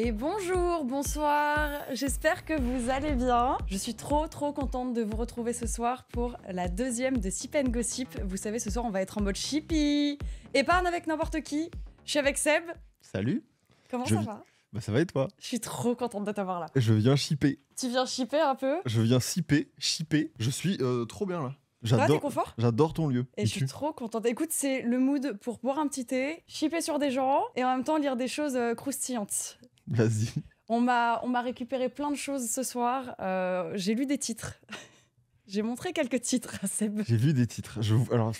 Et bonjour, bonsoir, j'espère que vous allez bien. Je suis trop trop contente de vous retrouver ce soir pour la deuxième de Sip Gossip. Vous savez, ce soir on va être en mode Et pas avec n'importe qui. Je suis avec Seb. Salut. Comment ça va bah ça va et toi Je suis trop contente de t'avoir là. Je viens shipper. Tu viens shipper un peu Je viens shipper, shipper. Je suis euh, trop bien là. J'adore. J'adore ton lieu. Et, et je suis trop contente. Écoute, c'est le mood pour boire un petit thé, shipper sur des gens et en même temps lire des choses euh, croustillantes. Vas-y. On m'a, on m'a récupéré plein de choses ce soir. Euh, j'ai lu des titres. j'ai montré quelques titres à Seb. J'ai vu des titres. Je, alors,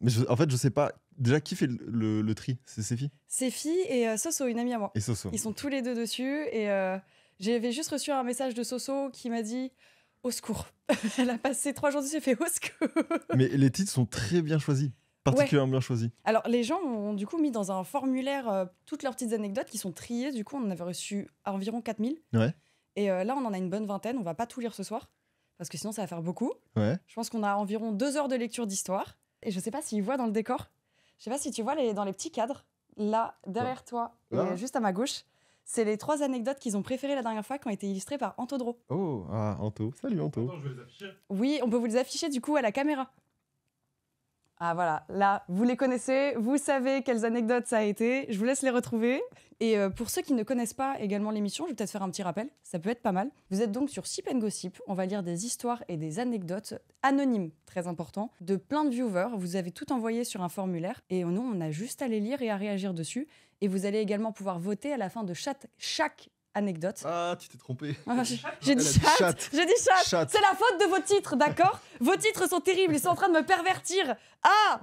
mais en fait, je sais pas. Déjà, qui fait le, le, tri C'est Séfi Séfi et euh, Soso, une amie à moi. Et Soso. Ils sont tous les deux dessus. Et euh, j'avais juste reçu un message de Soso qui m'a dit Au secours. Elle a passé trois jours dessus, fait Au secours. Mais les titres sont très bien choisis particulièrement bien choisi. Alors, les gens ont du coup mis dans un formulaire euh, toutes leurs petites anecdotes qui sont triées. Du coup, on en avait reçu environ 4000. Ouais. Et euh, là, on en a une bonne vingtaine. On va pas tout lire ce soir parce que sinon, ça va faire beaucoup. Ouais. Je pense qu'on a environ deux heures de lecture d'histoire. Et je sais pas s'ils voient dans le décor. Je sais pas si tu vois les, dans les petits cadres, là, derrière toi, ah. juste à ma gauche. C'est les trois anecdotes qu'ils ont préférées la dernière fois qui ont été illustrées par Anto Oh, ah, Anto. Salut Anto. Attends, je vais les afficher. Oui, on peut vous les afficher du coup à la caméra. Ah voilà, là, vous les connaissez, vous savez quelles anecdotes ça a été, je vous laisse les retrouver. Et euh, pour ceux qui ne connaissent pas également l'émission, je vais peut-être faire un petit rappel, ça peut être pas mal. Vous êtes donc sur Sip and Gossip, on va lire des histoires et des anecdotes anonymes, très important, de plein de viewers. Vous avez tout envoyé sur un formulaire et nous, on a juste à les lire et à réagir dessus. Et vous allez également pouvoir voter à la fin de chaque, chaque anecdote. Ah, tu t'es trompé. Ah, j'ai dit, chat. J'ai dit chat. C'est la faute de vos titres, d'accord Vos titres sont terribles, ils sont en train de me pervertir. Ah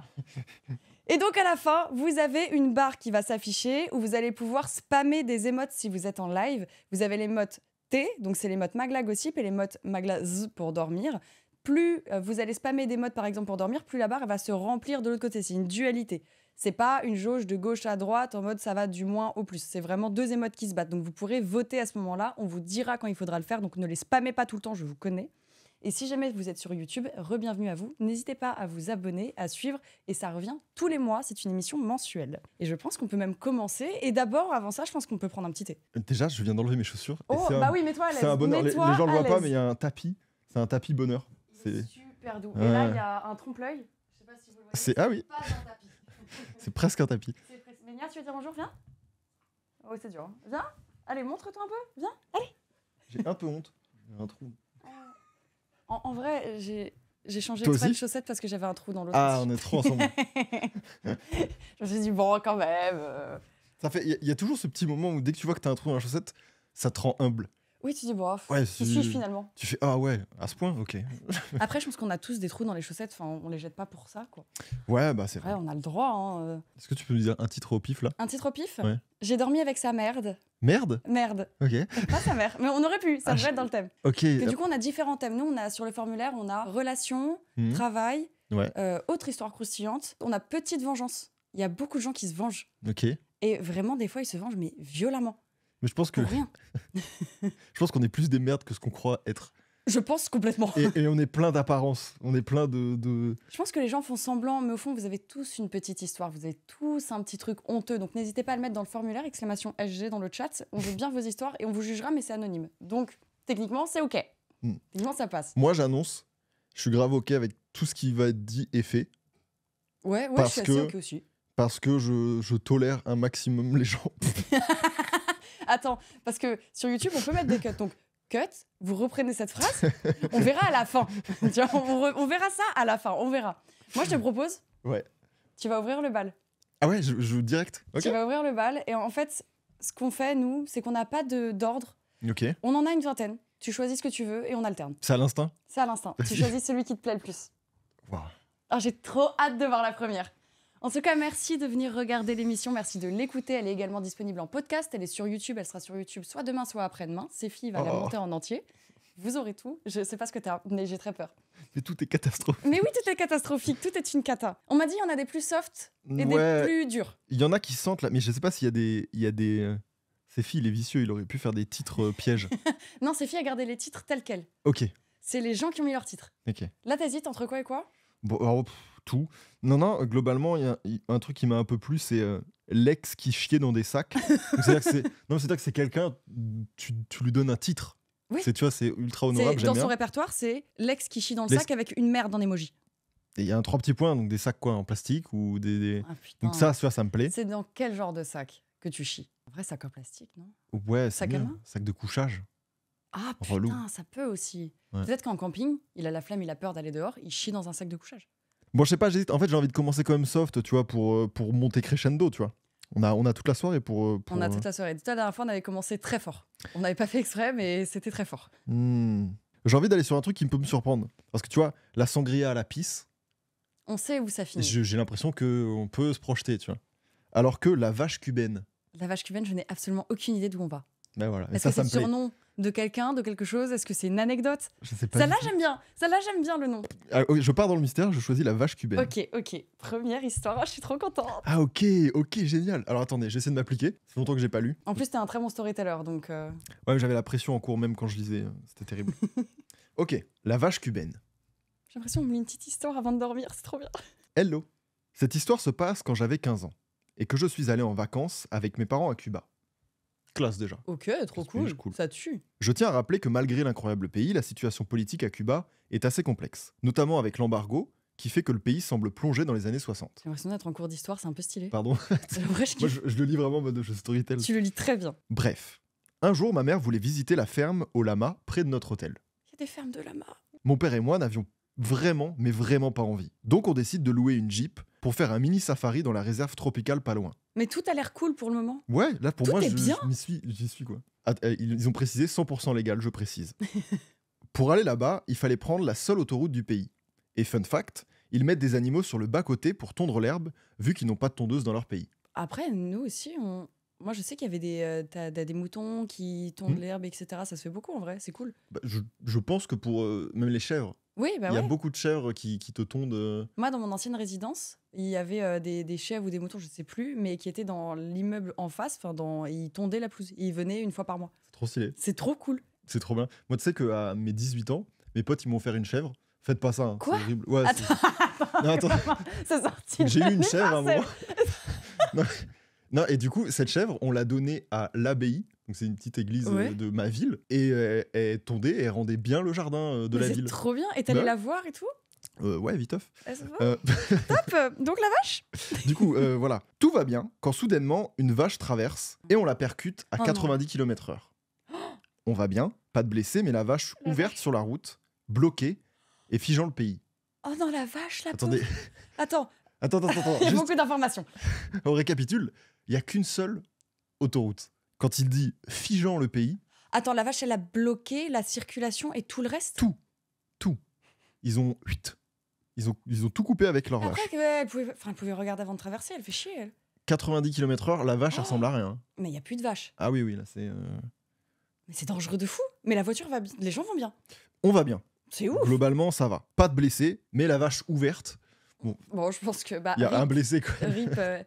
Et donc à la fin, vous avez une barre qui va s'afficher où vous allez pouvoir spammer des émotes si vous êtes en live. Vous avez les l'émote T, donc c'est les modes Magla Gossip et les Magla Z pour dormir. Plus euh, vous allez spammer des modes par exemple pour dormir, plus la barre va se remplir de l'autre côté. C'est une dualité. C'est pas une jauge de gauche à droite en mode ça va du moins au plus. C'est vraiment deux émotes qui se battent. Donc vous pourrez voter à ce moment-là. On vous dira quand il faudra le faire. Donc ne les spammez pas tout le temps, je vous connais. Et si jamais vous êtes sur YouTube, re-bienvenue à vous. N'hésitez pas à vous abonner, à suivre, et ça revient tous les mois. C'est une émission mensuelle. Et je pense qu'on peut même commencer. Et d'abord, avant ça, je pense qu'on peut prendre un petit thé. Euh, déjà, je viens d'enlever mes chaussures. Oh, bah oui, mets-toi C'est un bonheur. Les, gens le voient pas, mais il y a un tapis. C'est un tapis bonheur. C'est super doux. Et là, il y a un trompe-l'œil. Je Ah oui. c'est presque un tapis. Ménia, tu veux dire bonjour Viens. Oh, c'est dur. Hein. Viens. Allez, montre-toi un peu. Viens. Allez. J'ai un peu honte. J'ai un trou. Euh, en, vrai, j'ai. J'ai changé de chaussettes parce que j'avais un trou dans l'autre. Ah, on est trop ensemble. je me suis dit, bon, quand même. Euh. Il y, y, a toujours ce petit moment où dès que tu vois que tu as un trou dans la chaussette, ça te rend humble. Oui, tu dis, bof, ouais, suis finalement Tu fais, ah ouais, à ce point, ok. Après, je pense qu'on a tous des trous dans les chaussettes, enfin, on les jette pas pour ça, quoi. Ouais, bah c'est vrai. on a le droit. Hein, euh. Est-ce que tu peux me dire un titre au pif, là Un titre au pif J'ai dormi avec sa merde. Merde Merde. Ok. Pas sa mère, mais on aurait pu, ça ah, être dans le thème. Ok. Et du coup, on a différents thèmes. Nous, on a sur le formulaire, on a relation, hmm. travail, euh, autre histoire croustillante. On a petite vengeance. Il y a beaucoup de gens qui se vengent. Ok. Et vraiment, des fois, ils se vengent, mais violemment. Mais je pense que. Rien. je pense qu'on est plus des merdes que ce qu'on croit être. Je pense complètement. Et, on est plein d'apparences. On est plein de, Je pense que les gens font semblant, mais au fond, vous avez tous une petite histoire. Vous avez tous un petit truc honteux. Donc n'hésitez pas à le mettre dans le formulaire, exclamation SG dans le chat. On veut bien vos histoires et on vous jugera, mais c'est anonyme. Donc techniquement, c'est OK. Hmm. Techniquement, ça passe. Moi, j'annonce, je suis grave OK avec tout ce qui va être dit et fait. Ouais, ouais, je suis que, OK aussi. Parce que je, je tolère un maximum les gens. Attends, parce que sur YouTube, on peut mettre des cuts. Donc, cut, vous reprenez cette phrase, on verra à la fin. on, verra ça à la fin, on verra. Moi, je te propose. Ouais. Tu vas ouvrir le bal. Ah ouais, je joue direct. Tu vas ouvrir le bal. Et en fait, ce qu'on fait, nous, c'est qu'on n'a pas d'ordre. On en a une vingtaine. Tu choisis ce que tu veux et on alterne. C'est à l'instinct C'est à l'instinct. tu choisis celui qui te plaît le plus. Waouh. Ah, j'ai trop hâte de voir la première. En tout cas, merci de venir regarder l'émission, merci de l'écouter. Elle est également disponible en podcast, elle est sur YouTube, elle sera sur YouTube soit demain, soit après-demain. Séphie va la oh. monter en entier. Vous aurez tout. Je sais pas ce que tu as. mais j'ai très peur. Mais tout est catastrophique. Mais oui, tout est catastrophique. Tout est une cata. On m'a dit, il y en a des plus softs et des plus durs. Il y en a qui sentent là, mais je sais pas s'il y a des, il y a des. Séphie, il est vicieux. Il aurait pu faire des titres euh, pièges. non, Séphie a gardé les titres tels quels. Ok. C'est les gens qui ont mis leurs titres. Ok. Là, entre quoi et quoi Bon, tout. Non, non, globalement, il y a un, truc qui m'a un peu plu, c'est euh, l'ex qui chiait dans des sacs. C'est-à-dire que c'est, quelqu'un, tu, lui donnes un titre. C'est, tu vois, c'est ultra honorable. C'est, dans son répertoire, c'est l'ex qui chie dans le sac avec une merde en émoji. Et il y a un trois petits points, donc des sacs quoi, en plastique ou des. Ah, donc ça, ça, ça me plaît. C'est dans quel genre de sac que tu chies Un vrai sac en plastique, non Ouais, sac Sac de couchage. Ah putain, ça peut aussi. Peut-être qu'en camping, il a la flemme, il a peur d'aller dehors, il chie dans un sac de couchage. Bon, je sais pas, j'hésite. En fait, j'ai envie de commencer quand même soft, tu vois, pour, euh, pour monter crescendo, tu vois. On a, on a toute la soirée pour, euh, On a euh, toute la soirée. la dernière fois, on avait commencé très fort. On n'avait pas fait exprès, mais c'était très fort. Hmm. J'ai envie d'aller sur un truc qui peut me surprendre. Parce que tu vois, la sangria à la pisse. On sait où ça finit. J'ai l'impression qu'on peut se projeter, tu vois. Alors que la vache cubaine. La vache cubaine, je n'ai absolument aucune idée d'où on va. Mais ben voilà. et ça, ça me surnom de quelqu'un, de quelque chose Est-ce que c'est une anecdote Je sais pas. là j'aime bien. Ça là j'aime bien le nom. Ah, oh, je pars dans le mystère, je choisis la vache cubaine. Ok, ok. Première histoire, je suis trop contente. Ah, ok, ok, génial. Alors attendez, j'essaie de m'appliquer. C'est longtemps que j'ai pas lu. En plus, t'es un très bon storyteller, donc. Euh... Ouais, j'avais la pression en cours, même quand je lisais. Euh, c'était terrible. ok, la vache cubaine. J'ai l'impression qu'on me lit une petite histoire avant de dormir, c'est trop bien. Hello. Cette histoire se passe quand j'avais 15 ans et que je suis allé en vacances avec mes parents à Cuba classe déjà. Ok, trop cool. Ça tue. Je tiens à rappeler que malgré l'incroyable pays, la situation politique à Cuba est assez complexe, notamment avec l'embargo qui fait que le pays semble plongé dans les années 60. J'ai l'impression d'être en cours d'histoire, c'est un peu stylé. Pardon je... le lis vraiment en mode storytelling. Tu le lis très bien. Bref, un jour, ma mère voulait visiter la ferme au lama près de notre hôtel. Il y a des fermes de lama. Mon père et moi n'avions vraiment, mais vraiment pas envie. Donc on décide de louer une jeep pour faire un mini safari dans la réserve tropicale pas loin. Mais tout a l'air cool pour le moment. Ouais, là pour moi, je, m'y suis, j'y suis quoi. Eh, ils ont précisé 100% légal, je précise. pour aller là-bas, il fallait prendre la seule autoroute du pays. Et fun fact, ils mettent des animaux sur le bas-côté pour tondre l'herbe, vu qu'ils n'ont pas de tondeuse dans leur pays. Après, nous aussi, moi je sais qu'il y avait des, euh, moutons qui tondent hmm. l'herbe, etc. Ça se fait beaucoup en vrai, c'est cool. Bah, je, pense que pour euh, même les chèvres, bah il y a beaucoup de chèvres qui, te tondent. Euh. Moi, dans mon ancienne résidence, il y avait euh, des, chèvres ou des moutons, je ne sais plus, mais qui étaient dans l'immeuble en face. Enfin, dans, ils tondaient la pelouse. ils venaient une fois par mois. C'est trop stylé. C'est trop cool. C'est trop bien. Moi, tu sais qu'à mes 18 ans, mes potes, ils m'ont offert une chèvre. Faites pas ça. Hein, horrible. non, C'est J'ai eu une ah, chèvre à un moment. non, et du coup, cette chèvre, on l'a donnée à l'abbaye donc c'est une petite église euh, de ma ville et euh, elle, est et rendait bien le jardin euh, de la ville. trop bien. Et t'allais bah la voir et tout ouais, viteuf. Ah, euh, Top Donc la vache Du coup, voilà. Tout va bien quand soudainement une vache traverse et on la percute à 90 km/h. on va bien, pas de blessés, mais la vache ouverte sur la route, bloquée et figeant le pays. Oh non, la vache, la Attendez. attends. attends. Attends, attends, Beaucoup d'informations. on récapitule il n'y a qu'une seule autoroute quand il dit figeant le pays. Attends, la vache, elle a bloqué la circulation et tout le reste Tout. Tout. Ils ont. Huit. Ils ont, ils ont tout coupé avec leur Après, vache. Elle pouvait, elle regarder avant de traverser, elle fait chier, elle. 90 km/h, la vache, elle oh. ressemble à rien. Mais il n'y a plus de vache. Ah oui, oui, là, c'est. Euh, mais c'est dangereux de fou. Mais la voiture va bien. Les gens vont bien. On va bien. C'est ouf. Globalement, ça va. Pas de blessés, mais la vache ouverte. Bon, je pense que. Bah, y a un blessé, quoi. Rip, euh,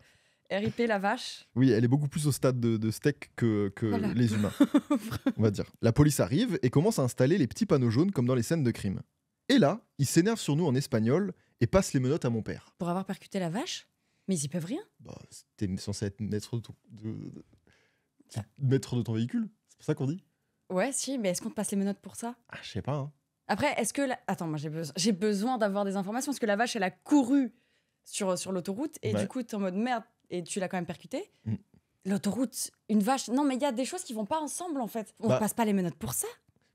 RIP la vache. Oui, elle est beaucoup plus au stade de, steak que, les humains, on va dire. La police arrive et commence à installer les petits panneaux jaunes comme dans les scènes de crime. Et là, ils s'énervent sur nous en espagnol et passent les menottes à mon père. Pour avoir percuté la vache Mais ils y peuvent rien. Bah, t'es censé être maître de ton, véhicule, c'est pour ça qu'on dit. Ouais, si, mais est-ce qu'on te passe les menottes pour ça ah, Je sais pas. Hein. Après, est-ce que. Attends, moi j'ai besoin, j'ai besoin d'avoir des informations. parce que la vache, elle a couru sur, sur l'autoroute et du coup, t'es en mode merde, et tu l'as quand même percuté. Mm. L'autoroute, une vache. Non, mais il y a des choses qui vont pas ensemble en fait. On bah passe pas les menottes pour ça.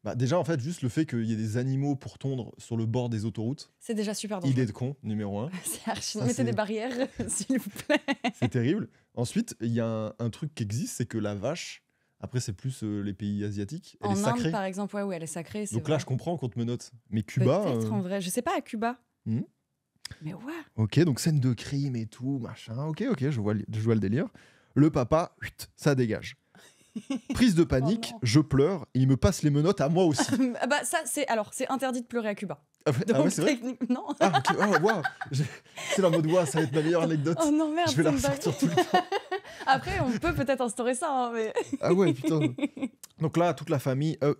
Bah déjà, en fait, juste le fait qu'il y ait des animaux pour tondre sur le bord des autoroutes. C'est déjà super dangereux. Idée de con, numéro un. c'est archi. Mettez des barrières, s'il vous plaît. C'est terrible. Ensuite, il y a un, truc qui existe, c'est que la vache, après, c'est plus euh, les pays asiatiques, elle est par exemple, ouais, elle est sacrée. Donc là, je comprends qu'on te menote. Mais Cuba. Euh, vrai. Je sais pas, à Cuba. Hmm. Mais ouais. Ok, donc scène de crime et tout, machin. Ok, ok, je vois, le délire. Le papa, ça dégage. Prise de panique, oh je pleure, il me passe les menottes à moi aussi. Ah bah ça, c'est alors c'est interdit de pleurer à Cuba. Ah, ah c'est Non. Ah, okay. Oh, c'est la mode, wow, ça va être ma meilleure oh anecdote. Oh non, merde, je vais la ressortir tout le temps. Après, on peut peut-être instaurer ça. Hein, mais... ah ouais, putain. Donc là, toute la famille, euh,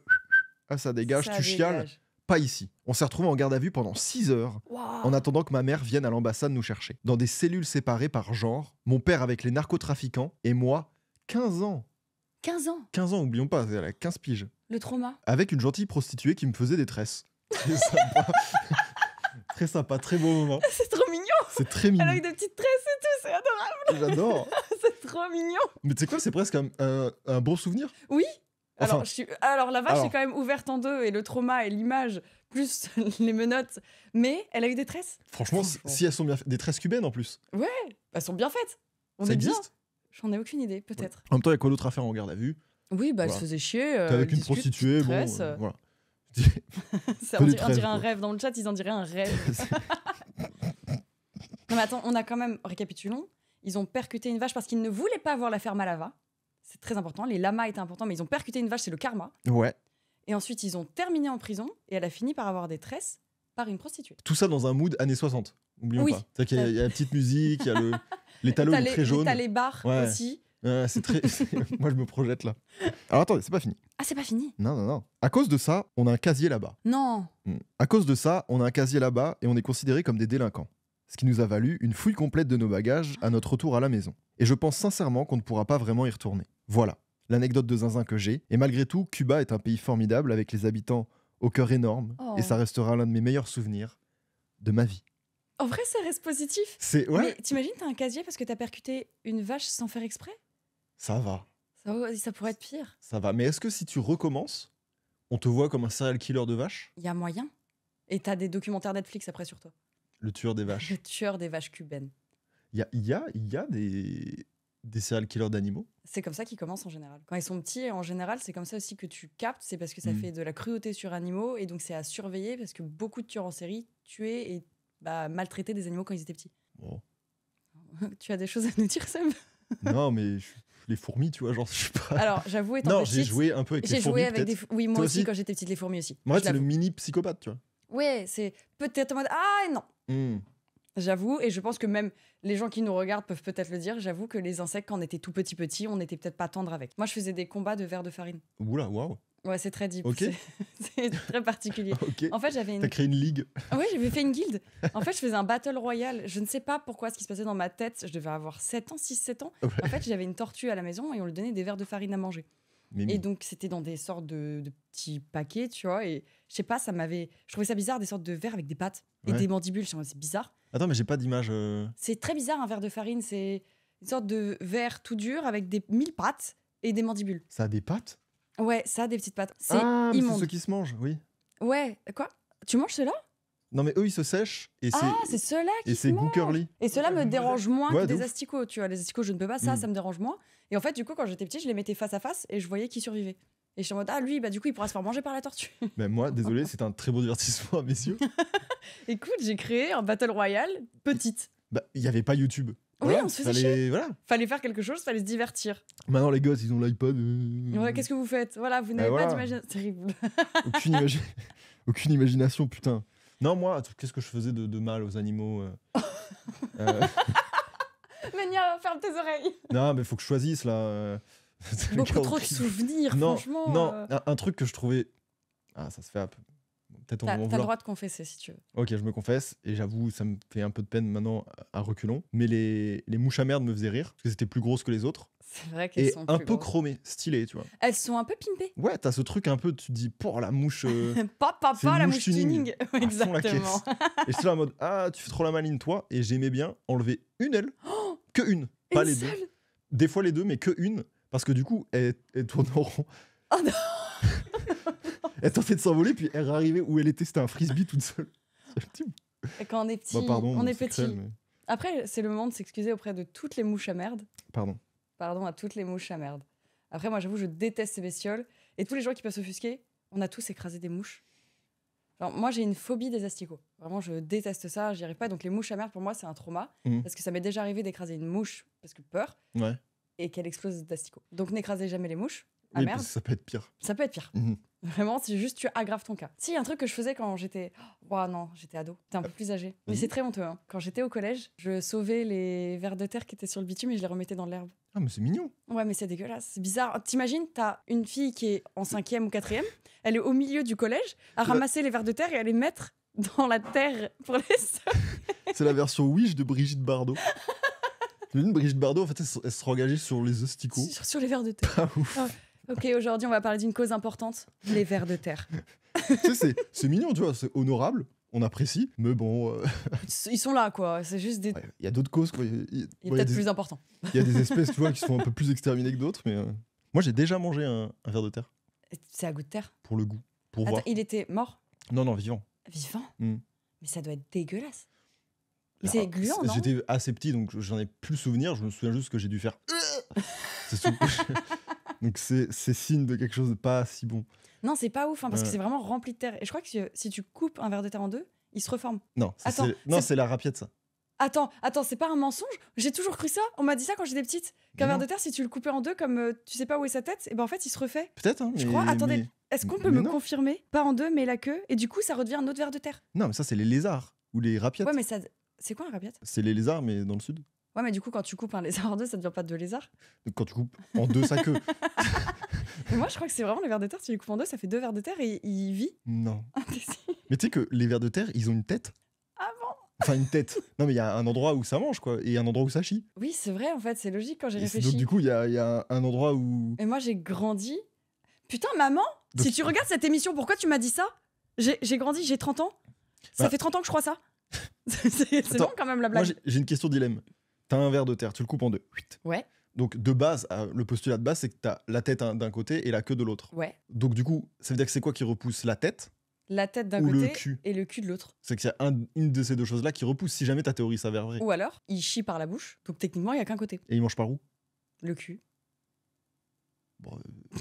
ah, ça dégage, tu chiales pas ici. On s'est retrouvé en garde à vue pendant 6 heures en attendant que ma mère vienne à l'ambassade nous chercher. Dans des cellules séparées par genre, mon père avec les narcotrafiquants et moi, 15 ans. 15 ans 15 ans, oublions pas, elle a 15 piges. Le trauma. Avec une gentille prostituée qui me faisait des tresses. Très sympa. très sympa, très beau moment. C'est trop mignon. C'est très mignon. Avec des petites tresses et tout, c'est adorable. J'adore. c'est trop mignon. Mais tu sais quoi, c'est presque un bon souvenir. Oui, alors, je alors, la vache est quand même ouverte en deux et le trauma et l'image, plus les menottes. Mais elle a eu des tresses. Franchement, si elles sont bien faites, des tresses cubaines en plus. Ouais, bah, elles sont bien faites. On Ça est existe J'en ai aucune idée, peut-être. En même temps, il y a quoi d'autre à faire en garde à vue Oui, bah elle se faisait chier. Euh, T'es avec une prostituée, bon. Euh, voilà. on, dirait, un rêve. Dans le chat, ils en diraient un rêve. non, mais attends, on a quand même. Récapitulons. Ils ont percuté une vache parce qu'ils ne voulaient pas voir la ferme à lava. C'est très important. Les lamas étaient importants, mais ils ont percuté une vache, c'est le karma. Ouais. Et ensuite, ils ont terminé en prison et elle a fini par avoir des tresses par une prostituée. Tout ça dans un mood années 60. Oublions pas. cest qu'il y, a la petite musique, il y a le, les talons très jaunes. a les bars aussi. c'est très. Moi, je me projette là. Alors attendez, c'est pas fini. Ah, c'est pas fini Non, non, non. À cause de ça, on a un casier là-bas. Non. Hmm. À cause de ça, on a un casier là-bas et on est considéré comme des délinquants. Ce qui nous a valu une fouille complète de nos bagages à notre retour à la maison. Et je pense sincèrement qu'on ne pourra pas vraiment y retourner. Voilà l'anecdote de zinzin que j'ai. Et malgré tout, Cuba est un pays formidable avec les habitants au cœur énorme. Et oh. ça restera l'un de mes meilleurs souvenirs de ma vie. En vrai, ça reste positif. C'est ouais. Mais t'imagines, t'as un casier parce que t'as percuté une vache sans faire exprès Ça va. Ça, pourrait être pire. Ça va. Mais est-ce que si tu recommences, on te voit comme un serial killer de vaches Il y a moyen. Et t'as des documentaires Netflix après sur toi. Le tueur des vaches. Le tueur des vaches cubaines. Il y a, y, y a des des serial killers d'animaux. C'est comme ça qu'ils commencent en général. Quand ils sont petits, en général, c'est comme ça aussi que tu captes. C'est parce que ça mm. fait de la cruauté sur animaux et donc c'est à surveiller parce que beaucoup de tueurs en série tuaient et bah, maltraitaient des animaux quand ils étaient petits. tu as des choses à nous dire, Sam Non, mais les fourmis, tu vois, genre je suis pas. Alors, j'avoue, étant Non, j'ai joué un peu avec les fourmis. J'ai joué Oui, moi aussi, quand j'étais petite, les fourmis aussi. Moi, c'est le mini psychopathe, tu vois. Ouais, c'est peut-être en Ah non. Hmm. J'avoue, et je pense que même les gens qui nous regardent peuvent peut-être le dire, j'avoue que les insectes, quand on était tout petit petit, on n'était peut-être pas tendre avec. Moi, je faisais des combats de verre de farine. Oula, waouh Ouais, c'est très deep. C'est très particulier. En fait, j'avais une... T'as créé une ligue ah Oui, j'avais fait une guilde. En fait, je faisais un battle royal. Je ne sais pas pourquoi ce qui se passait dans ma tête. Je devais avoir 7 ans, 6-7 ans. En fait, j'avais une tortue à la maison et on lui donnait des verres de farine à manger. Et donc, c'était dans des sortes de, de, petits paquets, tu vois. Et je sais pas, ça m'avait. Je trouvais ça bizarre, des sortes de verres avec des pattes et des mandibules. C'est bizarre. Attends, mais j'ai pas d'image. Euh. C'est très bizarre, un verre de farine. C'est une sorte de verre tout dur avec des mille pattes et des mandibules. Ça a des pattes Ouais, ça a des petites pattes. C'est Ah, ceux qui se mangent, oui. Ouais, quoi Tu manges ceux-là Non, mais eux, ils se sèchent et c'est Ah, c'est ceux qui se c'est Et cela me dérange moins que des asticots, tu vois. Les asticots, je ne peux pas, ça, hmm. ça me dérange moins. Et en fait, du coup, quand j'étais petit je les mettais face à face et je voyais qui survivait. Et je suis en mode, ah lui, bah du coup, il pourra se faire manger par la tortue. mais moi, désolé, c'est un très beau divertissement messieurs Écoute, j'ai créé un Battle Royale petite. Bah, il n'y avait pas YouTube. oui, on se faisait fallait, chier. Fallait faire quelque chose, fallait se divertir. Maintenant, les gosses, ils ont l'iPhone. Euh. Qu'est-ce que vous faites Voilà, vous bah, n'avez pas d'imagination. Terrible. Aucune, Aucune, imagination, putain. Non, moi, qu'est-ce que je faisais de, mal aux animaux euh, euh. Mania, ferme tes oreilles. Non, mais faut que je choisisse, là. Beaucoup trop de souvenirs, non, franchement. Non, euh. un, truc que je trouvais. Ah, ça se fait un peu. Peut-être T'as le droit de confesser si tu veux. Ok, je me confesse et j'avoue, ça me fait un peu de peine maintenant à reculons. Mais les, les mouches à merde me faisaient rire parce que c'était plus grosses que les autres. C'est vrai qu'elles sont un peu chromées, stylées, tu vois. Elles sont un peu pimpées. Ouais, t'as ce truc un peu, tu te dis, pour la mouche. papa euh, pas, pas, pas la mouche tuning. Exactement. et c'est là en mode, ah, tu fais trop la maligne, toi. Et j'aimais bien enlever une aile, que une, pas les deux. Des fois les deux, mais que une. Parce que du coup, elle, tourne en rond. Oh non Elle tentait de s'envoler, puis elle est arrivée où elle était. C'était un frisbee toute seule. Quand on est petit, bah, on est petit. Après, c'est le moment de s'excuser auprès de toutes les mouches à merde. Pardon. Pardon à toutes les mouches à merde. Après, moi, j'avoue, je déteste ces bestioles. Et tous les gens qui peuvent s'offusquer, on a tous écrasé des mouches. Alors, moi, j'ai une phobie des asticots. Vraiment, je déteste ça, j'y arrive pas. Donc, les mouches à merde, pour moi, c'est un trauma. Mhm. Parce que ça m'est déjà arrivé d'écraser une mouche parce que peur. Ouais et qu'elle explose d'asticots. Donc n'écrasez jamais les mouches. Ah, ça peut être pire. Ça peut être pire. Mhm. Vraiment, c'est juste tu aggraves ton cas. Si, y a un truc que je faisais quand j'étais. Oh, waouh, non, j'étais ado. T'es un peu ah. plus âgé. Mais mhm. c'est très honteux. Hein. Quand j'étais au collège, je sauvais les vers de terre qui étaient sur le bitume et je les remettais dans l'herbe. Ah, mais c'est mignon. Ouais, mais c'est dégueulasse. C'est bizarre. T'imagines, t'as une fille qui est en cinquième ou quatrième. Elle est au milieu du collège à ramasser les vers de terre et à les mettre dans la terre pour les. c'est la version Wish de Brigitte Bardot. Une Brigitte Bardot, en fait, elle, se engagée sur les osticots. Sur, les vers de terre. ouf. Ah ok, aujourd'hui, on va parler d'une cause importante, les vers de terre. tu sais, c'est mignon, tu vois, c'est honorable, on apprécie, mais bon. Euh, ils sont là, quoi. C'est juste des. Il y a d'autres causes, quoi. Il y, a, peut-être plus important. Il y a des espèces, tu vois, qui sont un peu plus exterminées que d'autres, mais. Euh, moi, j'ai déjà mangé un, un, de terre. C'est à goût de terre Pour le goût. Pour Attends, il était mort Non, non, vivant. Vivant hmm. Mais ça doit être dégueulasse c'est ah, gluant, J'étais assez petit, donc j'en ai plus souvenir. Je me souviens juste que j'ai dû faire. Euh, donc c'est signe de quelque chose de pas si bon. Non, c'est pas ouf, hein, parce que c'est vraiment rempli de terre. Et je crois que euh, si, tu coupes un verre de terre en deux, il se reforme. Non, c'est la rapiète, ça. Attends, attends, c'est pas un mensonge J'ai toujours cru ça. On m'a dit ça quand j'étais petite. Qu'un verre de terre, si tu le coupais en deux, comme euh, tu sais pas où est sa tête, et eh ben en fait, il se refait. Peut-être. Hein, je crois. Attendez, est-ce qu'on peut me confirmer Pas en deux, mais la queue. Et du coup, ça redevient un autre verre de terre. Non, mais ça, c'est les lézards ou les rapiettes. Ouais, mais ça. C'est quoi un rabiat C'est les lézards, mais dans le sud. Ouais, mais du coup, quand tu coupes un lézard en deux, ça devient pas deux lézards Quand tu coupes en deux sa queue. moi, je crois que c'est vraiment le vers de terre, Si tu les coupes en deux, ça fait deux vers de terre et il vit. Non. Ah, mais tu sais que les vers de terre, ils ont une tête. Ah bon Enfin, une tête. Non, mais il y a un endroit où ça mange, quoi, et un endroit où ça chie. Oui, c'est vrai, en fait, c'est logique quand j'ai réfléchi. Donc, du coup, il y a, un endroit où. Et moi, j'ai grandi. Putain, maman, si tu regardes cette émission, pourquoi tu m'as dit ça J'ai grandi, j'ai 30 ans. Ça bah fait 30 ans que je crois ça. c'est long quand même la blague. j'ai une question dilemme. T'as un verre de terre, tu le coupes en deux. Ouais. Donc de base, le postulat de base, c'est que t'as la tête d'un côté et la queue de l'autre. Ouais. Donc du coup, ça veut dire que c'est quoi qui repousse la tête La tête d'un côté et le cul de l'autre. C'est qu'il y a une de ces deux choses-là qui repousse si jamais ta théorie s'avère vraie. Ou alors, il chie par la bouche, donc techniquement, il n'y a qu'un côté. Et il mange par où Le cul. Euh,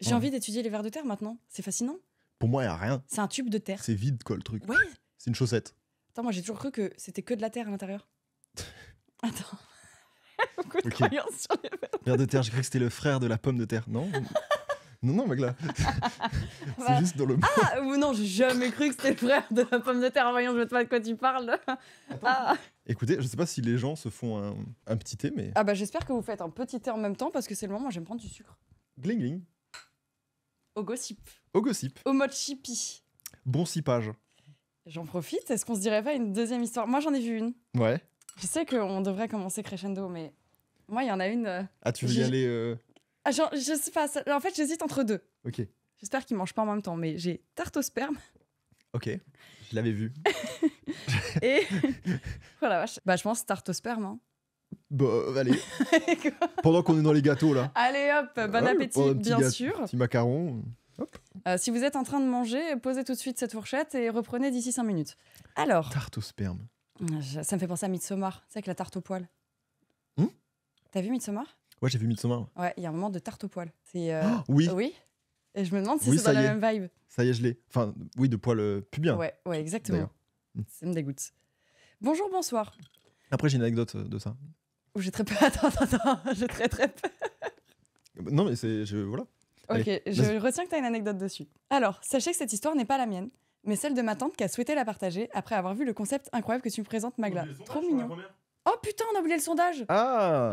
j'ai envie d'étudier les vers de terre maintenant. C'est fascinant. Pour moi, il n'y a rien. C'est un tube de terre. C'est vide, quoi, le truc. Ouais. C'est une chaussette. Attends, moi j'ai toujours cru que c'était que de la terre à l'intérieur. Attends. Beaucoup de croyances sur les de terre, j'ai cru que c'était le frère de la pomme de terre. Non Non, non, mec, là. C'est bah. juste dans le. Ah, non, j'ai jamais cru que c'était le frère de la pomme de terre. Voyons, je sais pas de quoi tu parles. Ah. Écoutez, je sais pas si les gens se font un, petit thé, mais. Ah bah j'espère que vous faites un petit thé en même temps parce que c'est le moment où j'aime prendre du sucre. Gling gling. Au gossip. Au gossip. Au mode chippy. Bon sipage. J'en profite. Est-ce qu'on se dirait pas une deuxième histoire Moi, j'en ai vu une. Ouais. Je sais qu'on devrait commencer crescendo, mais moi, il y en a une. Euh, ah, tu veux y aller euh, ah, genre, Je sais pas. En fait, j'hésite entre deux. Ok. J'espère qu'ils mangent pas en même temps, mais j'ai tarte au sperme. Ok, je l'avais vu. Et voilà, vache, bah, je pense tarte au sperme. Hein. Bah, allez. Pendant qu'on est dans les gâteaux, là. Allez, hop, bon appétit, bien sûr. Petit macaron. Euh, si vous êtes en train de manger, posez tout de suite cette fourchette et reprenez d'ici 5 minutes. Alors. Tarte au sperme. Ça me fait penser à Midsommar, c'est avec la tarte au poil. Hum T'as vu Midsommar Ouais, j'ai vu Midsommar. Ouais, il y a un moment de tarte au poil. C'est. Euh, ah, oui. Oui. Et je me demande si c'est dans la même vibe. Ça y est, je l'ai. Enfin, oui, de poil euh, pubien. Ouais, ouais, exactement. Hmm. Ça me dégoûte. Bonjour, bonsoir. Après, j'ai une anecdote de ça. J'ai très peu... Attends, attends, attends. J'ai très, très peu... Non, mais c'est. Voilà. Ok, je retiens que tu as une anecdote dessus. Alors, sachez que cette histoire n'est pas la mienne, mais celle de ma tante qui a souhaité la partager après avoir vu le concept incroyable que tu me présentes, Magla. Trop mignon. Oh putain, on a oublié le sondage. Ah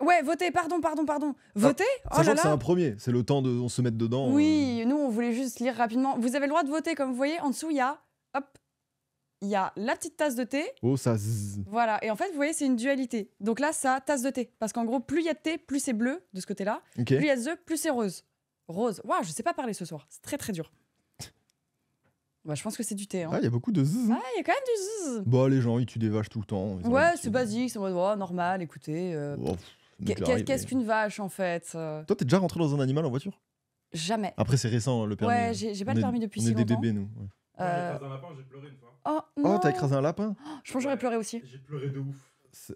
Ouais, votez, pardon, pardon, pardon. Ah, votez ah, oh là là. c'est un premier, c'est le temps de se mettre dedans. Oui, nous, on voulait juste lire rapidement. Vous avez le droit de voter, comme vous voyez, en dessous, il y a hop, il y a la petite tasse de thé. Oh, ça zzz. Voilà. Et en fait, vous voyez, c'est une dualité. Donc là, ça, tasse de thé. Parce qu'en gros, plus il y a de thé, plus c'est bleu de ce côté-là. Plus il y a de plus c'est rose. Rose. Waouh, je sais pas parler ce soir. C'est très, très dur. Bah, je pense que c'est du thé. Hein. Ah, il y a beaucoup de zzz. Hein. Ah, il y a quand même du zzz. Bah, les gens, ils tuent des vaches tout le temps. Ouais, c'est basique, c'est oh, normal, écoutez. Euh, oh, qu'est-ce qu'une vache, en fait Toi, euh Toi, t'es déjà rentré dans un animal en voiture Jamais. Après, c'est récent, hein, le permis. Ouais, hein. j'ai pas le permis depuis on est des bébés, nous. Oh, euh, t'as écrasé un lapin oh, oh, oh, Je pense que j'aurais pleuré aussi. J'ai pleuré de ouf.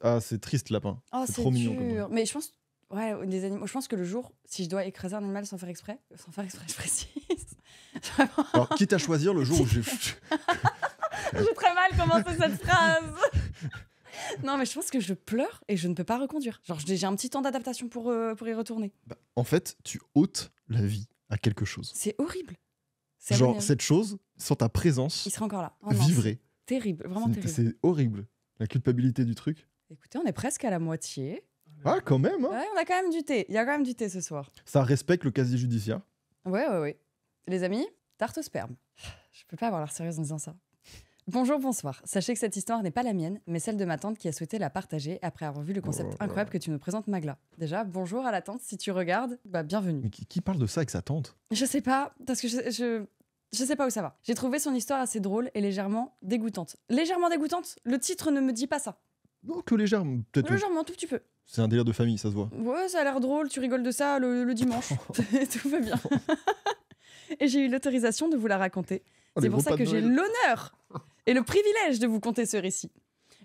Ah, c'est triste, lapin. c'est trop mignon. Mais je pense, ouais, des animaux. Je pense que le jour, si je dois écraser un animal sans faire exprès, sans faire exprès, je précise. Alors, quitte à choisir le jour où j'ai. j'ai très mal commencé cette phrase. non, mais je pense que je pleure et je ne peux pas reconduire. Genre, j'ai un petit temps d'adaptation pour, euh, pour y retourner. Bah, en fait, tu ôtes la vie à quelque chose. C'est horrible. Genre, cette chose, sans ta présence, il serait encore là. Oh, Terrible, vraiment terrible. C'est horrible, la culpabilité du truc. Écoutez, on est presque à la moitié. Ah, quand même hein. ouais, On a quand même du thé. Il y a quand même du thé ce soir. Ça respecte le casier judiciaire. Ouais, ouais, ouais. Les amis, tarte au sperme. Je peux pas avoir l'air sérieuse en disant ça. Bonjour, bonsoir. Sachez que cette histoire n'est pas la mienne, mais celle de ma tante qui a souhaité la partager après avoir vu le concept oh incroyable que tu nous présentes, Magla. Déjà, bonjour à la tante, si tu regardes, bah bienvenue. Mais qui, parle de ça avec sa tante Je sais pas, parce que je, je sais pas où ça va. J'ai trouvé son histoire assez drôle et légèrement dégoûtante. Légèrement dégoûtante Le titre ne me dit pas ça. Non, que légèrement, peut-être. Légèrement, tout petit peu. C'est un délire de famille, ça se voit. Ouais, ça a l'air drôle, tu rigoles de ça le, dimanche. tout va bien. et j'ai eu l'autorisation de vous la raconter. Oh, C'est pour ça que j'ai l'honneur et le privilège de vous conter ce récit.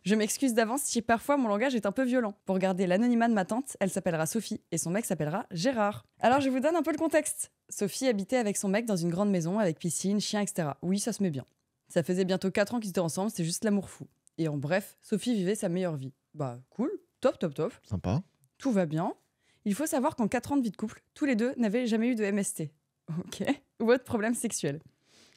Je m'excuse d'avance si parfois mon langage est un peu violent. Pour garder l'anonymat de ma tante, elle s'appellera Sophie et son mec s'appellera Gérard. Alors je vous donne un peu le contexte. Sophie habitait avec son mec dans une grande maison avec piscine, chien, etc. Oui, ça se met bien. Ça faisait bientôt 4 ans qu'ils étaient ensemble, c'est juste l'amour fou. Et en bref, Sophie vivait sa meilleure vie. Bah cool, top, top, top. Sympa. Tout va bien. Il faut savoir qu'en 4 ans de vie de couple, tous les deux n'avaient jamais eu de MST. Ok. Ou autre problème sexuel.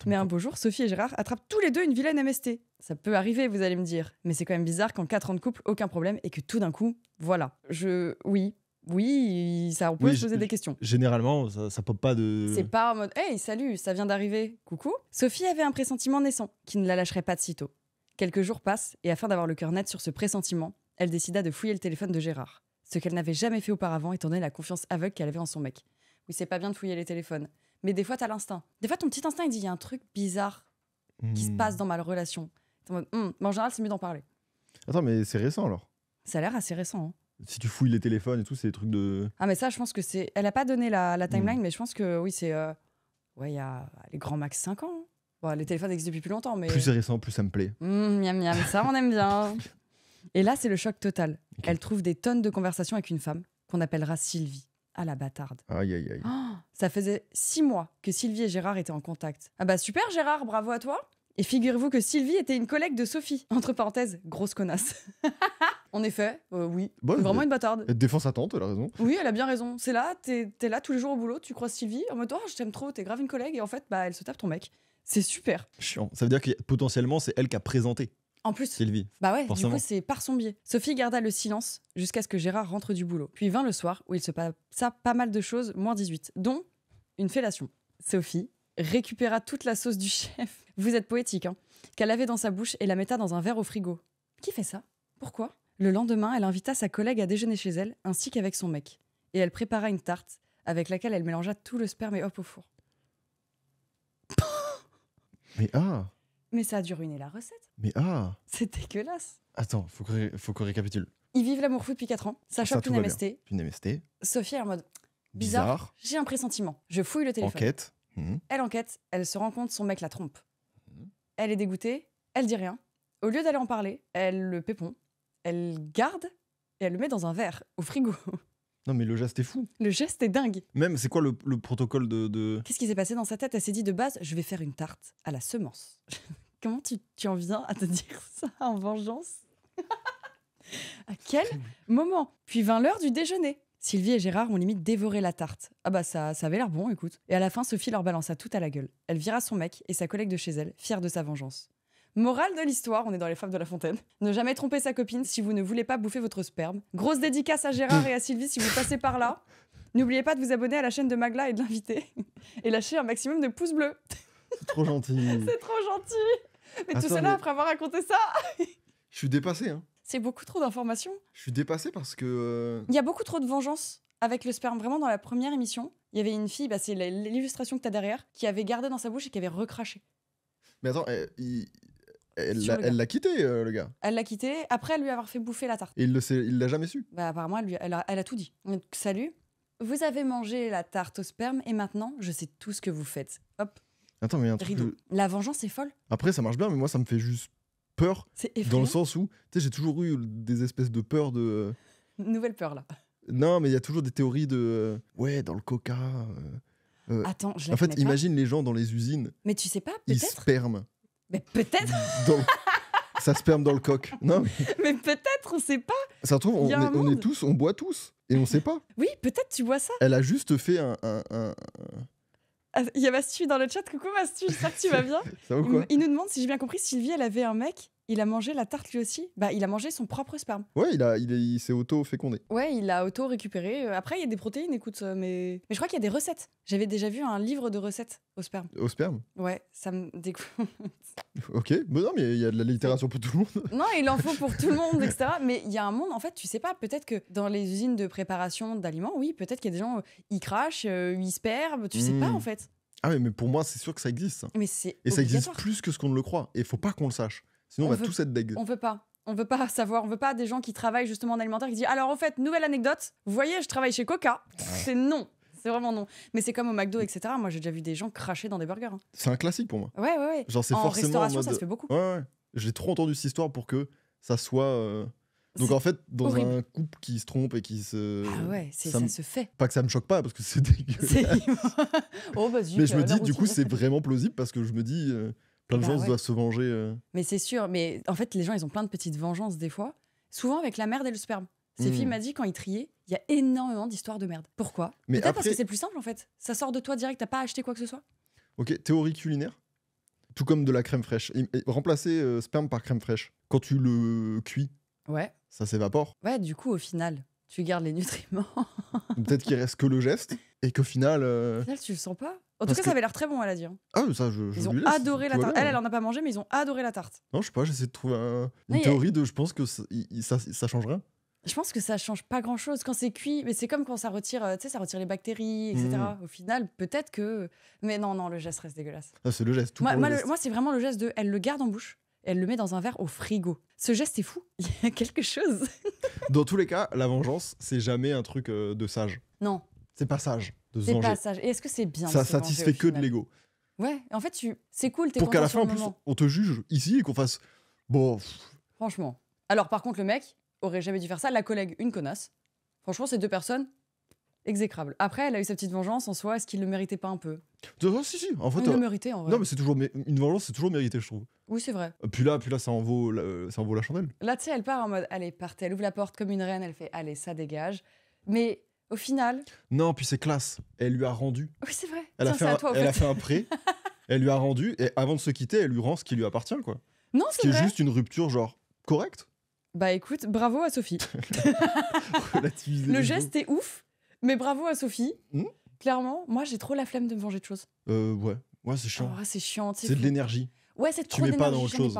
Mais un beau jour, Sophie et Gérard attrapent tous les deux une vilaine MST. Ça peut arriver, vous allez me dire. Mais c'est quand même bizarre qu'en 4 ans de couple, aucun problème et que tout d'un coup, voilà. Je. Oui. Oui, ça, on peut poser des questions. Généralement, ça, ça pop pas de. C'est pas en mode Hey, salut, ça vient d'arriver, coucou. Sophie avait un pressentiment naissant qui ne la lâcherait pas de sitôt. Quelques jours passent et afin d'avoir le cœur net sur ce pressentiment, elle décida de fouiller le téléphone de Gérard. Ce qu'elle n'avait jamais fait auparavant étant donné la confiance aveugle qu'elle avait en son mec. Oui, c'est pas bien de fouiller les téléphones. Mais des fois, tu as l'instinct. Des fois, ton petit instinct, il dit il y a un truc bizarre qui se hmm. passe dans ma relation. En hmm. Mais en général, c'est mieux d'en parler. Attends, mais c'est récent alors Ça a l'air assez récent. Hein. Si tu fouilles les téléphones et tout, c'est des trucs de. Ah, mais ça, je pense que c'est. Elle a pas donné la, hmm. timeline, mais je pense que oui, c'est. Euh, ouais, il y a les grands max 5 ans. Hein. les téléphones existent depuis plus longtemps, mais. Plus c'est récent, plus ça me plaît. miam, miam, ça, on aime bien. et là, c'est le choc total. Elle trouve des tonnes de conversations avec une femme qu'on appellera Sylvie à la bâtarde. Aïe, aïe, aïe. Oh, ça faisait six mois que Sylvie et Gérard étaient en contact. Ah bah super Gérard, bravo à toi. Et figurez-vous que Sylvie était une collègue de Sophie. Entre parenthèses, grosse connasse. en effet, euh, oui. vraiment une bâtarde. Défense défend tante, elle a raison. Oui, elle a bien raison. C'est là, t'es es là tous les jours au boulot, tu croises Sylvie, en mode Oh, je t'aime trop, t'es grave une collègue. Et en fait, bah, elle se tape ton mec. C'est super. Chiant. Ça veut dire que potentiellement, c'est elle qui a présenté. En plus, Sylvie. Bah ouais, du coup, c'est par son biais. Sophie garda le silence jusqu'à ce que Gérard rentre du boulot. Puis vint le soir où il se passa pas mal de choses, moins 18, dont une fellation. Sophie récupéra toute la sauce du chef. Vous êtes poétique, hein Qu'elle avait dans sa bouche et la metta dans un verre au frigo. Qui fait ça Pourquoi Le lendemain, elle invita sa collègue à déjeuner chez elle, ainsi qu'avec son mec. Et elle prépara une tarte avec laquelle elle mélangea tout le sperme et hop au four. Mais ah mais ça a dû ruiner la recette. Mais ah C'est dégueulasse. Attends, faut qu'on récapitule. Ils vivent l'amour fou depuis 4 ans. Ça une MST. Sophie est en mode bizarre. J'ai un pressentiment. Je fouille le téléphone. enquête. Hmm. Elle enquête. Elle se rend compte son mec la trompe. Hmm. Elle est dégoûtée. Elle dit rien. Au lieu d'aller en parler, elle le pépon. Elle garde et elle le met dans un verre au frigo. Non, mais le geste est fou. Le geste est dingue. Même, c'est quoi le, protocole de. Qu'est-ce qui s'est passé dans sa tête Elle s'est dit de base, je vais faire une tarte à la semence. Comment tu, tu, en viens à te dire ça en vengeance À quel moment Puis vint l'heure du déjeuner. Sylvie et Gérard ont limite dévoré la tarte. Ah bah ça, ça avait l'air bon, écoute. Et à la fin, Sophie leur balança tout à la gueule. Elle vira son mec et sa collègue de chez elle, fière de sa vengeance. Morale de l'histoire, on est dans les fables de la fontaine. Ne jamais tromper sa copine si vous ne voulez pas bouffer votre sperme. Grosse dédicace à Gérard et à Sylvie si vous passez par là. N'oubliez pas de vous abonner à la chaîne de Magla et de l'inviter. Et lâchez un maximum de pouces bleus. C'est trop gentil. C'est trop gentil. Mais tout cela après avoir raconté ça. Je suis dépassé. Hein. C'est beaucoup trop d'informations. Je suis dépassé parce que. Euh, il y a beaucoup trop de vengeance avec le sperme. Vraiment, dans la première émission, il y avait une fille, bah, c'est l'illustration que tu as derrière, qui avait gardé dans sa bouche et qui avait recraché. Mais attends, eh, il... Elle l'a, quitté, euh, le gars. Elle l'a quitté après lui avoir fait bouffer la tarte. il le sait, il l'a jamais su. Bah, apparemment, elle, elle a, tout dit. salut, vous avez mangé la tarte au sperme et maintenant, je sais tout ce que vous faites. Hop, Attends, mais un truc La vengeance est folle. Après, ça marche bien, mais moi, ça me fait juste peur C'est dans le sens où, tu sais, j'ai toujours eu des espèces de peurs de. Nouvelle peur, là. Non, mais il y a toujours des théories de. Ouais, dans le coca. Euh, euh, Attends, je En fait, imagine les gens dans les usines, Mais tu sais pas, peut sperment. Mais peut-être Ça sperme dans le coq. Non, mais, peut-être, on sait pas. Ça se trouve, on, est, tous, on boit tous, et on sait pas. Oui, peut-être tu bois ça. Elle a juste fait un, ah, Il y a Mastu dans le chat. Coucou Mastu, j'espère que tu vas bien. ça va quoi il nous demande, si j'ai bien compris, Sylvie, elle avait un mec il a mangé la tarte lui aussi Bah, il a mangé son propre sperme. Ouais, il, a, il, est- s'est auto-fécondé. Ouais, il a auto-récupéré. Euh, après, il y a des protéines, écoute, euh, mais... mais je crois qu'il y a des recettes. J'avais déjà vu un livre de recettes au sperme. Au sperme Ouais, ça me dégoûte. Ok. mais non, mais il y a de la littérature pour tout le monde. non, il en faut pour tout le monde, etc. Mais il y a un monde, en fait, tu sais pas, peut-être que dans les usines de préparation d'aliments, oui, peut-être qu'il y a des gens, euh, ils crachent, ils sperment, tu sais pas, hmm. en fait. Ah, mais, mais pour moi, c'est sûr que ça existe. Mais c'est Et ça existe plus que ce qu'on ne le croit. Et faut pas qu'on le sache. Sinon, on, va tous être deg. On veut pas. On veut pas savoir. On veut pas des gens qui travaillent justement en alimentaire qui disent Alors, en fait, nouvelle anecdote, vous voyez, je travaille chez Coca. C'est non. C'est vraiment non. Mais c'est comme au McDo, etc. Moi, j'ai déjà vu des gens cracher dans des burgers. Hein. C'est un classique pour moi. Ouais, ouais, ouais. Genre, c'est forcément. en restauration, ça se fait beaucoup. Ouais, ouais. J'ai trop entendu cette histoire pour que ça soit. Euh, donc en fait, dans un couple qui se trompe et qui se. Ah ouais, ça se fait. Pas que ça me choque pas parce que c'est oh, bah, Mais je me euh, dis, du coup, c'est vraiment plausible parce que je me dis, euh, la vengeance doit se venger. Euh. Mais c'est sûr, mais en fait, les gens, ils ont plein de petites vengeances des fois, souvent avec la merde et le sperme. Ces mmh. m'a dit quand il triaient, il y a énormément d'histoires de merde. Pourquoi Peut-être parce que c'est plus simple en fait. Ça sort de toi direct, t'as pas acheté quoi que ce soit. Ok, théorie culinaire, tout comme de la crème fraîche. remplacer euh, sperme par crème fraîche. Quand tu le cuis, ouais. ça s'évapore. Ouais, du coup, au final, tu gardes les nutriments. Peut-être qu'il reste que le geste et qu'au final. Euh, Au final, tu le sens pas en tout cas, ça avait l'air très bon, à a dit. Ah, ça, je, Ils ont adoré la tarte. Elle, elle en a pas mangé, mais ils ont adoré la tarte. Non, je sais pas, j'essaie de trouver une théorie de je pense que ça, changerait ça, Je pense que ça change pas grand chose quand c'est cuit, mais c'est comme quand ça retire, euh, tu sais, ça retire les bactéries, etc. Hmm. Au final, peut-être que. Mais non, non, le geste reste dégueulasse. c'est le geste. Tout moi c'est vraiment le geste de. Elle le garde en bouche elle le met dans un verre au frigo. Ce geste est fou, il y a quelque chose. dans tous les cas, la vengeance, c'est jamais un truc euh, de sage. Non. C'est pas sage de C'est pas sage. Et est-ce que c'est bien Ça satisfait que de l'ego. Ouais, en fait, c'est cool, Pour qu'à la fin, en plus, on te juge ici et qu'on fasse. Bon. Franchement. Alors, par contre, le mec aurait jamais dû faire ça. La collègue, une connasse. Franchement, ces deux personnes, Exécrable. Après, elle a eu sa petite vengeance en soi. Est-ce qu'il le méritait pas un peu si, si, en fait. Il euh, méritait en vrai. Non, mais c'est toujours une vengeance, c'est toujours mérité, je trouve. Oui, c'est vrai. Euh, puis là, puis là, ça en vaut, la, ça la chandelle. Là, tu sais, elle part en mode, allez, partez. Elle ouvre la porte comme une reine. Elle fait, allez, ça dégage. Mais au final. Non, puis c'est classe. Elle lui a rendu. Oui, c'est vrai. Elle, a, fait un, elle prêt. elle lui a rendu. Et avant de se quitter, elle lui rend ce qui lui appartient, quoi. Non, c'est ce qui est juste une rupture, genre correcte. Bah écoute, bravo à Sophie. le geste est ouf, mais bravo à Sophie. Hmm Clairement, moi j'ai trop la flemme de me venger de choses. Euh, ouais, ouais c'est chiant. Ah, c'est chiant. C'est de l'énergie. Ouais, c'est trop d'énergie. Tu mets pas dans autre chose.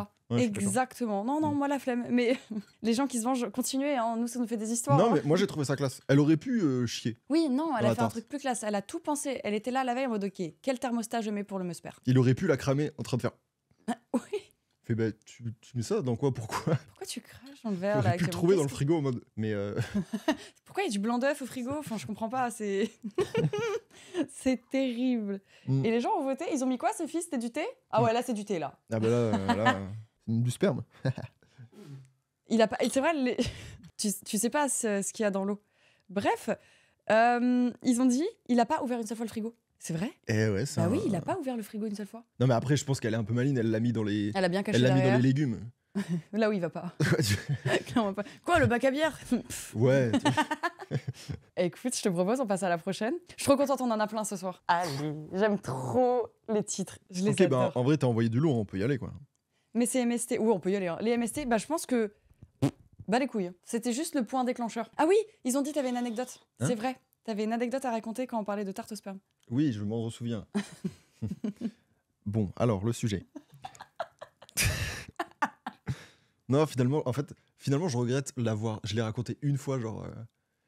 Exactement. Non, non, hmm. moi la flemme. Mais les gens qui se vengent, continuez. en hein, Nous, ça nous fait des histoires. Non, hein. mais moi j'ai trouvé ça classe. Elle aurait pu euh, chier. Oui, non, elle a fait un truc plus classe. Elle a tout pensé. Elle était là la veille en mode ok, quel thermostat je mets pour le musper. Il aurait pu la cramer en train de faire. oui. Bah, tu, mets ça dans quoi Pourquoi Pourquoi tu craches dans le verre J'aurais pu le trouver dans le frigo en mode. Mais euh, Pourquoi il y a du blanc d'œuf au frigo Enfin, je comprends pas. C'est c'est terrible. Mm. Et les gens ont voté. Ils ont mis quoi, Sophie C'était du thé Ah ouais, là c'est du thé là. Ah bah là, euh, là euh, c'est du sperme. il a pas. C'est vrai. tu, tu sais pas ce, qu'il y a dans l'eau. Bref, ils ont dit il a pas ouvert une seule fois le frigo. C'est vrai Eh ouais, ça. Bah oui, il a pas ouvert le frigo une seule fois. Non, mais après, je pense qu'elle est un peu maline, elle l'a mis dans les. Elle a bien caché Elle l'a mis dans les légumes. Là où il va pas. Quoi, le bac à bière ouais. Écoute, je te propose, on passe à la prochaine. Je suis trop contente, on en a plein ce soir. Allez, j'aime trop les titres. Je les ok, bah, en vrai, t'as envoyé du lourd, on peut y aller, quoi. Mais c'est MST. Oui, on peut y aller. Hein. Les MST, bah, je pense que. Bah, les couilles. Hein. C'était juste le point déclencheur. Ah oui, ils ont dit que t'avais une anecdote. Hein c'est vrai. T'avais une anecdote à raconter quand on parlait de tarte au sperme. Oui, je m'en souviens. bon, alors le sujet. non, finalement, en fait, finalement, je regrette l'avoir. Je l'ai raconté une fois, genre, euh,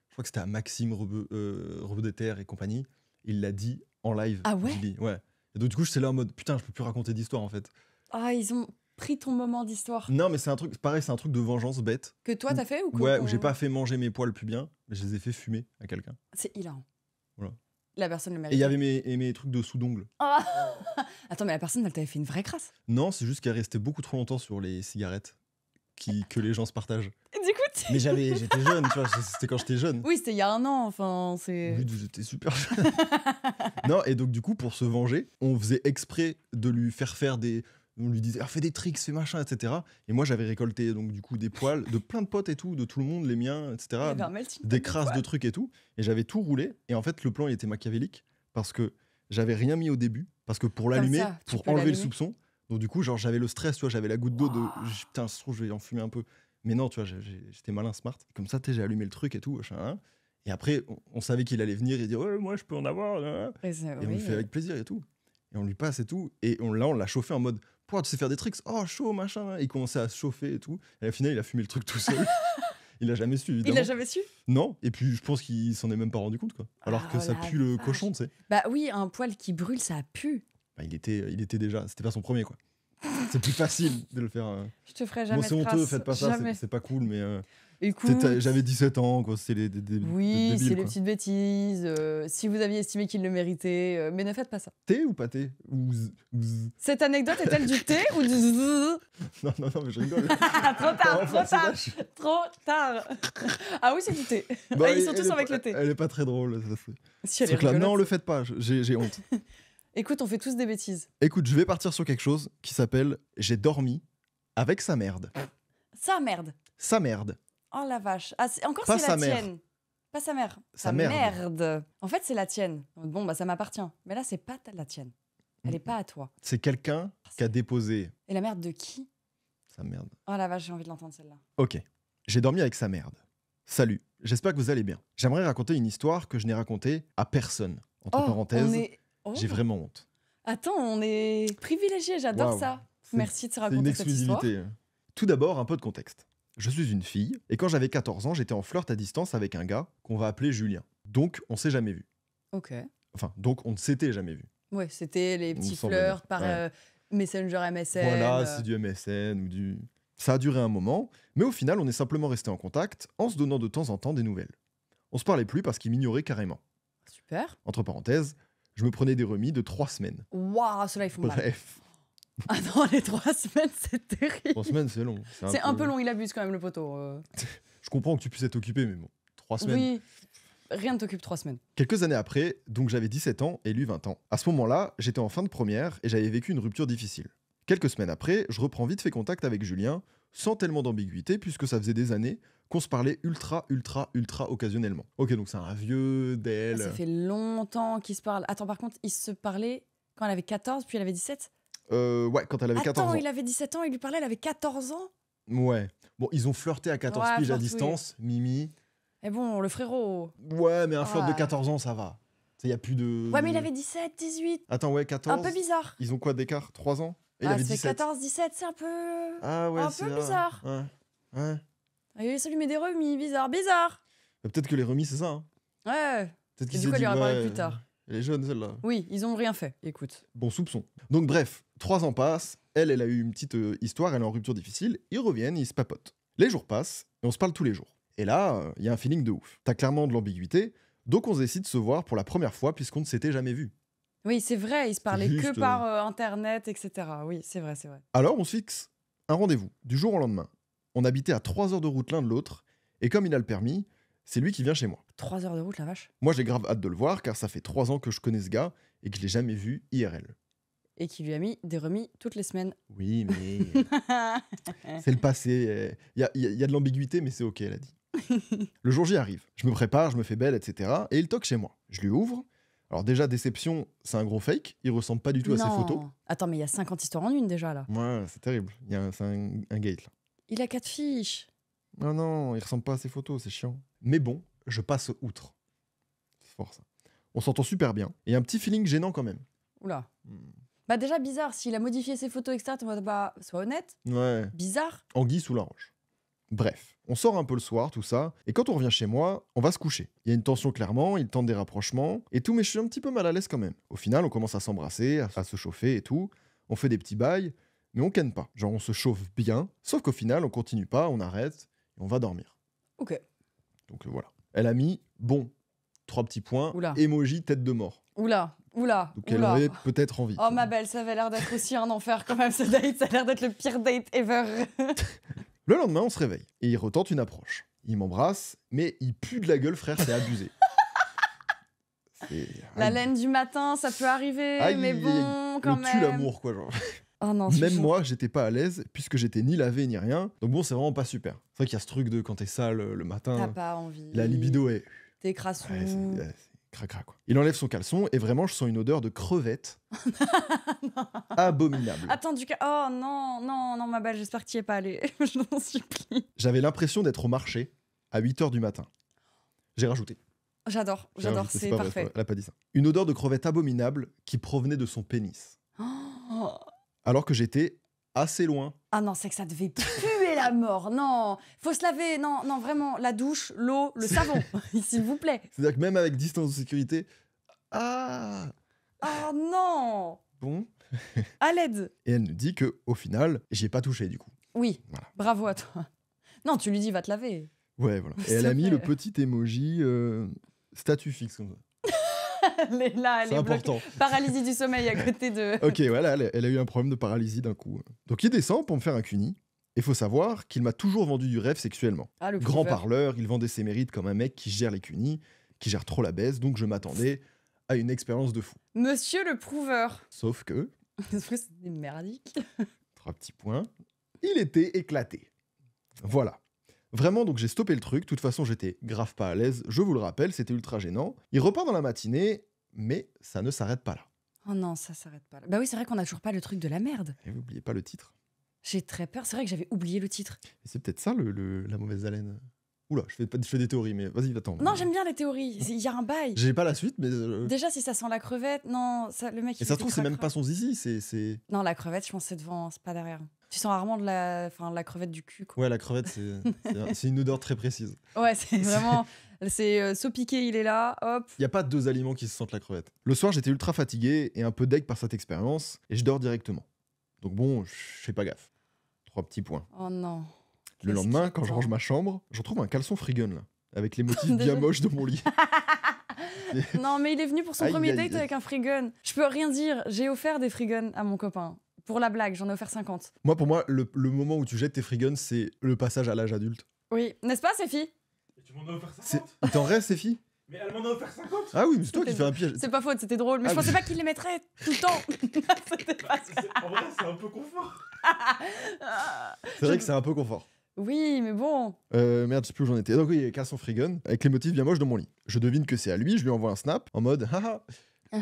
je crois que c'était à Maxime Rebeu, euh, de Terre et compagnie. Il l'a dit en live. Ah ouais. Ouais. Et donc du coup, j'étais là en mode putain, je peux plus raconter d'histoire en fait. Ah, ils ont pris ton moment d'histoire. Non, mais c'est un truc, pareil, c'est un truc de vengeance bête. Que toi, t'as fait ou quoi Ouais, où j'ai pas fait manger mes poils plus bien, mais je les ai fait fumer à quelqu'un. C'est hilarant. Voilà. La personne le mérite. Et il y avait mes, mes trucs de sous-d'ongles. Ah Attends, mais la personne, elle t'avait fait une vraie crasse. Non, c'est juste qu'elle restait beaucoup trop longtemps sur les cigarettes qui, que les gens se partagent. du coup, Mais j'avais, j'étais jeune, tu vois, c'était quand j'étais jeune. Oui, c'était il y a un an, enfin, c'est. j'étais super jeune. non, et donc, du coup, pour se venger, on faisait exprès de lui faire faire des on lui disait ah, fais des tricks, fais machin, etc. Et moi j'avais récolté donc du coup des poils de plein de potes et tout, de tout le monde, les miens, etc. Des crasses de trucs et tout. Et j'avais tout roulé. Et en fait le plan il était machiavélique parce que j'avais rien mis au début parce que pour l'allumer, pour enlever le soupçon. Donc du coup genre j'avais le stress, tu j'avais la goutte d'eau de putain se trouve je vais en fumer un peu. Mais non, tu vois, j'étais malin, smart. Comme ça, j'ai allumé le truc et tout. Hein. Et après, on, savait qu'il allait venir et dire Moi, je peux en avoir. Hein, hein. Et, on le fait avec plaisir et tout. Et on lui passe et tout. Et on, là, on l'a chauffé en mode tu sais faire des tricks, oh chaud, machin. Il commençait à se chauffer et tout. Et la final, il a fumé le truc tout seul. il l'a jamais su, Il l'a jamais su Non, et puis je pense qu'il s'en est même pas rendu compte, quoi. Alors ah que ça pue le cochon, tu sais. Bah oui, un poil qui brûle, ça a pu. Bah, il, était, il était déjà, c'était pas son premier, quoi. c'est plus facile de le faire. Euh. Je te ferai jamais. Bon, c'est honteux, faites pas ça, c'est pas cool, mais. Euh, Écoute, j'avais 17 ans, quoi. C'est les, des, des, oui, c'est les petites bêtises. Euh, si vous aviez estimé qu'il le méritait, euh, mais ne faites pas ça. Té ou pas ou Cette anecdote est-elle du thé ou du zzz Non, non, non, mais je rigole. Ah, trop tard, trop tard, trop tard. ah oui, c'est du thé. Bah ah, ils sont tous avec le thé. Elle est pas très drôle. Ça, si elle là, non, le faites pas. J'ai honte. Écoute, on fait tous des bêtises. Écoute, je vais partir sur quelque chose qui s'appelle J'ai dormi avec sa merde. Sa merde. Sa merde. Oh la vache. Ah, encore c'est la tienne. Pas sa mère. Sa, sa merde. En fait, c'est la tienne. Bon, bah ça m'appartient. Mais là, c'est pas la tienne. Elle n'est pas à toi. C'est quelqu'un qui a déposé. Et la merde de qui Sa merde. Oh la vache, j'ai envie de l'entendre celle-là. Ok. J'ai dormi avec sa merde. Salut. J'espère que vous allez bien. J'aimerais raconter une histoire que je n'ai racontée à personne. Entre oh, parenthèses, oh. j'ai vraiment honte. Attends, on est privilégiés, j'adore ça. Merci de se raconter une exclusivité. Tout d'abord, un peu de contexte. Je suis une fille, et quand j'avais 14 ans, j'étais en flirt à distance avec un gars qu'on va appeler Julien. Donc, on s'est jamais vu. Ok. Enfin, donc, on ne s'était jamais vu. Ouais, c'était les petits flirts par euh, Messenger MSN. Voilà, euh. c'est du MSN ou du. Ça a duré un moment, mais au final, on est simplement resté en contact en se donnant de temps en temps des nouvelles. On se parlait plus parce qu'il m'ignorait carrément. Super. Entre parenthèses, je me prenais des remis de trois semaines. Waouh, cela ils font Bref, Ah les trois semaines, c'est terrible. Trois semaines, c'est long. C'est un, peu long, il abuse quand même le poteau. Euh. je comprends que tu puisses être occupé, mais bon, trois semaines. Oui, rien ne t'occupe trois semaines. Quelques années après, donc j'avais 17 ans et lui 20 ans. À ce moment-là, j'étais en fin de première et j'avais vécu une rupture difficile. Quelques semaines après, je reprends vite fait contact avec Julien, sans tellement d'ambiguïté, puisque ça faisait des années qu'on se parlait ultra, ultra, ultra occasionnellement. Ok, donc c'est un vieux ah, d'elle. Ça fait longtemps qu'ils se parlent. Attends, par contre, ils se parlaient quand elle avait 14, puis elle avait 17 euh, ouais, quand elle avait 14 ans. Attends, il avait 17 ans, il lui parlait, elle avait 14 ans Ouais. Bon, ils ont flirté à 14 ouais, piges à distance, Mimi. Et eh bon, le frérot. Ouais, mais un flirt de 14 ans, ça va. Il n'y a plus de. Ouais, mais il avait 17, 18. Attends, ouais, 14. Un peu bizarre. Ils ont quoi d'écart 3 ans Et il ah, avait 17. 14, 17, c'est un peu. Ah ouais, c'est... Un peu bizarre. Ouais. Ouais. ça lui met des remis, bizarre, bizarre. Bah, peut-être que les remis, c'est ça. Hein. Ouais. Peut-être qu'il s'est dit. parlé plus tard. Les jeunes, là Oui, ils ont rien fait, écoute. Bon soupçon. Donc bref, trois ans passent, elle, elle a eu une petite euh, histoire, elle est en rupture difficile, ils reviennent, ils se papotent. Les jours passent, et on se parle tous les jours. Et là, euh, il y a un feeling de ouf. T'as clairement de l'ambiguïté, donc on décide de se voir pour la première fois puisqu'on ne s'était jamais vu. Oui, c'est vrai, ils se parlaient que par euh, internet, etc. Oui, c'est vrai, c'est vrai. Alors on se fixe un rendez-vous, du jour au lendemain. On habitait à trois heures de route l'un de l'autre, et comme il a le permis, c'est lui qui vient chez moi. Trois heures de route, la vache. Moi, j'ai grave hâte de le voir car ça fait trois ans que je connais ce gars et que je l'ai jamais vu IRL. Et qui lui a mis des remis toutes les semaines. Oui, mais. c'est le passé. Il y a, de l'ambiguïté, mais c'est ok, elle a dit. le jour J arrive. Je me prépare, je me fais belle, etc. Et il toque chez moi. Je lui ouvre. Alors, déjà, déception, c'est un gros fake. Il ressemble pas du tout à ses photos. Attends, mais il y a 50 histoires en une déjà, là. Ouais, c'est terrible. Il y a un gate, là. Il a quatre fiches. Non, non, il ressemble pas à ces photos, c'est chiant. Mais bon, je passe outre. C'est fort On s'entend super bien. Et un petit feeling gênant quand même. Oula. Hmm. Bah déjà bizarre, s'il a modifié ses photos, etc., tu bah, sois honnête. Ouais. Bizarre. Anguille sous la Bref, on sort un peu le soir, tout ça, et quand on revient chez moi, on va se coucher. Il y a une tension clairement, il tente des rapprochements, et tout, mais je suis un petit peu mal à l'aise quand même. Au final, on commence à s'embrasser, à, se chauffer et tout, on fait des petits bails, mais on canne pas. Genre on se chauffe bien, sauf qu'au final, on continue pas, on arrête, on va dormir. Ok. Donc euh, voilà. Elle a mis, bon, trois petits points, Oula. emoji tête de mort. Oula, oula. Donc elle avait peut-être envie. Oh ma belle, ça avait l'air d'être aussi un enfer quand même ce date, ça a l'air d'être le pire date ever. le lendemain, on se réveille et il retente une approche. Il m'embrasse, mais il pue de la gueule, frère, c'est abusé. La laine du matin, ça peut arriver, mais bon, quand il même. tue l'amour, quoi, genre. Ah Même moi, j'étais pas à l'aise puisque j'étais ni lavé ni rien. Donc bon, c'est vraiment pas super. C'est vrai qu'il y a ce truc de quand t'es sale euh, le matin. T'as pas envie. La libido est. T'es crassou. cracra quoi. Il enlève son caleçon et vraiment, je sens une odeur de crevette. abominable. Attends, du cas. Oh non, non, non, ma belle, j'espère que tu es pas allé. je t'en supplie. J'avais l'impression d'être au marché à 8 h du matin. J'ai rajouté. J'adore, j'adore, c'est parfait. elle a pas dit ça. Une odeur de crevette abominable qui provenait de son pénis alors que j'étais assez loin. Ah non, c'est que ça devait puer la mort. Non, faut se laver. Non, non, vraiment, la douche, l'eau, le savon, s'il vous plaît. C'est-à-dire que même avec distance de sécurité, ah. Ah non. Bon. à l'aide. Et elle nous dit que au final, j'ai pas touché du coup. Oui. Bravo à toi. Non, tu lui dis va te laver. Ouais, voilà. Et elle a mis le petit emoji euh, statue fixe comme ça. est là, elle est, Paralysie du sommeil à côté de. ok, voilà, elle, a eu un problème de paralysie d'un coup. Donc il descend pour me faire un cuni. Et faut savoir qu'il m'a toujours vendu du rêve sexuellement. Ah, Grand parleur, il vendait ses mérites comme un mec qui gère les cunis, qui gère trop la baisse, donc je m'attendais à une expérience de fou. Monsieur le prouveur. Sauf que. Sauf que c'était merdique. Trois petits points. Il était éclaté. Voilà. Vraiment, donc j'ai stoppé le truc. De toute façon, j'étais grave pas à l'aise. Je vous le rappelle, c'était ultra gênant. Il repart dans la matinée, mais ça ne s'arrête pas là. Oh non, ça s'arrête pas là. Bah oui, c'est vrai qu'on n'a toujours pas le truc de la merde. Et vous oubliez pas le titre. J'ai très peur. C'est vrai que j'avais oublié le titre. c'est peut-être ça le, la mauvaise haleine. Oula, je fais, je fais des théories, mais vas-y, va-t'en. Non, j'aime bien les théories. Il y a un bail. J'ai pas la suite, mais. Euh, Déjà, si ça sent la crevette, non, ça, le mec. Et ça se trouve, c'est même pas son zizi, c'est- Non, la crevette, je pense c'est devant, c'est pas derrière. Tu sens rarement de la, la crevette du cul. Ouais, la crevette, c'est une odeur très précise. Ouais, c'est vraiment. C'est euh, il est là, hop. Il n'y a pas deux aliments qui se sentent la crevette. Le soir, j'étais ultra fatigué et un peu deg par cette expérience, et je dors directement. Donc bon, je fais pas gaffe. Trois petits points. Oh non. Le lendemain, quand je range ma chambre, je retrouve un caleçon frigun, là, avec les motifs bien moches de mon lit. non, mais il est venu pour son premier date avec un frigun Je peux rien dire. J'ai offert des frigun à mon copain. Pour la blague, j'en ai offert 50. Moi, pour moi, le, moment où tu jettes tes free c'est le passage à l'âge adulte. Oui, n'est-ce pas, Séphie tu m'en as offert 50 Il t'en reste, Séphie mais elle m'en a offert 50 Ah oui, mais c'est toi qui fais un piège. C'est pas faute, c'était drôle, mais ah je pensais pas qu'il les mettrait tout le temps. En vrai, c'est un peu confort. c'est vrai que c'est un peu confort. Oui, mais bon. Euh, merde, je sais plus où j'en étais. Donc il casse son free gun avec les motifs bien moches dans mon lit. Je devine que c'est à lui, je lui envoie un snap en mode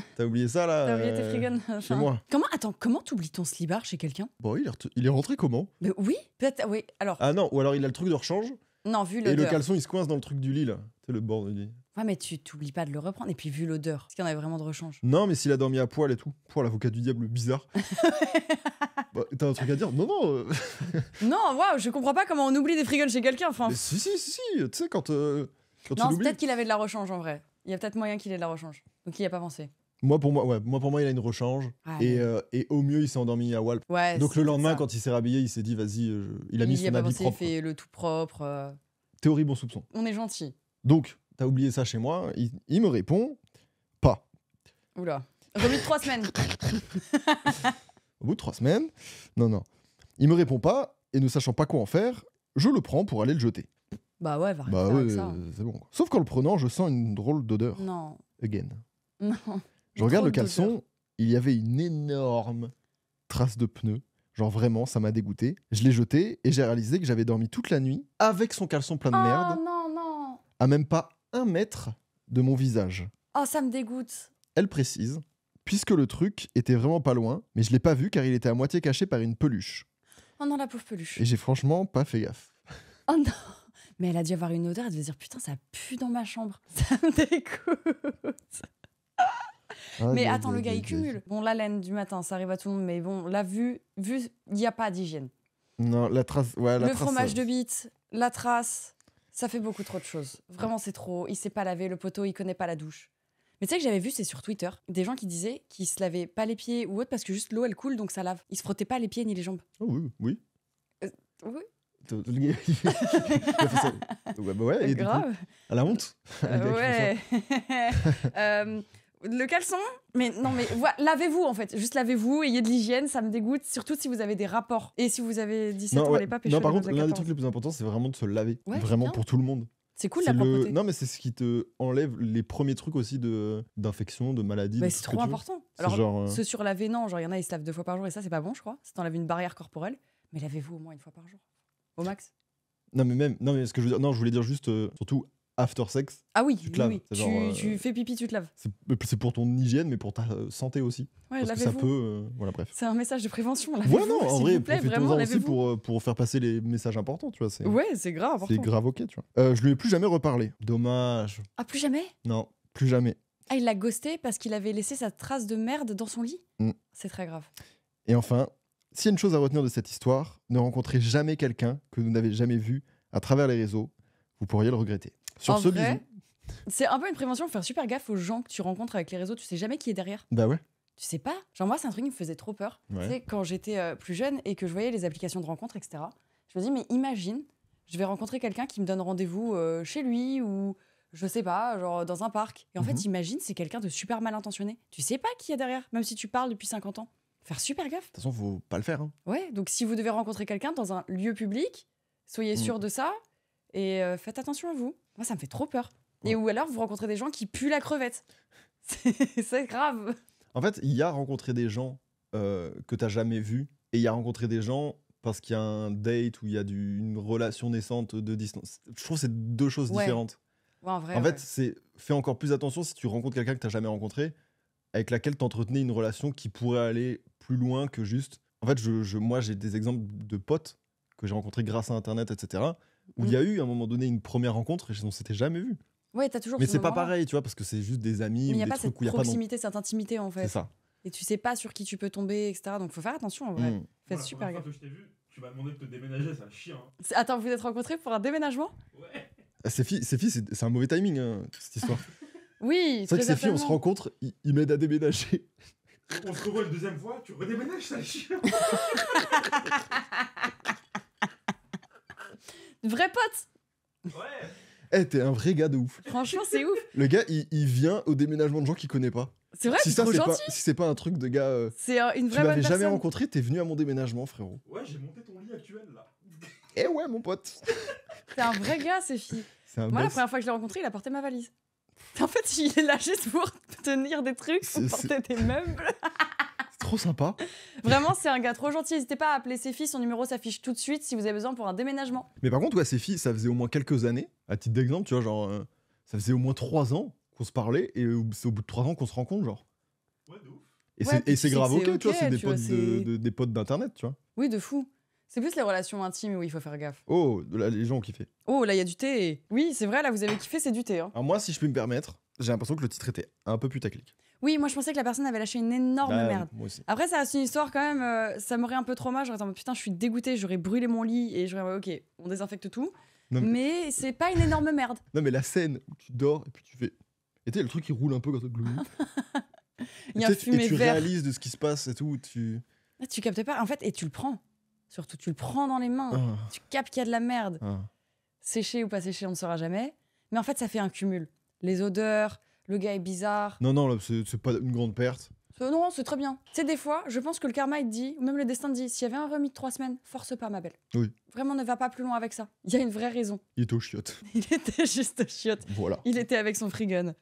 T'as oublié ça là T'as oublié tes euh, frigones Chez moi. Comment Attends, comment t'oublies ton slibard chez quelqu'un Bon, bah il est, il est rentré comment Mais oui, peut-être. Oui, alors. Ah non, ou alors il a le truc de rechange non, vu et le caleçon il se coince dans le truc du lit là. C'est le bord du lit. Ouais, mais tu t'oublies pas de le reprendre. Et puis, vu l'odeur, est-ce qu'il y en avait vraiment de rechange Non, mais s'il a dormi à poil et tout. Pour l'avocat du diable, bizarre. Bah, t'as un truc à dire Non, non. Euh. Non, waouh, je comprends pas comment on oublie des frigoles chez quelqu'un. Enfin, si, si, si, Tu sais, quand, euh, quand tu non, peut-être qu'il avait de la rechange en vrai. Il y a peut-être moyen qu'il ait de la rechange. Donc, il n'y a pas pensé. Moi pour moi, ouais, moi pour moi, il a une rechange ah, et, euh, et, au mieux il s'est endormi à Walp. Donc le lendemain, quand il s'est rhabillé, il s'est dit vas-y, euh, il a mis son a habit propre. Il fait le tout propre. Euh. Théorie bon soupçon. On est gentil. Donc t'as oublié ça chez moi. Il, me répond pas. Oula. Remis de trois semaines. Au bout de trois semaines, non non, il me répond pas et ne sachant pas quoi en faire, je le prends pour aller le jeter. Bah ouais, va rien bah faire avec ouais, c'est bon. Sauf qu'en le prenant, je sens une drôle d'odeur. Non, again. non. Je regarde le caleçon, il y avait une énorme trace de pneu. Genre vraiment, ça m'a dégoûté. Je l'ai jeté et j'ai réalisé que j'avais dormi toute la nuit avec son caleçon plein de oh, merde. non, non À même pas un mètre de mon visage. Oh, ça me dégoûte. Elle précise, puisque le truc était vraiment pas loin, mais je l'ai pas vu car il était à moitié caché par une peluche. Oh non, la pauvre peluche. Et j'ai franchement pas fait gaffe. Oh non Mais elle a dû avoir une odeur, elle devait dire putain, ça pue dans ma chambre. Ça me dégoûte. Ah, mais attends, le gars, il cumule. Bon, la laine du matin, ça arrive à tout le monde, mais bon, la vue, vue, il n'y a pas d'hygiène. Non, la trace. Ouais, la le fromage euh. de bite, la trace, ça fait beaucoup trop de choses. Vraiment, c'est trop. Il s'est pas laver, le poteau, il connaît pas la douche. Mais tu sais que j'avais vu, c'est sur Twitter, des gens qui disaient qu'ils se lavaient pas les pieds ou autre parce que juste l'eau elle coule donc ça lave. Ils se frottaient pas les pieds ni les jambes. Oh oui, oui. oui. Ouais, grave. à la honte. Euh, ouais. Euh, le caleçon Mais non, mais lavez-vous en fait. Juste lavez-vous, ayez de l'hygiène, ça me dégoûte. Surtout si vous avez des rapports. Et si vous avez 17 non, ans, pas pêcher. Non, par contre, l'un des trucs les plus importants, c'est vraiment de se laver. vraiment pour tout le monde. C'est cool la le... Non, mais c'est ce qui te enlève les premiers trucs aussi d'infection, de... maladie. Bah, c'est trop important. Alors, genre, euh, sur laver non. Genre, il y en a, ils se lavent deux fois par jour et ça, c'est pas bon, je crois. C'est enlever une barrière corporelle. Mais lavez-vous au moins une fois par jour. Au max. Non, mais même, non, mais ce que je veux dire, non, je voulais dire juste, euh, surtout, after sex. Ah oui, tu te laves. Euh, tu, fais pipi, tu te laves. C'est pour ton hygiène, mais pour ta euh, santé aussi. ça euh, voilà, bref. C'est un message de prévention. Ouais, non, en vrai, aussi pour, pour faire passer les messages importants, tu vois. Ouais, c'est grave. C'est grave, ok, tu vois. je lui ai plus jamais reparlé. Dommage. Ah, plus jamais Non, plus jamais. Ah, il l'a ghosté parce qu'il avait laissé sa trace de merde dans son lit mm. C'est très grave. Et enfin, s'il y a une chose à retenir de cette histoire, ne rencontrez jamais quelqu'un que vous n'avez jamais vu à travers les réseaux. Vous pourriez le regretter. C'est un peu une prévention, faire super gaffe aux gens que tu rencontres avec les réseaux, tu sais jamais qui est derrière. Bah ouais. Tu sais pas. Genre moi, c'est un truc qui me faisait trop peur. Tu sais, quand j'étais euh, plus jeune et que je voyais les applications de rencontres, etc. Je me dis, mais imagine, je vais rencontrer quelqu'un qui me donne rendez-vous euh, chez lui ou je sais pas, genre dans un parc. Et en fait, mhm. imagine, c'est quelqu'un de super mal intentionné. Tu sais pas qui est derrière, même si tu parles depuis 50 ans. Faire super gaffe. De toute façon, faut pas le faire. Hein. Ouais, donc si vous devez rencontrer quelqu'un dans un lieu public, soyez mm. sûr de ça et euh, faites attention à vous. Moi, ça me fait trop peur. Et ou alors, vous rencontrez des gens qui puent la crevette. C'est grave. En fait, il y a rencontré des gens euh, que que n'as jamais vus, et il y a rencontré des gens parce qu'il y a un date ou il y a une relation naissante de distance. Je trouve que c'est deux choses différentes. en, fait, c'est fais encore plus attention si tu rencontres quelqu'un que tu t'as jamais rencontré, avec laquelle entretenais une relation qui pourrait aller plus loin que juste. En fait, moi, j'ai des exemples de potes que j'ai rencontrés grâce à Internet, etc où il mm. y a eu à un moment donné une première rencontre et on s'était jamais vu. Ouais, t'as toujours. Mais c'est pas pareil, tu vois, parce que c'est juste des amis. Mais il n'y a, pas cette proximité, cette intimité en fait. C'est ça. Et tu sais pas sur qui tu peux tomber, etc. Donc faut faire attention en vrai. Mm. Faites je t'ai vu Tu m'as demandé de te déménager, hein. c'est un chien. Attends, vous vous êtes rencontrés pour un déménagement Ouais. Ah, c'est c'est un mauvais timing, hein, cette histoire. oui, c'est vrai que ces filles, on se rencontre, ils, m'aident à déménager. on se revoit une deuxième fois, tu redéménages, ça chien. Vrai pote Ouais Eh, t'es un vrai gars de ouf. Franchement, c'est ouf. Le gars, il, vient au déménagement de gens qu'il connaît pas. C'est vrai, si c'est Pas, si c'est pas un truc de gars. Euh, c'est une vraie Tu m'avais jamais rencontré, t'es venu à mon déménagement, frérot. Ouais, j'ai monté ton lit actuel là. Eh ouais, mon pote. T'es un vrai gars, ce Moi, la première fois que je l'ai rencontré, il a porté ma valise. En fait, il est là juste pour tenir des trucs, pour porter des meubles. Trop sympa. Vraiment, c'est un gars trop gentil. N'hésitez pas à appeler ses Son numéro s'affiche tout de suite si vous avez besoin pour un déménagement. Mais par contre, ouais, ses filles, ça faisait au moins quelques années. À titre d'exemple, tu vois, genre, euh, ça faisait au moins trois ans qu'on se parlait et c'est au bout de trois ans qu'on se rencontre, genre. Ouais, ouf. Et c'est grave ok, tu vois, c'est des, potes d'internet, tu vois. Oui, de fou. C'est plus les relations intimes où il faut faire gaffe. Oh, les gens ont kiffé. Oh, là, il y a du thé. Oui, c'est vrai, là, vous avez kiffé, c'est du thé. Hein. moi, si je peux me permettre, j'ai l'impression que le titre était un peu putaclic. Oui, moi je pensais que la personne avait lâché une énorme bah merde. Après, ça une histoire quand même, euh, ça m'aurait un peu trauma. J'aurais dit, putain, je suis dégoûté. j'aurais brûlé mon lit et j'aurais, dit, ok, on désinfecte tout. mais, c'est pas une énorme merde. Non, mais la scène où tu dors et puis tu fais. Et tu le truc qui roule un peu quand tu Il Et tu réalises de ce qui se passe et tout. Tu... Ah, tu captes pas, en fait, et tu le prends. Surtout, tu le prends dans les mains. Ah. Tu captes qu'il y a de la merde. Ah. sécher ou pas séché, on ne saura jamais. Mais en fait, ça fait un cumul. Les odeurs, le gars est bizarre. Non, non, c'est pas une grande perte. Euh, non, c'est très bien. Tu sais, des fois, je pense que le karma, il dit, ou même le destin dit, s'il y avait un remis de trois semaines, force pas, ma belle. Oui. Vraiment, ne va pas plus loin avec ça. Il y a une vraie raison. Il était au chiotte. Il était juste au chiotte. Voilà. Il était avec son frigun.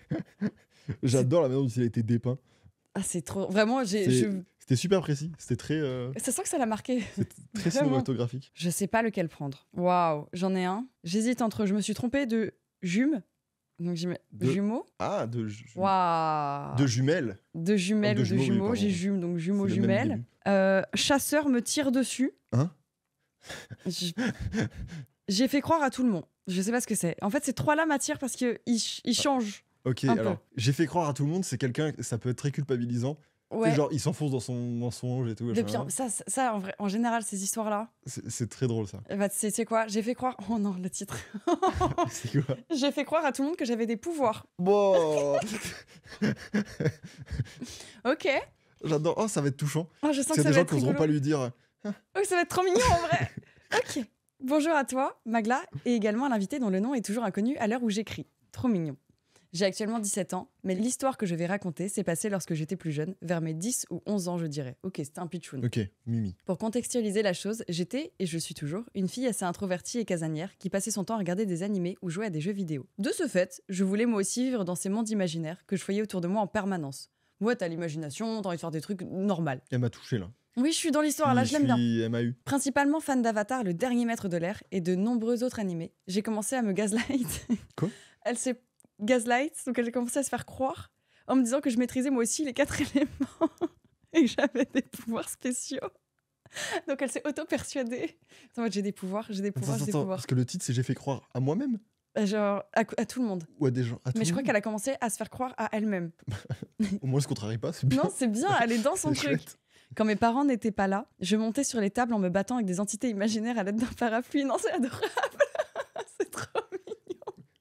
J'adore la manière dont il a été dépeint. Ah, c'est trop. Vraiment, j'ai. C'était super précis. C'était très. c'est euh, Ça sent que ça l'a marqué. Très cinématographique. Je sais pas lequel prendre. Waouh, j'en ai un. J'hésite entre je me suis trompé de Jume donc, jumeaux Ah, de, de jumelles. De jumelles oh, ou de jumeaux. J'ai jume, donc jumeaux, jumelles. Euh, chasseur me tire dessus. Hein J'ai fait croire à tout le monde. Je sais pas ce que c'est. En fait, ces trois-là m'attirent parce qu'ils ils ah, changent. Ok, alors, j'ai fait croire à tout le monde, c'est quelqu'un, ça peut être très culpabilisant. Genre, il s'enfonce dans son mensonge et tout. Et pire, ça, ça, en, vrai, en général, ces histoires-là. C'est très drôle, ça. Bah, c'est quoi J'ai fait croire. Oh non, le titre. c'est quoi J'ai fait croire à tout le monde que j'avais des pouvoirs. Bon Ok. J'adore. Oh, ça va être touchant. Oh, je sens que des gens qui n'oseront pas lui dire. Hein oh, ça va être trop mignon en vrai. ok. Bonjour à toi, Magla, et également à l'invité dont le nom est toujours inconnu à l'heure où j'écris. Trop mignon. J'ai actuellement 17 ans, mais l'histoire que je vais raconter s'est passée lorsque j'étais plus jeune, vers mes 10 ou 11 ans, je dirais. Ok, c'était un pitchoun. Ok, Mimi. Pour contextualiser la chose, j'étais, et je suis toujours, une fille assez introvertie et casanière qui passait son temps à regarder des animés ou jouer à des jeux vidéo. De ce fait, je voulais moi aussi vivre dans ces mondes imaginaires que je voyais autour de moi en permanence. Moi, t'as l'imagination, t'as envie de faire des trucs normaux. Elle m'a touché là. Oui, je suis dans l'histoire, là, je, l'aime bien. elle m'a eu. Principalement fan d'Avatar, le dernier maître de l'air, et de nombreux autres animés, j'ai commencé à me gaslight. Quoi Elle s'est gaslight, donc elle a commencé à se faire croire en me disant que je maîtrisais moi aussi les quatre éléments et que j'avais des pouvoirs spéciaux. Donc elle s'est auto-persuadée. En fait, j'ai des pouvoirs, j'ai des pouvoirs, j'ai des pouvoirs. Parce que le titre, c'est J'ai fait croire à moi-même bah, Genre, à, tout le monde. Ou à des gens. Mais je crois qu'elle a commencé à se faire croire à elle-même. Au moins, elle se contrarie pas, c'est bien. Non, c'est bien, elle est dans son truc. Quand mes parents n'étaient pas là, je montais sur les tables en me battant avec des entités imaginaires à l'aide d'un parapluie. Non, c'est adorable. c'est trop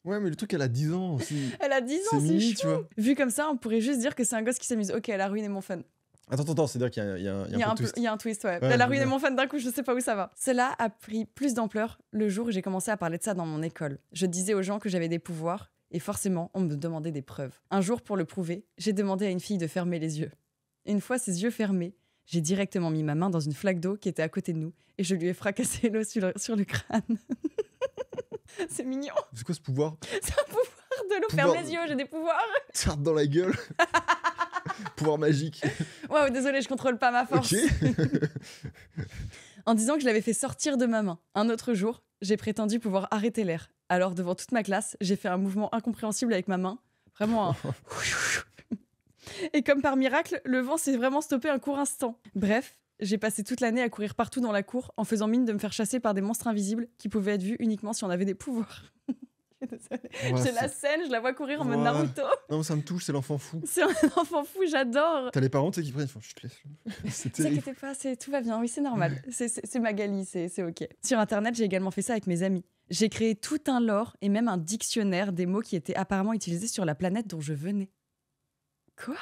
Ouais, mais le truc, elle a 10 ans. Elle a 10 ans, c'est tu vois. Vu comme ça, on pourrait juste dire que c'est un gosse qui s'amuse. Ok, elle a ruiné mon fan. Attends, attends, c'est-à-dire qu'il y, a, un, twist. Il y a un twist, ouais. elle a ruiné mon fan d'un coup, je sais pas où ça va. Cela a pris plus d'ampleur le jour où j'ai commencé à parler de ça dans mon école. Je disais aux gens que j'avais des pouvoirs, et forcément, on me demandait des preuves. Un jour, pour le prouver, j'ai demandé à une fille de fermer les yeux. Une fois ses yeux fermés, j'ai directement mis ma main dans une flaque d'eau qui était à côté de nous, et je lui ai fracassé l'eau sur le crâne. C'est mignon. C'est quoi ce pouvoir C'est un pouvoir de l'eau. Ferme les yeux, j'ai des pouvoirs. Tarte dans la gueule. pouvoir magique. Ouais, désolé, je contrôle pas ma force. en disant que je l'avais fait sortir de ma main. Un autre jour, j'ai prétendu pouvoir arrêter l'air. Alors, devant toute ma classe, j'ai fait un mouvement incompréhensible avec ma main. Vraiment Et comme par miracle, le vent s'est vraiment stoppé un court instant. Bref, j'ai passé toute l'année à courir partout dans la cour en faisant mine de me faire chasser par des monstres invisibles qui pouvaient être vus uniquement si on avait des pouvoirs. J'ai la scène, je la vois courir en mode Naruto. Non, ça me touche, c'est l'enfant fou. C'est un enfant fou, j'adore. T'as les parents qui prennent, je te laisse. T'inquiète pas, tout va bien, oui, c'est normal. C'est Magali, c'est ok. Sur internet, j'ai également fait ça avec mes amis. J'ai créé tout un lore et même un dictionnaire des mots qui étaient apparemment utilisés sur la planète dont je venais. Quoi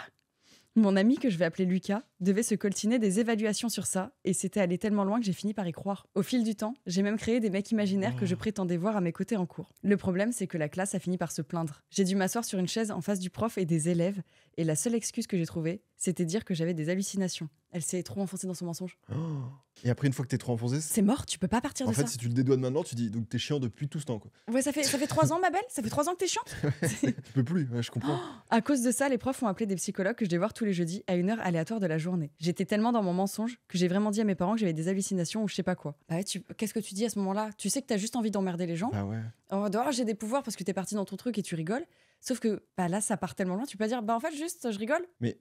mon ami, que je vais appeler Lucas, devait se coltiner des évaluations sur ça, et c'était allé tellement loin que j'ai fini par y croire. Au fil du temps, j'ai même créé des mecs imaginaires que je ah. prétendais voir à mes côtés en cours. Le problème, c'est que la classe a fini par se plaindre. J'ai dû m'asseoir sur une chaise en face du prof et des élèves, et la seule excuse que j'ai trouvée, c'était dire que j'avais des hallucinations. Elle s'est trop enfoncée dans son mensonge. Oh et après, une fois que t'es trop enfoncée, c'est mort, tu peux pas partir de ça. En fait, si tu le dédouanes maintenant, tu dis donc t'es chiant depuis tout ce temps. Quoi. Ouais, ça fait, ça fait trois ans, ma belle Ça fait trois ans que t'es chiant Tu peux plus, je comprends. à cause de ça, les profs ont appelé des psychologues que je devais voir tous les jeudis à une heure aléatoire de la journée. J'étais tellement dans mon mensonge que j'ai vraiment dit à mes parents que j'avais des hallucinations ou je sais pas quoi. Bah ouais, tu... qu'est-ce que tu dis à ce moment-là Tu sais que t'as juste envie d'emmerder les gens. ah ouais. En oh, dehors, j'ai des pouvoirs parce que t'es parti dans ton truc et tu rigoles. Sauf que bah là, ça part tellement loin, tu peux pas dire bah en fait, juste, je rigole. Mais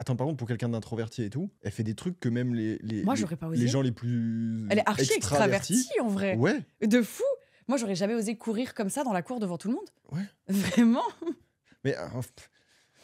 Attends, par contre, pour quelqu'un d'introverti et tout, elle fait des trucs que même les, les, les, gens les plus. Elle est archi extravertie, en vrai. Ouais. De fou. Moi, j'aurais jamais osé courir comme ça dans la cour devant tout le monde. Ouais. Vraiment. Mais. Euh,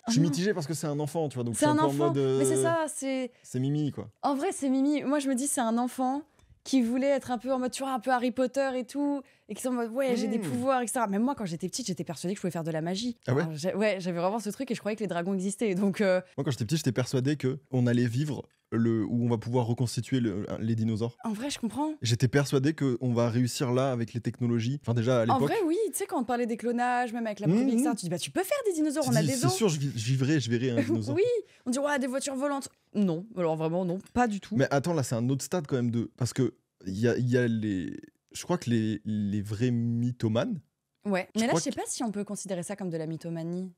je suis ah mitigé parce que c'est un enfant, tu vois. Donc c'est un enfant. En mode, Mais c'est euh, ça, c'est. C'est Mimi, quoi. En vrai, c'est Mimi. Moi, je me dis, c'est un enfant qui voulait être un peu en mode, tu vois, un peu Harry Potter et tout et qui sont en mode ouais j'ai des hmm. pouvoirs etc même moi quand j'étais petite j'étais persuadée que je pouvais faire de la magie ah ouais ouais j'avais vraiment ce truc et je croyais que les dragons existaient donc euh, moi quand j'étais petite j'étais persuadée que on allait vivre le, où on va pouvoir reconstituer les dinosaures. En vrai, je comprends. J'étais persuadé qu'on va réussir là avec les technologies. Enfin, déjà à l'époque. En vrai, oui. Tu sais, quand on parlait des clonages, même avec la mmh, première mmh. tu dis, bah, tu peux faire des dinosaures, on a des os. C'est sûr, je, vivrai, je verrai un dinosaure. oui, on dit, ouais, des voitures volantes. Non, alors vraiment, non, pas du tout. Mais attends, là, c'est un autre stade quand même de. Parce que il y a, y a les, je crois que les, vrais mythomanes. Ouais, mais là, je sais pas si on peut considérer ça comme de la mythomanie.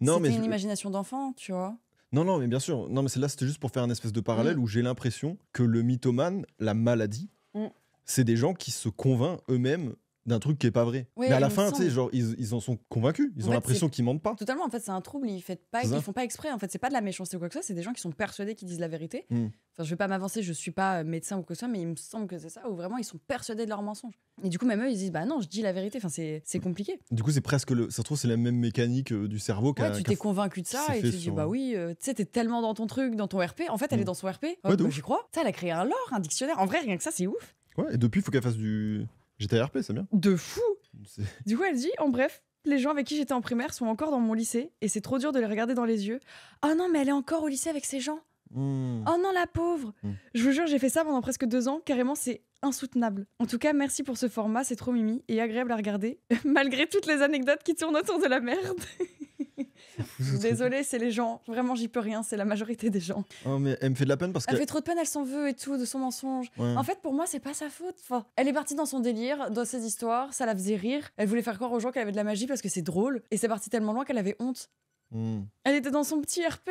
Non, mais. une imagination d'enfant, tu vois. Non, non, mais bien sûr. Non, mais c'est là, c'était juste pour faire un espèce de parallèle mm. où j'ai l'impression que le mythomane, la maladie, mm. c'est des gens qui se convainquent eux-mêmes d'un truc qui est pas vrai. mais à la fin, tu sais, genre ils, ils, en sont convaincus, ils ont l'impression qu'ils mentent pas. Totalement, en fait, c'est un trouble, ils, fait pas, ils font pas exprès. En fait, c'est pas de la méchanceté ou quoi que ça c'est des gens qui sont persuadés qu'ils disent la vérité. Hmm. Enfin, je vais pas m'avancer, je suis pas euh, médecin ou quoi que ça mais il me semble que c'est ça, ou vraiment ils sont persuadés de leur mensonge. Et du coup, même eux, ils disent bah non, je dis la vérité. Enfin, c'est compliqué. Du coup, c'est presque le, ça se trouve, c'est la même mécanique euh, du cerveau. Ouais, tu t'es convaincu de ça et tu te dis bah oui, euh, tu sais, t'es tellement dans ton truc, dans ton RP. En fait, elle est hmm. dans son RP. Oh, je bah, J'y crois. Ça, elle a créé un lore, un dictionnaire. En vrai, rien que ça, c'est ouf. Ouais, et depuis, il faut qu'elle fasse du. J'étais RP, c'est bien. De fou Du coup, elle dit, en bref, les gens avec qui j'étais en primaire sont encore dans mon lycée et c'est trop dur de les regarder dans les yeux. Oh non, mais elle est encore au lycée avec ces gens. Hmm. Oh non, la pauvre hmm. Je vous jure, j'ai fait ça pendant presque deux ans. Carrément, c'est insoutenable. En tout cas, merci pour ce format, c'est trop mimi et agréable à regarder, malgré toutes les anecdotes qui tournent autour de la merde. Désolée, c'est les gens. Vraiment, j'y peux rien. C'est la majorité des gens. Oh, mais elle me fait de la peine parce qu'elle. Elle fait trop de peine, elle s'en veut et tout, de son mensonge. En fait, pour moi, c'est pas sa faute. elle est partie dans son délire, dans ses histoires, ça la faisait rire. Elle voulait faire croire aux gens qu'elle avait de la magie parce que c'est drôle. Et c'est parti tellement loin qu'elle avait honte. Hmm. Elle était dans son petit RP.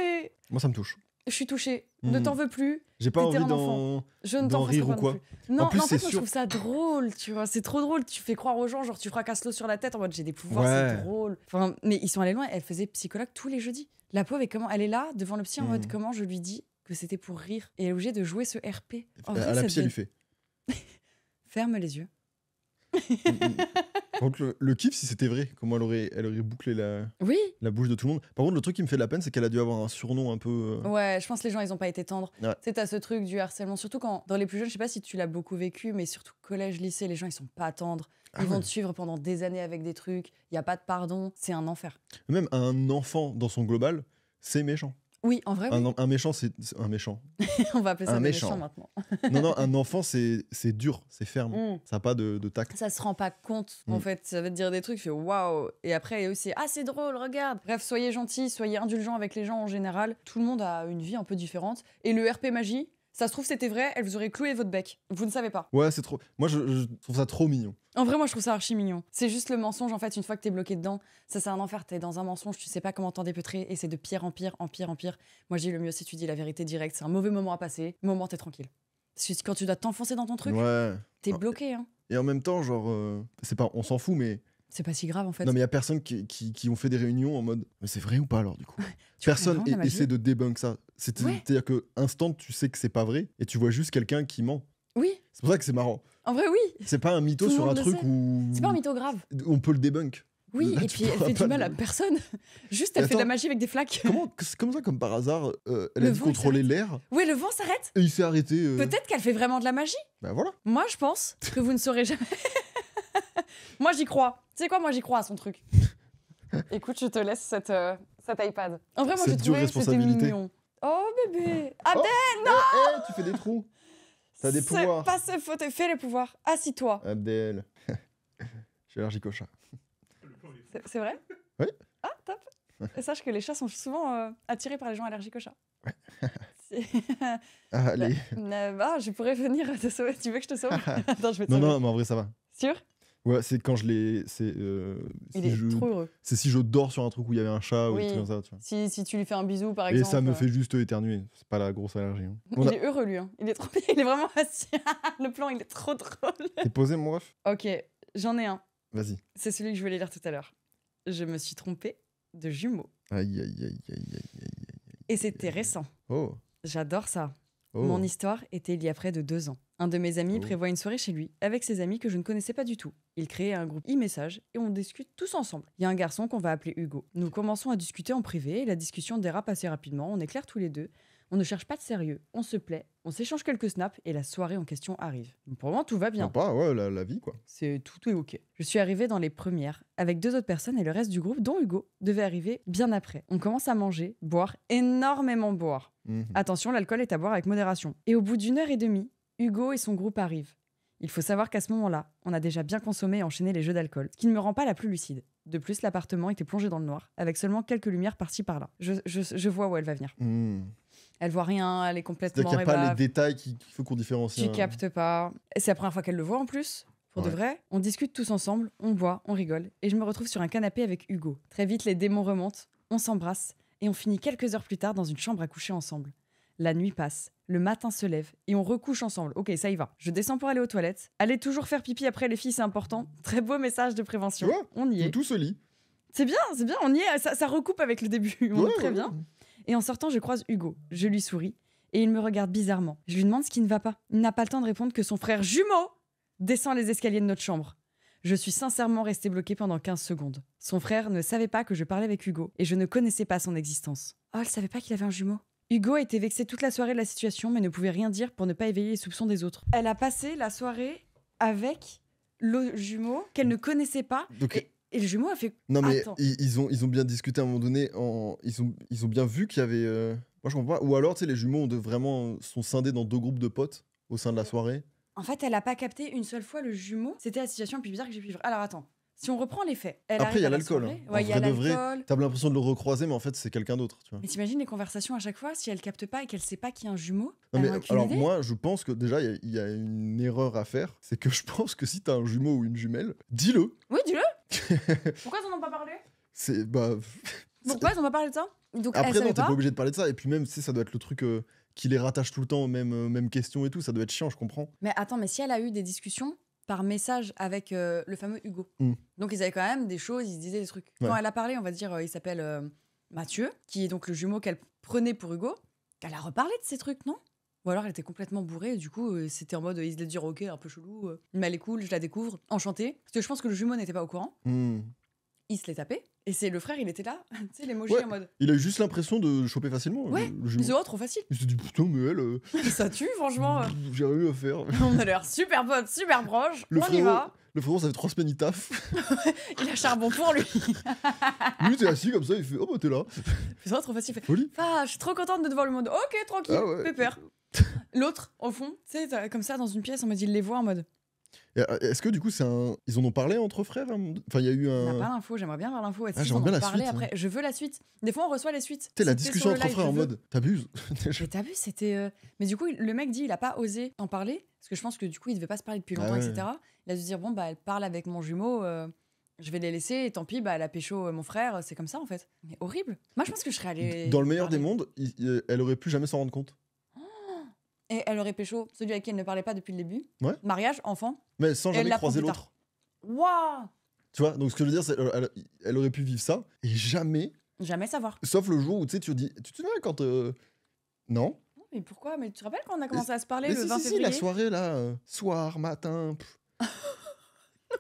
Moi, ça me touche je suis touchée, ne hmm. t'en veux plus. J'ai pas envie d'en Je ne t'en rire pas ou quoi. Non, en fait, moi, je trouve ça drôle, tu vois. C'est trop drôle. Tu fais croire aux gens, genre, tu fracasses l'eau sur la tête en mode j'ai des pouvoirs, c'est drôle. Enfin, mais ils sont allés loin. Elle faisait psychologue tous les jeudis. La pauvre, comment elle est là devant le psy en mode hmm. comment je lui dis que c'était pour rire. Et elle est obligée de jouer ce RP. En la psy, lui fait. Ferme les yeux. Donc mm, mm. le, kiff, si c'était vrai, comment elle aurait, bouclé la, la bouche de tout le monde. Par contre, le truc qui me fait la peine, c'est qu'elle a dû avoir un surnom un peu. Euh, ouais, je pense que les gens, ils n'ont pas été tendres. C'est à ce truc du harcèlement, surtout quand, dans les plus jeunes, je sais pas si tu l'as beaucoup vécu, mais surtout collège, lycée, les gens, ils sont pas tendres. Ah ils vont te suivre pendant des années avec des trucs, il n'y a pas de pardon, c'est un enfer. Même un enfant dans son global, c'est méchant. Oui, en vrai. Un, méchant, c'est un méchant. On va appeler ça un méchant. maintenant. non, non, un enfant, c'est dur, c'est ferme. Mm. Ça n'a pas de, tact. Ça se rend pas compte, en mm. fait. Ça va te dire des trucs, tu fais waouh. Et après, il y aussi ah, c'est drôle, regarde. Bref, soyez gentils, soyez indulgents avec les gens en général. Tout le monde a une vie un peu différente. Et le RP magie, ça se trouve, c'était vrai, elle vous aurait cloué votre bec. Vous ne savez pas. Ouais, c'est trop. Moi, je, trouve ça trop mignon. En vrai, moi, je trouve ça archi mignon. C'est juste le mensonge, en fait, une fois que t'es bloqué dedans. Ça, c'est un enfer. T'es dans un mensonge, tu sais pas comment t'en dépeutrer. et c'est de pire en pire, en pire en pire. Moi, j'ai le mieux si tu dis la vérité directe. C'est un mauvais moment à passer. Moment, t'es tranquille. Quand tu dois t'enfoncer dans ton truc, ouais. t'es ah, bloqué. Hein. Et en même temps, genre, euh, c'est pas on s'en fout, mais c'est pas si grave en fait. Non, mais il y a personne qui, qui, qui, ont fait des réunions en mode mais c'est vrai ou pas alors du coup Personne essaie de débunk ça. C'est-à-dire que instant, tu sais que c'est pas vrai et tu vois juste quelqu'un qui ment. Oui. C'est pour ça que c'est marrant. En vrai, oui. C'est pas un mytho sur un truc où. C'est pas un mytho grave. On peut le débunk. Oui, et puis elle fait du mal à personne. Juste, elle fait de la magie avec des flaques. Comment, comme ça, comme par hasard, euh, elle a dit contrôler l'air. Oui, le vent s'arrête. Et il s'est arrêté. Euh. Peut-être qu'elle fait vraiment de la magie. Ben voilà. Moi, je pense que vous ne saurez jamais. moi, j'y crois. Tu sais quoi, moi, j'y crois à son truc. Écoute, je te laisse cette, euh, cet iPad. En vrai, moi, j'ai trouvé que c'était mignon. Oh, bébé oh. Abdel, eh, non eh, Tu fais des trous T'as des pouvoirs. Pas ce fauteuil, fais les pouvoirs. Assis-toi. Abdel. allergique au chat. C'est vrai Oui. Ah, top. Et sache que les chats sont souvent euh, attirés par les gens allergiques au chat. Ouais. Ah, allez. Bah, je pourrais venir te sauver. Tu veux que je te sauve Attends, je vais te non, non, mais en vrai, ça va. Sûr Ouais, c'est quand je l'ai. C'est euh, si je... C'est si je dors sur un truc où il y avait un chat ou des trucs comme ça. Tu vois. Si, si, tu lui fais un bisou, par exemple. Et ça me euh. fait juste éternuer. C'est pas la grosse allergie. Hein. il est heureux, lui. Hein. Il est trop Il est vraiment le plan, il est trop drôle. T'es posé, mon ref Ok, j'en ai un. Vas-y. C'est celui que je voulais lire tout à l'heure. Je me suis trompée de jumeaux. Aïe, aïe, aïe, aïe, aïe, aïe. Et c'était récent. Oh. J'adore ça. Oh. Mon histoire était il y a près de deux ans. Un de mes amis oh. prévoit une soirée chez lui, avec ses amis que je ne connaissais pas du tout. Il crée un groupe e-message et on discute tous ensemble. Il y a un garçon qu'on va appeler Hugo. Nous commençons à discuter en privé et la discussion dérape assez rapidement, on éclaire tous les deux. On ne cherche pas de sérieux, on se plaît, on s'échange quelques snaps et la soirée en question arrive. pour le moment, tout va bien. Pas, ouais, la, vie quoi. C'est tout est ok. Je suis arrivée dans les premières, avec deux autres personnes et le reste du groupe, dont Hugo, devait arriver bien après. On commence à manger, boire, énormément boire. Mhm. Attention, l'alcool est à boire avec modération. Et au bout d'une heure et demie, Hugo et son groupe arrivent. Il faut savoir qu'à ce moment-là, on a déjà bien consommé et enchaîné les jeux d'alcool, ce qui ne me rend pas la plus lucide. De plus, l'appartement était plongé dans le noir, avec seulement quelques lumières par-ci par-là. Je, vois où elle va venir. Hmm. Elle voit rien, elle est complètement. Il n'y a pas les détails qu'il faut qu'on différencie. Qui hein. capte pas. C'est la première fois qu'elle le voit en plus. Pour de vrai, on discute tous ensemble, on boit, on rigole, et je me retrouve sur un canapé avec Hugo. Très vite, les démons remontent, on s'embrasse, et on finit quelques heures plus tard dans une chambre à coucher ensemble. La nuit passe, le matin se lève et on recouche ensemble. Ok, ça y va. Je descends pour aller aux toilettes. Allez toujours faire pipi après les filles, c'est important. Très beau message de prévention. on y est. Tout se lit. C'est bien, c'est bien, on y est. Ça, ça recoupe avec le début. On est très bien. Et en sortant, je croise Hugo. Je lui souris et il me regarde bizarrement. Je lui demande ce qui ne va pas. Il n'a pas le temps de répondre que son frère jumeau descend les escaliers de notre chambre. Je suis sincèrement restée bloquée pendant 15 secondes. Son frère ne savait pas que je parlais avec Hugo et je ne connaissais pas son existence. Oh, ne savait pas qu'il avait un jumeau. Hugo a été vexé toute la soirée de la situation, mais ne pouvait rien dire pour ne pas éveiller les soupçons des autres. Elle a passé la soirée avec le jumeau qu'elle ne connaissait pas. et, le jumeau a fait. Non, mais Ils, ont, bien discuté à un moment donné. En, ils, ont, bien vu qu'il y avait. Euh, moi, je comprends pas. Ou alors, tu sais, les jumeaux ont de, vraiment, sont scindés dans deux groupes de potes au sein de la euh, soirée. En fait, elle a pas capté une seule fois le jumeau. C'était la situation la plus bizarre que j'ai pu vivre. Alors attends, si on reprend les faits, elle après il y a l'alcool. Après, hein. Ouais, il y l'impression de le recroiser, mais en fait c'est quelqu'un d'autre. Tu Mais t'imagines les conversations à chaque fois si elle capte pas et qu'elle sait pas qu'il y a un jumeau. Non, mais, alors moi je pense que déjà il y, a une erreur à faire, c'est que je pense que si t'as un jumeau ou une jumelle, dis-le. Oui, dis-le. Pourquoi ils en pas parlé C'est bah. Pourquoi ils n'ont pas parlé de ça Donc, Après non, t'es pas. obligé de parler de ça. Et puis même, ça doit être le truc. Euh, qui les rattache tout le temps aux même euh, mêmes questions et tout, ça doit être chiant, je comprends. Mais attends, mais si elle a eu des discussions par message avec euh, le fameux Hugo. Mm. Donc ils avaient quand même des choses, ils se disaient des trucs. Quand elle a parlé, on va dire, euh, il s'appelle euh, Mathieu, qui est donc le jumeau qu'elle prenait pour Hugo. qu'elle a reparlé de ces trucs, non Ou alors elle était complètement bourrée, du coup c'était en mode, ils se dire, ok, un peu chelou, mais elle est cool, je la découvre, enchantée. Parce que je pense que le jumeau n'était pas au courant. Mm. Il se l'est tapé. Et c'est le frère, il était là, tu sais, l'émoji ouais, en mode. Il a eu juste l'impression de choper facilement. Ouais, le, le trop facile. Il s'est dit, putain, mais elle. Euh, ça tue, franchement. J'ai rien eu à faire. on a l'air super potes, super proches. on y va. Le frérot, ça fait trois semaines, il taffe. il a charbon pour lui. lui, t'es assis comme ça, il fait, oh bah t'es là. C'est trop facile. Fait, ah, je suis trop contente de te voir le monde. Ok, tranquille, ah pépère. L'autre, au fond, tu sais, comme ça, dans une pièce, on me dit, il les voit en mode. Euh, est-ce que du coup, c'est un... ils en ont parlé entre frères hein, Enfin, il y a eu un. On n'a pas l'info, j'aimerais bien avoir l'info. Ah, j'aimerais bien la suite, hein. après Je veux la suite. Des fois, on reçoit les suites. Tu la discussion entre frères en mode t'abuses. Mais t'abuses, c'était. Euh, mais du coup, le mec dit il a pas osé en parler, parce que je pense que du coup, il devait pas se parler depuis ah longtemps, etc. Il a dû se dire bon, bah, elle parle avec mon jumeau. Euh, je vais les laisser et tant pis, bah, elle a pécho mon frère, c'est comme ça en fait. Mais horrible. Moi je pense que je serais allé. Dans le meilleur des mondes, elle aurait pu jamais s'en rendre compte et elle aurait pécho celui avec qui elle ne parlait pas depuis le début. Ouais. Mariage, enfant. Mais sans jamais croiser l'autre. Waouh Tu vois, donc ce que je veux dire, c'est euh, elle, aurait pu vivre ça et jamais. Jamais savoir. Sauf le jour où tu sais, tu dis. Tu te souviens quand. Euh, non mais pourquoi Mais tu te rappelles quand on a commencé à se parler le 20 février si, la soirée là, euh, soir, matin.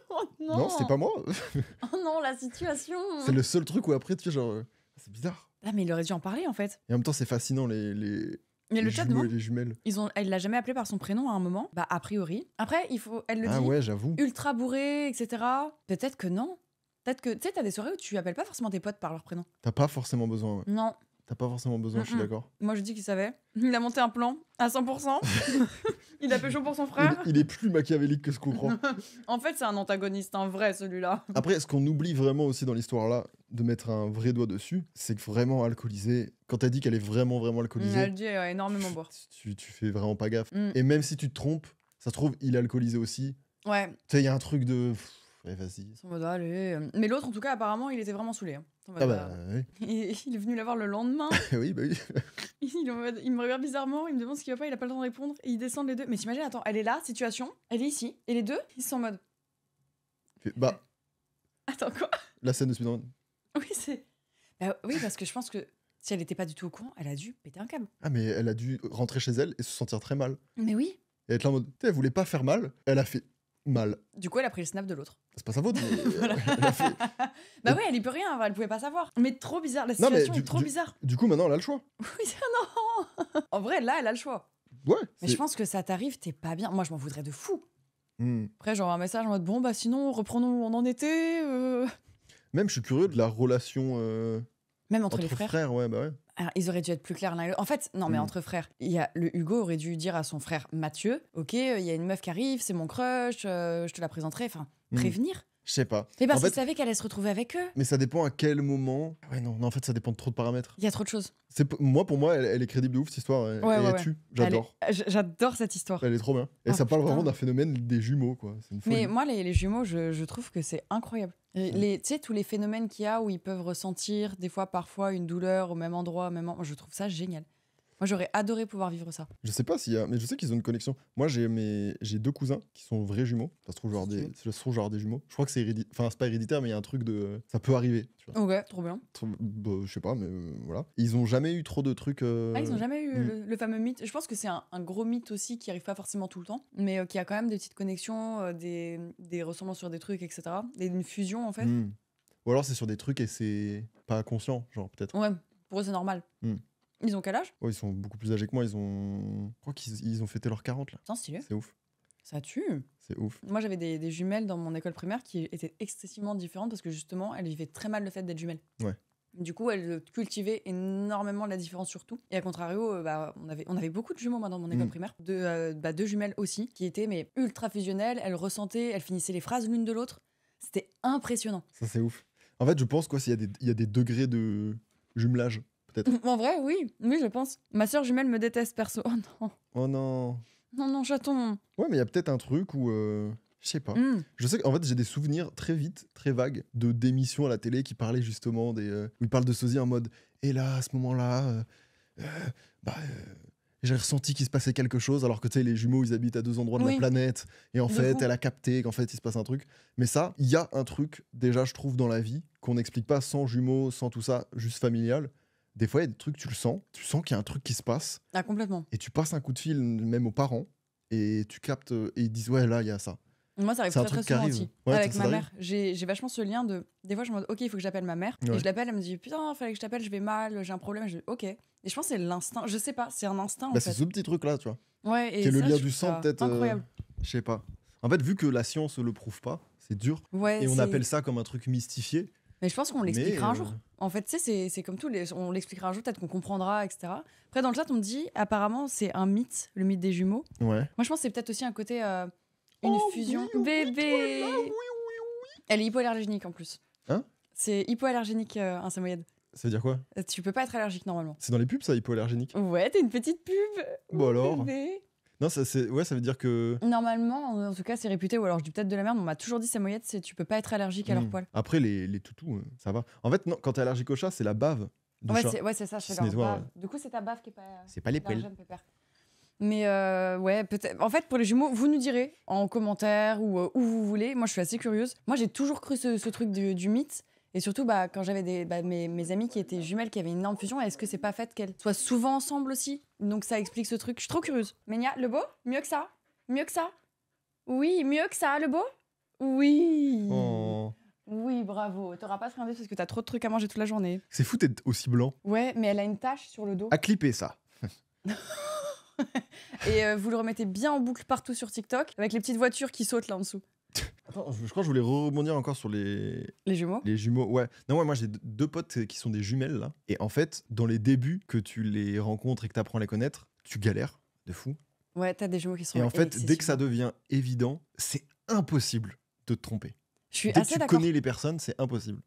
oh non, non c'était pas moi. oh non, la situation. C'est le seul truc où après tu es genre, c'est bizarre. Ah mais il aurait dû en parler en fait. Et en même temps, c'est fascinant les, les, mais le chat demande. Les jumelles. Ils ont, elle l'a jamais appelé par son prénom à un moment. Bah a priori. Après, il faut, elle le ah ouais, j'avoue. Ultra bourré, etc. Peut-être que non. Peut-être que tu sais, t'as des soirées où tu appelles pas forcément tes potes par leur prénom. T'as pas forcément besoin. Non. T'as pas forcément besoin, je suis d'accord. Moi, je dis qu'il savait. Il a monté un plan à 100%. Il a chaud pour son frère il, est plus machiavélique que ce qu'on croit. en fait, c'est un antagoniste, un vrai celui-là. Après, ce qu'on oublie vraiment aussi dans l'histoire-là, de mettre un vrai doigt dessus, c'est que vraiment alcoolisé... quand t'as dit qu'elle est vraiment, vraiment alcoolisée. Mm, elle dit énormément boire. Tu, fais vraiment pas gaffe. Mm. Et même si tu te trompes, ça se trouve, il est alcoolisé aussi. Ouais. Tu sais, il y a un truc de. Mais vas-y. mode, Mais l'autre, en tout cas, apparemment, il était vraiment saoulé. Hein. Ah bah, euh, il, est venu la voir le lendemain. oui, bah oui. il, me regarde bizarrement. Il me demande ce qui va pas. Il a pas le temps de répondre. Et ils descendent les deux. Mais t'imagines, attends, elle est là, situation. Elle est ici. Et les deux, ils sont en mode, Bah, attends, quoi la scène de Spider-Man. Oui, c'est. Bah oui, parce que je pense que si elle était pas du tout au courant, elle a dû péter un câble. Ah, mais elle a dû rentrer chez elle et se sentir très mal. Mais oui. Et être là en mode, tu elle voulait pas faire mal. Elle a fait mal. Du coup, elle a pris le snap de l'autre. C'est pas sa faute. Euh, bah ouais, elle y peut rien, elle pouvait pas savoir. Mais trop bizarre, la situation est trop bizarre. Du coup, maintenant, elle a le choix. Oui, non En vrai, là, elle a le choix. Ouais. Mais je pense que ça t'arrive, t'es pas bien. Moi, je m'en voudrais de fou. Hmm. Après, genre un message en mode bon, bah sinon, reprenons où on en était. Euh. Même, je suis curieux de la relation euh, Même entre, les frères. frères. Ouais, bah ouais. Alors, ils auraient dû être plus clairs l'un En fait, non, mais mm. entre frères, il y a, le Hugo aurait dû dire à son frère Mathieu Ok, euh, il y a une meuf qui arrive, c'est mon crush, euh, je te la présenterai. Enfin, mm. prévenir. Je sais pas. Mais parce que vous savez qu'elle allait se retrouver avec eux. Mais ça dépend à quel moment. Ouais, non, en fait, ça dépend de trop de paramètres. Il y a trop de choses. C'est Moi, pour moi, elle, est crédible de ouf, cette histoire. Elle, ouais, tue. J'adore. J'adore cette histoire. Elle est trop bien. Et ah, ça parle vraiment d'un phénomène des jumeaux, quoi. mais moi, les, jumeaux, je, je, trouve que c'est incroyable. Tu sais, tous les phénomènes qu'il y a où ils peuvent ressentir, des fois, parfois, une douleur au même endroit, au même... je trouve ça génial. Moi, j'aurais adoré pouvoir vivre ça. Je sais pas s'il y a, mais je sais qu'ils ont une connexion. Moi, j'ai mes, j'ai deux cousins qui sont vrais jumeaux. Ça se trouve genre des, ça se genre des jumeaux. Je crois que c'est enfin c'est pas héréditaire, mais il y a un truc de, ça peut arriver. Tu vois. Ok, trop bien. Bah, je sais pas, mais euh, voilà. Ils ont jamais eu trop de trucs. Euh, ah, ils ont jamais eu mm. le, fameux mythe. Je pense que c'est un, gros mythe aussi qui arrive pas forcément tout le temps, mais euh, qui a quand même des petites connexions, des, des ressemblances sur des trucs, etc. Et une fusion en fait. Mm. Ou alors c'est sur des trucs et c'est pas conscient, genre peut-être. Ouais, pour eux c'est normal. Mm. Ils ont quel âge Oh, ils sont beaucoup plus âgés que moi. Ils ont. Je crois qu'ils ont fêté leurs 40 là. stylé. C'est ouf. Ça tue. C'est ouf. Moi, j'avais des, jumelles dans mon école primaire qui étaient excessivement différentes parce que justement, elles vivaient très mal le fait d'être jumelles. Du coup, elles cultivaient énormément la différence surtout. Et à contrario, euh, bah, on, avait, on avait beaucoup de jumeaux moi, dans mon école mm. primaire. De, euh, bah, deux jumelles aussi, qui étaient mais ultra fusionnelles. Elles ressentaient, elles finissaient les phrases l'une de l'autre. C'était impressionnant. Ça, c'est ouf. En fait, je pense qu'il y, y a des degrés de jumelage. En vrai, oui. Oui, je pense. Ma soeur jumelle me déteste, perso. Oh non. Oh non. Non, non, chaton. Ouais, mais il y a peut-être un truc où. Euh, je sais pas. Hmm. Je sais qu'en fait, j'ai des souvenirs très vite, très vagues, de démissions à la télé qui parlaient justement des. Euh, où ils parlent de sosie en mode. Et là, à ce moment-là, euh, bah, j'ai ressenti qu'il se passait quelque chose, alors que tu sais, les jumeaux, ils habitent à deux endroits de la planète, et en fait, elle a capté qu'en fait, il se passe un truc. Mais ça, il y a un truc, déjà, je trouve, dans la vie, qu'on n'explique pas sans jumeaux, sans tout ça, juste familial des fois, il y a des trucs, tu le sens, tu sens qu'il y a un truc qui se passe. Ah, complètement. Et tu passes un coup de fil même aux parents et tu captes euh, et ils disent ouais là il y a ça. Moi ça arrive très, très souvent aussi. avec ma mère, j'ai vachement ce lien de des fois je me dis ok il faut que j'appelle ma mère et je l'appelle elle me dit putain fallait que je t'appelle je vais mal j'ai un problème je dis ok et je pense c'est l'instinct je sais pas c'est un instinct. Bah, c'est ce petit truc là tu vois. Ouais et, c'est le lien du sang peut-être. Euh, incroyable. je sais pas. En fait vu que la science le prouve pas c'est dur ouais, et on appelle ça comme un truc mystifié mais je pense qu'on l'expliquera un jour. Euh, en fait, tu sais, c'est comme tout, on l'expliquera un jour, peut-être qu'on comprendra, etc. Après, dans le chat, on me dit, apparemment, c'est un mythe, le mythe des jumeaux. Ouais. Moi, je pense que c'est peut-être aussi un côté, une fusion. Bébé Elle est hypoallergénique en plus. Hein C'est hypoallergénique, euh, un samoyed. Ça veut dire quoi Tu peux pas être allergique normalement. C'est dans les pubs, ça, hypoallergénique Ouais, t'es une petite pub. Bon alors. Bébé. Non, ça, Ouais, ça veut dire que. Normalement, en tout cas, c'est réputé, ou alors je dis peut-être de la merde, on m'a toujours dit, moyette, c'est tu peux pas être allergique à leur leurs hmm. poils. Après, les, toutous, euh, ça va. En fait, non, quand t'es allergique au chat, c'est la bave. du Ouais, c'est, ouais, c'est ça, je qui se Du coup, c'est ta bave qui est pas. C'est pas les poils. Mais euh, ouais, peut-être. En fait, pour les jumeaux, vous nous direz en commentaire ou euh, où vous voulez. Moi, je suis assez curieuse. Moi, j'ai toujours cru ce, truc du mythe et surtout, bah, quand j'avais des, bah, mes, amis qui étaient jumelles, qui avaient une énorme fusion, est-ce que c'est pas fait qu'elles soient souvent ensemble aussi Donc ça explique ce truc. Je suis trop curieuse. Ménia, le beau Mieux que ça Mieux que ça Oui, mieux que ça, le beau Oui oh. Oui, bravo. T'auras pas 3 parce que t'as trop de trucs à manger toute la journée. C'est fou d'être aussi blanc. Ouais, mais elle a une tache sur le dos. À clipper ça. et euh, vous le remettez bien en boucle partout sur TikTok avec les petites voitures qui sautent là en dessous je, crois que je voulais rebondir encore sur les. jumeaux Les jumeaux, ouais. Non, moi j'ai deux potes qui sont des jumelles là. Et en fait, dans les débuts que tu les rencontres et que tu apprends à les connaître, tu galères de fou. Ouais, t'as des jumeaux qui sont. Et en fait, dès que ça devient évident, c'est impossible de te tromper. Je suis dès que tu connais les personnes, c'est impossible.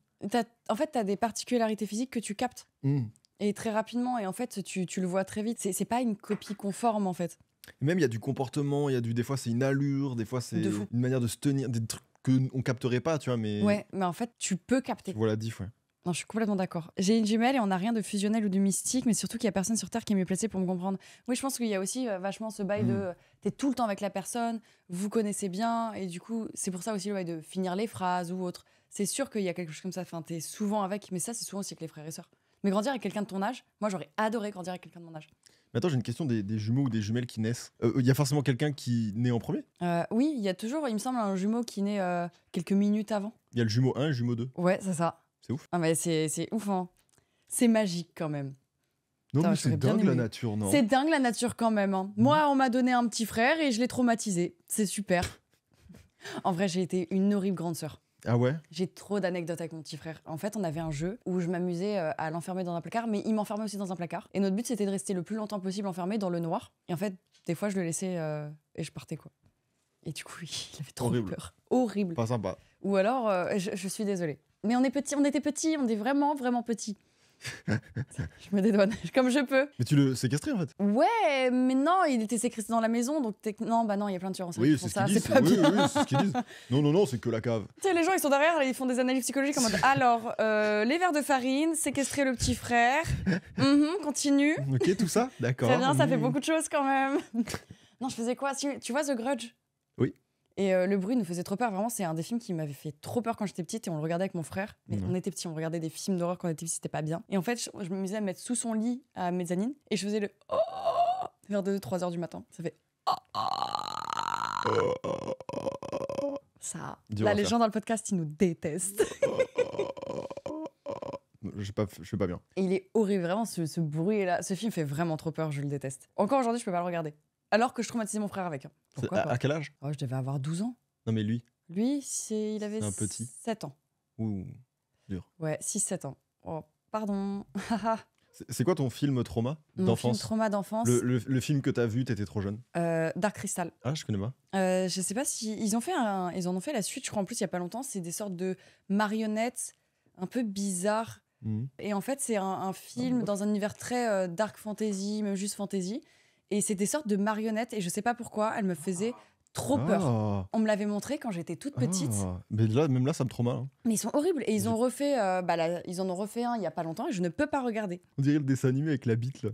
En fait, t'as des particularités physiques que tu captes. Mmh. Et très rapidement, et en fait, tu, tu le vois très vite. C'est pas une copie conforme en fait. Même il y a du comportement, il y a du des fois c'est une allure, des fois c'est une manière de se tenir, des trucs que on capterait pas, tu vois. Mais ouais, mais en fait tu peux capter. Voilà diff, ouais. Non, je suis complètement d'accord. J'ai une jumelle et on n'a rien de fusionnel ou de mystique, mais surtout qu'il n'y a personne sur Terre qui est mieux placé pour me comprendre. Oui, je pense qu'il y a aussi euh, vachement ce bail de mm. euh, t'es tout le temps avec la personne, vous connaissez bien, et du coup, c'est pour ça aussi le bail de finir les phrases ou autre. C'est sûr qu'il y a quelque chose comme ça, enfin, t'es souvent avec, mais ça, c'est souvent aussi avec les frères et sœurs. Mais grandir avec quelqu'un de ton âge, moi, j'aurais adoré grandir avec quelqu'un de mon âge. Attends, j'ai une question des, jumeaux ou des jumelles qui naissent. Il euh, euh, y a forcément quelqu'un qui naît en premier euh, Oui, il y a toujours, il me semble, un jumeau qui naît quelques minutes avant. Il y a le jumeau 1 jumeau 2. Ouais, c'est ça. C'est ouf. Ah, c'est ouf, hein. C'est magique quand même. Non, mais c'est dingue la nature, non C'est dingue la nature quand même. Hein. Moi, on m'a donné un petit frère et je l'ai traumatisé. C'est super. en vrai, j'ai été une horrible grande sœur. Ah ouais J'ai trop d'anecdotes avec mon petit frère. En fait, on avait un jeu où je m'amusais euh, à l'enfermer dans un placard, mais il m'enfermait aussi dans un placard. Et notre but, c'était de rester le plus longtemps possible enfermé dans le noir. Et en fait, des fois, je le laissais euh, et je partais, quoi. Et du coup, il avait trop Horrible. peur. Horrible. Pas sympa. Ou alors, euh, je, suis désolée. Mais on, est petit, on était petit. on est vraiment, vraiment petits je me dédouane comme je peux. Mais tu le séquestrais en fait Ouais, mais non, il était séquestré dans la maison, donc non, bah non, il y a plein de choses Oui, c'est ce disent. Oui, ce disent. Non, non, non, c'est que la cave. Tu les gens ils sont derrière, ils font des analyses psychologiques en mode alors euh, les verres de farine, séquestrer le petit frère, mm-hmm, continue. Ok, tout ça, d'accord. Très bien, ça fait mm. beaucoup de choses quand même. non, je faisais quoi Tu vois The Grudge Oui. Et euh, le bruit nous faisait trop peur. Vraiment, c'est un des films qui m'avait fait trop peur quand j'étais petite et on le regardait avec mon frère. Mais on était petits, on regardait des films d'horreur quand on était petits, c'était pas bien. Et en fait, je, me misais à mettre sous son lit à mezzanine et je faisais le oh, oh, oh vers 2-3 heures du matin. Ça fait oh, Ça. la Là, les gens dans le podcast, ils nous détestent. je sais pas, je pas bien. il est horrible, vraiment, ce, ce bruit-là. Ce film fait vraiment trop peur, je le déteste. Encore aujourd'hui, je peux pas le regarder. Alors que je traumatisais mon frère avec. Hein. Pourquoi à, quel âge oh, Je devais avoir 12 ans. Non, mais lui Lui, c'est, il avait un petit. 7 ans. Ou dur. Ouais, 6-7 ans. Oh, pardon. c'est quoi ton film trauma d'enfance trauma d'enfance. Le, film que t'as vu, t'étais trop jeune euh, Dark Crystal. Ah, je connais pas. Euh, je sais pas si. Ils, ont fait ils en ont fait la suite, je crois, en plus, il y a pas longtemps. C'est des sortes de marionnettes un peu bizarres. Mmh. Et en fait, c'est un, ah, film dans un univers très euh, dark fantasy, même juste fantasy. Et c'est des sortes de marionnettes. Et je sais pas pourquoi, elles me faisaient trop ah. peur. On me l'avait montré quand j'étais toute ah. petite. Mais là, même là, ça me trop mal. Hein. Mais ils sont horribles. Et ils ont refait, euh, bah là, ils en ont refait un il y a pas longtemps et je ne peux pas regarder. On dirait le dessin animé avec la bite là.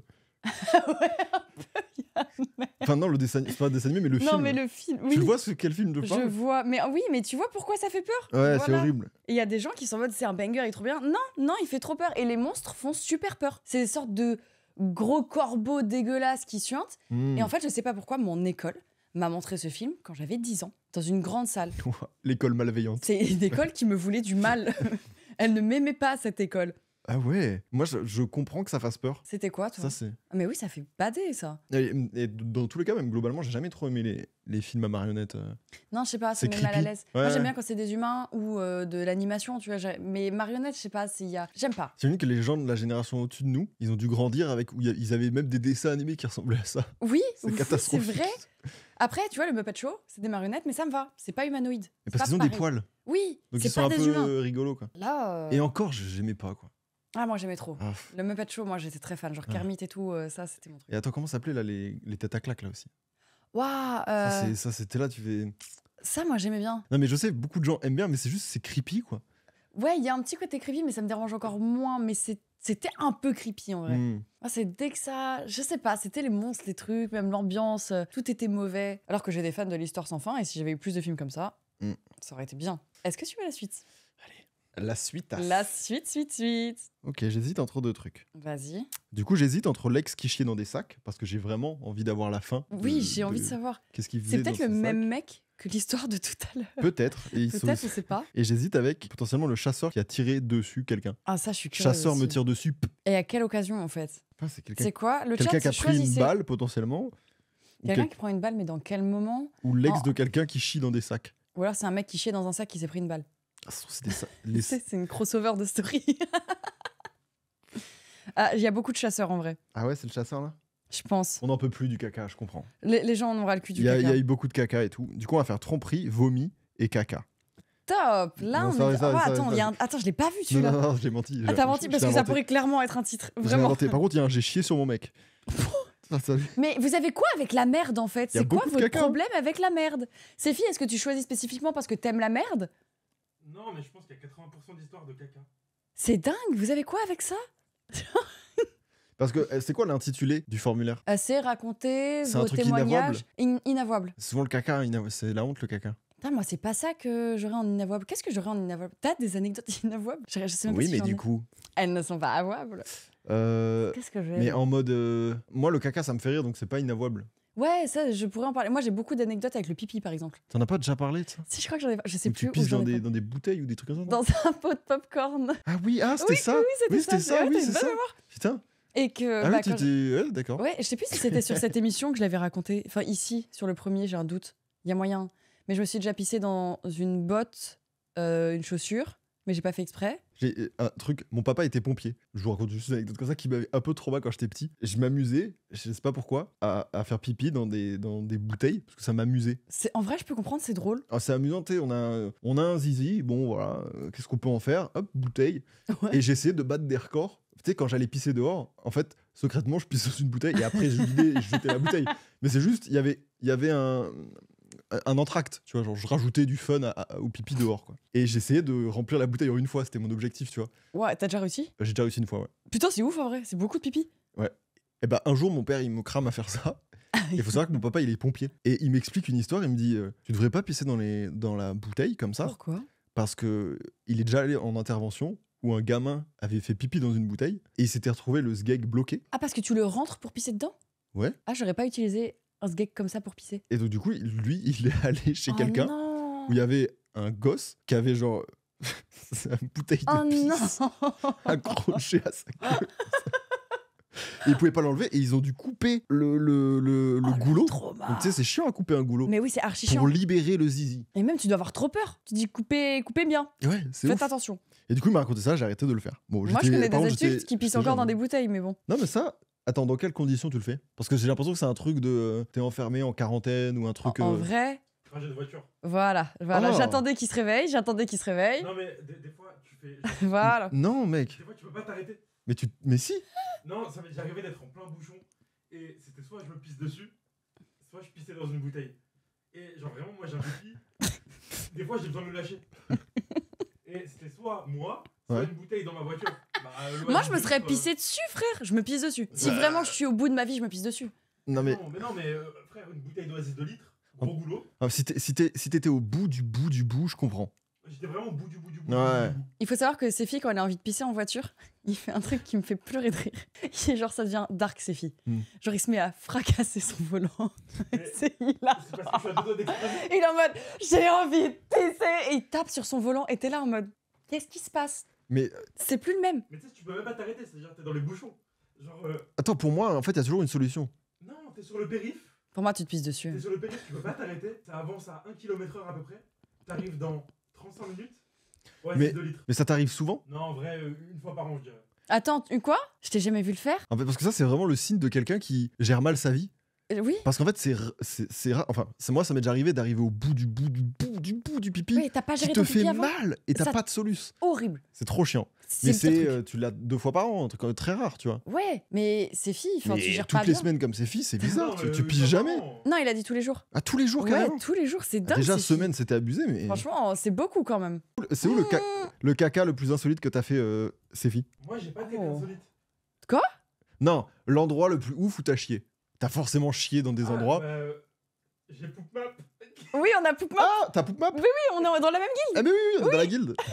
ouais, un peu. enfin non, le dessin, c'est pas le dessin animé, mais le film. Non, mais le film. Tu vois ce quel film de parle Je vois, mais ah oui, mais tu vois pourquoi ça fait peur Ouais, c'est horrible. il y a des gens qui sont en mode c'est un banger, il est trop bien. Non, non, il fait trop peur. Et les monstres font super peur. C'est des sortes de gros corbeau dégueulasse qui suinte. Hmm. Et en fait, je ne sais pas pourquoi mon école m'a montré ce film quand j'avais 10 ans, dans une grande salle. L'école malveillante. C'est une école qui me voulait du mal. Elle ne m'aimait pas, cette école. Ah ouais Moi, je, comprends que ça fasse peur. C'était quoi, toi Ça, c'est... Ah, mais oui, ça fait bader, ça. Et, dans tous les cas, même globalement, j'ai jamais trop aimé les, les films à marionnettes. Euh. Non, je sais pas, ça me met mal à l'aise. Moi, j'aime bien quand c'est des humains ou euh, de l'animation, tu vois. Mais marionnettes, je sais pas, s'il y a... J'aime pas. C'est une que les gens de la génération au-dessus de nous, ils ont dû grandir avec... Où ils avaient même des dessins animés qui ressemblaient à ça. Oui, c'est C'est vrai après, tu vois, le Muppet Show, c'est des marionnettes, mais ça me va. C'est pas humanoïde. Mais parce qu'ils ont des poils. Oui, donc ils sont un peu rigolos, quoi. Là, euh Et encore, j'aimais pas, quoi. Ah, moi j'aimais trop. Ah. Le Muppet Show, moi j'étais très fan. Genre ah. Kermit et tout, euh, ça c'était mon truc. Et attends, comment s'appelait là les, les têtes à claques là aussi Waouh Ça c'était là, tu fais. Ça, moi j'aimais bien. Non, mais je sais, beaucoup de gens aiment bien, mais c'est juste, c'est creepy quoi. Ouais, il y a un petit côté creepy, mais ça me dérange encore moins. Mais c'était un peu creepy en vrai. Hmm. Ah, c'est dès que ça. Je sais pas, c'était les monstres, les trucs, même l'ambiance, euh, tout était mauvais. Alors que j'ai des fans de l'histoire sans fin, et si j'avais eu plus de films comme ça, hmm. ça aurait été bien. Est-ce que tu veux la suite la suite. À... La suite, suite, suite. Ok, j'hésite entre deux trucs. Vas-y. Du coup, j'hésite entre l'ex qui chiait dans des sacs, parce que j'ai vraiment envie d'avoir la fin. Oui, j'ai envie de, savoir. C'est peut-être le même mec que l'histoire de tout à l'heure. Peut-être. Peut-être, je on pas. Et j'hésite avec potentiellement le chasseur qui a tiré dessus quelqu'un. Ah, ça, je suis curieux. Chasseur me tire dessus. Et à quelle occasion, en fait ah, C'est quelqu'un quoi le quelqu qui a pris une balle, potentiellement. Quelqu'un qui prend une balle, mais dans quel moment Ou l'ex oh. de quelqu'un qui chie dans des sacs. Ou alors c'est un mec qui chie dans un sac qui s'est pris une balle. Ah, c'est une crossover de story. ah, il y a beaucoup de chasseurs en vrai. Ah ouais, c'est le chasseur là Je pense. On n'en peut plus du caca, je comprends. Les, gens en auront le cul du caca. Il y a eu beaucoup de caca et tout. Du coup, on va faire tromperie, vomi et caca. Top Là, on ah, attends, je l'ai pas vu tu là Non, j'ai menti. Ah, t'as menti parce que ça pourrait clairement être un titre. Vraiment. Par contre, il y a un j'ai chié sur mon mec. Ah, Mais vous avez quoi avec la merde en fait C'est quoi votre problème avec la merde Séphie, est-ce que tu choisis spécifiquement parce que t'aimes la merde non, mais je pense qu'il y a 80% d'histoires de caca. C'est dingue, vous avez quoi avec ça Parce que euh, c'est quoi l'intitulé du formulaire Assez euh, C'est raconter C'est un Souvent le caca, c'est la honte le caca. moi, c'est pas ça que j'aurais en inavouable. Qu'est-ce que j'aurais en inavouable T'as des anecdotes inavouables Oui, mais du coup. Elles ne sont pas avouables. Euh, Qu'est-ce que je mais en mode. moi, le caca, ça me fait rire, donc c'est pas inavouable. Ouais, ça, je pourrais en parler. Moi, j'ai beaucoup d'anecdotes avec le pipi, par exemple. T'en as pas déjà parlé Si, je crois que j'en ai Je sais plus. Tu pisses dans, des, dans des bouteilles ou des trucs comme ça Dans un pot de pop-corn Ah oui, ah, c'était ça Oui, c'était ça, oui, c'est ça. Putain. Et que. Ah bah, oui, ouais, d'accord. Ouais, je sais plus si c'était sur cette émission que je l'avais raconté. Enfin, ici, sur le premier, j'ai un doute. Il y a moyen. Mais je me suis déjà pissé dans une botte, euh, une chaussure mais j'ai pas fait exprès. J'ai euh, un truc, mon papa était pompier. Je vous raconte juste une anecdote comme ça qui m'avait un peu trop bas quand j'étais petit. Je m'amusais, je sais pas pourquoi, à, faire pipi dans des, dans des bouteilles, parce que ça m'amusait. C'est, en vrai, je peux comprendre, c'est drôle. Ah, c'est amusant, on a, on a un zizi, bon voilà, euh, qu'est-ce qu'on peut en faire Hop, bouteille. Et j'essayais de battre des records. Tu sais, quand j'allais pisser dehors, en fait, secrètement, je pissais dans une bouteille et après, je vidais et jetais la bouteille. Mais c'est juste, il y avait, y avait un, un entracte, tu vois, genre je rajoutais du fun au pipi dehors, quoi. Et j'essayais de remplir la bouteille en une fois, c'était mon objectif, tu vois. Ouais, t'as déjà réussi J'ai déjà réussi une fois, ouais. Putain, c'est ouf en vrai, c'est beaucoup de pipi. Ouais. Et eh ben, un jour, mon père, il me crame à faire ça. Il ah, faut savoir que mon papa, il est pompier. Et il m'explique une histoire, il me dit euh, Tu devrais pas pisser dans, les, dans la bouteille comme ça. Pourquoi Parce que il est déjà allé en intervention où un gamin avait fait pipi dans une bouteille et il s'était retrouvé le sgeg bloqué. Ah, parce que tu le rentres pour pisser dedans Ouais. Ah, j'aurais pas utilisé un sgeg comme ça pour pisser. Et donc, du coup, lui, il est allé chez oh quelqu'un où il y avait un gosse qui avait genre une bouteille de oh accrochée à sa queue. Il ils pouvaient pas l'enlever et ils ont dû couper le, le, oh, goulot. tu sais, c'est chiant à couper un goulot. Mais oui, c'est archi chiant. Pour libérer le zizi. Et même, tu dois avoir trop peur. Tu dis couper, couper bien. Ouais, c'est Faites attention. Et du coup, il m'a raconté ça, j'ai arrêté de le faire. Bon, Moi, je connais des adultes qui pissent encore dans des bouteilles, mais bon. Non, mais ça, Attends, dans quelles conditions tu le fais Parce que j'ai l'impression que c'est un truc de. Euh, t'es enfermé en quarantaine ou un truc. En euh, vrai, Trajet j'ai une voiture. voilà, voilà. Oh. J'attendais qu'il se réveille, j'attendais qu'il se réveille. Non mais des, fois tu fais. Voilà. Non, mec. Des fois tu peux pas t'arrêter. Mais, tu... mais si Non, ça m'est arrivé d'être en plein bouchon. Et c'était soit je me pisse dessus, soit je pissais dans une bouteille. Et genre vraiment moi j'ai un des fois j'ai besoin de me lâcher. Et c'était soit moi, bah, euh, Moi, je me serais pissé dessus, frère. Je me pisse dessus. Si bah, vraiment euh, je suis au bout de ma vie, je me pisse dessus. Non mais mais euh, frère, une bouteille d'oasis de litre, ah. gros goulot. ah, si si si t'étais au bout du bout du bout, je comprends. J'étais vraiment au bout du bout du bout. Ouais. Il faut savoir que Séphie, quand elle a envie de pisser en voiture, il fait un truc qui me fait pleurer de rire. Il est genre, ça devient dark, Séphie. Hmm. Genre, il se met à fracasser son volant. C'est Il est en mode j'ai envie de pisser et il tape sur son volant et t'es là en mode qu'est-ce qui se passe mais. Euh, c'est plus le même. Mais tu sais, tu peux même pas t'arrêter, c'est-à-dire t'es dans les bouchons. Genre. Euh, Attends, pour moi, en fait, il y a toujours une solution. Non, t'es sur le périph'. Pour moi, tu te pisses dessus. T'es sur le périph', tu peux pas t'arrêter, ça avance à 1 km heure à peu près, t'arrives dans 35 minutes. Ouais, Mais- c'est 2 litres. Mais ça t'arrive souvent Non, en vrai, euh, une fois par an, je dirais. Attends, une quoi Je t'ai jamais vu le faire. En fait, parce que ça, c'est vraiment le signe de quelqu'un qui gère mal sa vie. Euh, oui. Parce qu'en fait, c'est rare. Enfin, moi, ça m'est déjà arrivé d'arriver au bout du bout du bout du bout du pipi. Oui, t'as pas géré qui te ton fait mal et t'as pas de soluce. Horrible. C'est trop chiant. Mais c'est euh, tu l'as deux fois par an, un truc euh, très rare, tu vois. Ouais, mais c'est filles, toutes les semaines comme c'est filles, c'est bizarre. tu, pises jamais. Non, il a dit tous les jours. Ah, tous les jours, quand même. Ouais, tous les jours, c'est ah, dingue. Déjà semaine, c'était abusé, mais. Franchement, c'est beaucoup quand même. C'est où mmh. le caca le plus insolite que t'as fait, filles Moi, j'ai pas de caca oh. insolite. Quoi Non, l'endroit le plus ouf où t'as chié. T'as forcément chié dans des ah, endroits. Bah, euh, j'ai Poupmap. Oui, on a Poupmap. Ah, t'as Poupmap Oui, oui, on est dans la même guilde. Ah, mais oui, oui, on est dans la guilde.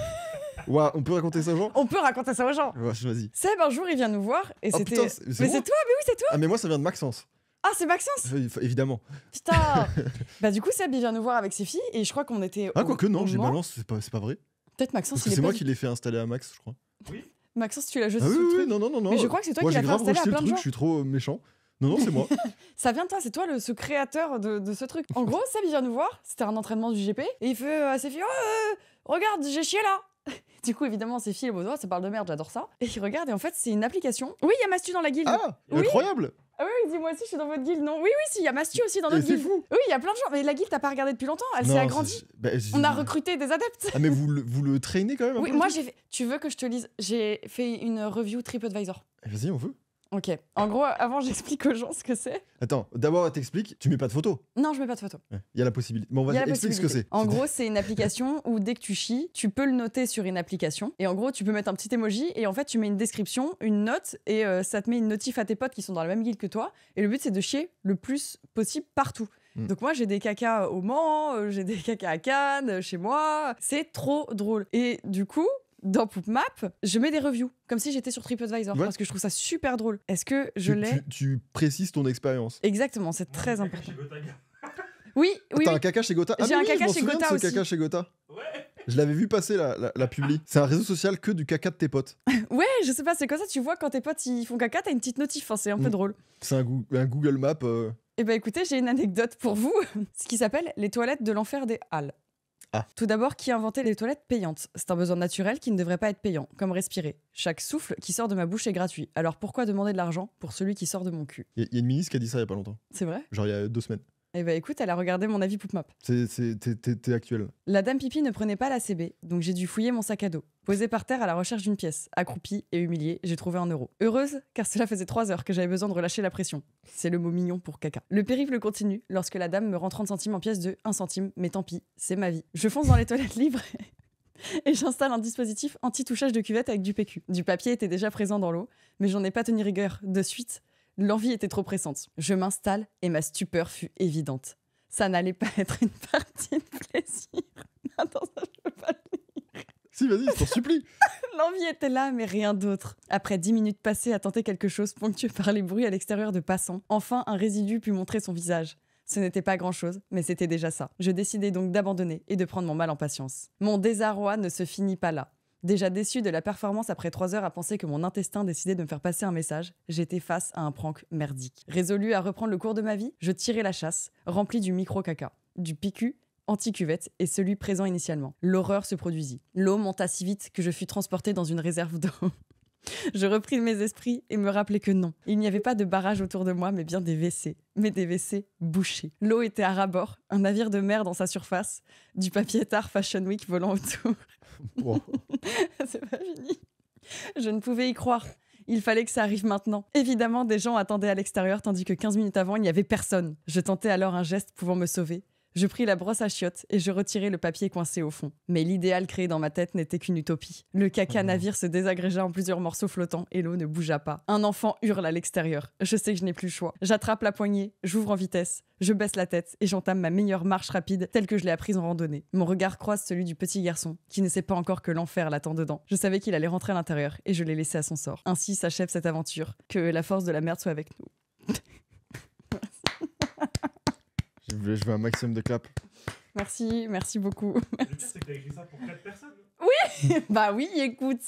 Ouais, on peut raconter ça aux gens On peut raconter ça aux gens. Ouais, vas-y. Seb, un jour, il vient nous voir et oh, c'était. mais c'est toi, mais oui, c'est toi. Ah, mais moi, ça vient de Maxence. Ah, c'est Maxence. Euh, évidemment. Putain. bah, du coup, Seb, il vient nous voir avec ses filles et je crois qu'on était. Ah, quoi quoique, non, j'ai malance, balance, c'est pas, pas vrai. Peut-être Maxence, c'est moi qui l'ai fait installer à Max, je crois. Oui. Maxence, tu l'as jeté Ah oui, oui, truc. non, non, non, non. Mais je crois que c'est toi qui l'as fait installer à plein de je suis trop euh, méchant. Non, non, c'est moi. ça vient de toi, c'est toi le, ce créateur de, ce truc. En gros, ça il vient nous voir, c'était un entraînement du GP, et il fait à ses filles oh, euh, Regarde, j'ai chié là du coup, évidemment, ses filles, bon, ça parle de merde, j'adore ça. Et il regarde, et en fait, c'est une application. Oui, il y a Mastu dans la guilde. Ah, incroyable ah oui, dis-moi aussi, je suis dans votre guilde. Non, oui, oui, si, il y a Mastu aussi dans notre guilde. Oui, il y a plein de gens. Mais la guilde, t'as pas regardé depuis longtemps. Elle s'est agrandie. Bah, on a recruté des adeptes. Ah, mais vous le, vous le traînez quand même un Oui, moi, j'ai fait... Tu veux que je te lise J'ai fait une review TripAdvisor. Eh, vas-y, on veut. Ok. En gros, avant, j'explique aux gens ce que c'est. Attends, d'abord, t'expliques, tu mets pas de photo. Non, je mets pas de photo. Il y a la possibilité. Bon, vas-y, explique ce que c'est. En gros, c'est une application où dès que tu chies, tu peux le noter sur une application. Et en gros, tu peux mettre un petit emoji et en fait, tu mets une description, une note et euh, ça te met une notif à tes potes qui sont dans la même guilde que toi. Et le but, c'est de chier le plus possible partout. Hmm. Donc moi j'ai des cacas au Mans, euh, j'ai des cacas à Cannes, chez moi, c'est trop drôle. Et du coup, dans PoopMap, je mets des reviews, comme si j'étais sur TripAdvisor, parce que je trouve ça super drôle. Est-ce que je l'ai tu, précises ton expérience. Exactement, c'est très important. Oui, oui. T'as un caca chez Gotha ah, J'ai un caca, chez Gotha ce Un caca chez Gotha Ouais. Je l'avais vu passer la, la, publi. C'est un réseau social que du caca de tes potes. ouais, je sais pas, c'est comme ça, tu vois, quand tes potes ils font caca, t'as une petite notif, hein, c'est un peu mm. drôle. C'est un, un, Google Map. Euh. Eh ben écoutez, j'ai une anecdote pour vous, ce qui s'appelle les toilettes de l'enfer des Halles. Ah. Tout d'abord, qui a inventé les toilettes payantes C'est un besoin naturel qui ne devrait pas être payant, comme respirer. Chaque souffle qui sort de ma bouche est gratuit. Alors pourquoi demander de l'argent pour celui qui sort de mon cul Il y, a une ministre qui a dit ça il y a pas longtemps. C'est vrai Genre il y a deux semaines. Eh ben écoute, elle a regardé mon avis Poupmap. T'es actuel. La dame pipi ne prenait pas la CB, donc j'ai dû fouiller mon sac à dos. Posé par terre à la recherche d'une pièce, accroupie et humiliée, j'ai trouvé un euro. Heureuse, car cela faisait trois heures que j'avais besoin de relâcher la pression. C'est le mot mignon pour caca. Le périple continue lorsque la dame me rend 30 centimes en pièces de 1 centime, mais tant pis, c'est ma vie. Je fonce dans les toilettes libres et j'installe un dispositif anti-touchage de cuvette avec du PQ. Du papier était déjà présent dans l'eau, mais j'en ai pas tenu rigueur. De suite, L'envie était trop pressante. Je m'installe et ma stupeur fut évidente. Ça n'allait pas être une partie de plaisir. Attends, ça, je peux pas Si, vas-y, je t'en supplie. L'envie était là, mais rien d'autre. Après dix minutes passées à tenter quelque chose ponctué par les bruits à l'extérieur de passants, enfin un résidu put montrer son visage. Ce n'était pas grand-chose, mais c'était déjà ça. Je décidai donc d'abandonner et de prendre mon mal en patience. Mon désarroi ne se finit pas là. Déjà déçu de la performance après trois heures à penser que mon intestin décidait de me faire passer un message, j'étais face à un prank merdique. Résolu à reprendre le cours de ma vie, je tirais la chasse, rempli du micro-caca, du picu anti-cuvette et celui présent initialement. L'horreur se produisit. L'eau monta si vite que je fus transporté dans une réserve d'eau. Je repris mes esprits et me rappelai que non. Il n'y avait pas de barrage autour de moi, mais bien des WC. Mais des WC bouchés. L'eau était à ras-bord, un navire de mer dans sa surface, du papier tard Fashion Week volant autour. C'est pas fini. Je ne pouvais y croire. Il fallait que ça arrive maintenant. Évidemment, des gens attendaient à l'extérieur tandis que 15 minutes avant, il n'y avait personne. Je tentais alors un geste pouvant me sauver. Je pris la brosse à chiottes et je retirai le papier coincé au fond. Mais l'idéal créé dans ma tête n'était qu'une utopie. Le caca oh navire se désagrégea en plusieurs morceaux flottants et l'eau ne bougea pas. Un enfant hurle à l'extérieur. Je sais que je n'ai plus le choix. J'attrape la poignée, j'ouvre en vitesse, je baisse la tête et j'entame ma meilleure marche rapide telle que je l'ai apprise en randonnée. Mon regard croise celui du petit garçon qui ne sait pas encore que l'enfer l'attend dedans. Je savais qu'il allait rentrer à l'intérieur et je l'ai laissé à son sort. Ainsi s'achève cette aventure. Que la force de la merde soit avec nous. je veux un maximum de clap. Merci, merci beaucoup. Le pire, c'est que t'as écrit ça pour 4 personnes. Oui Bah oui, écoute.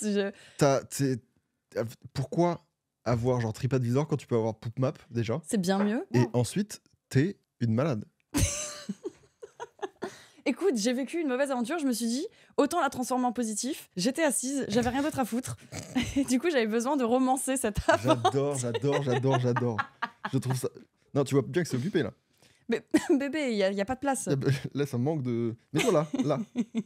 pourquoi avoir genre TripAdvisor quand tu peux avoir PoopMap déjà C'est bien mieux. Et ensuite, t'es une malade. Écoute, j'ai vécu une mauvaise aventure, je me suis dit, autant la transformer en positif. J'étais assise, j'avais rien d'autre à foutre. Et du coup, j'avais besoin de romancer cette aventure. J'adore, j'adore, j'adore, j'adore. Je trouve ça. Non, tu vois bien que c'est occupé là. Mais bébé, il n'y a, a, pas de place. Eh ben, là, ça manque de. Mais voilà, là.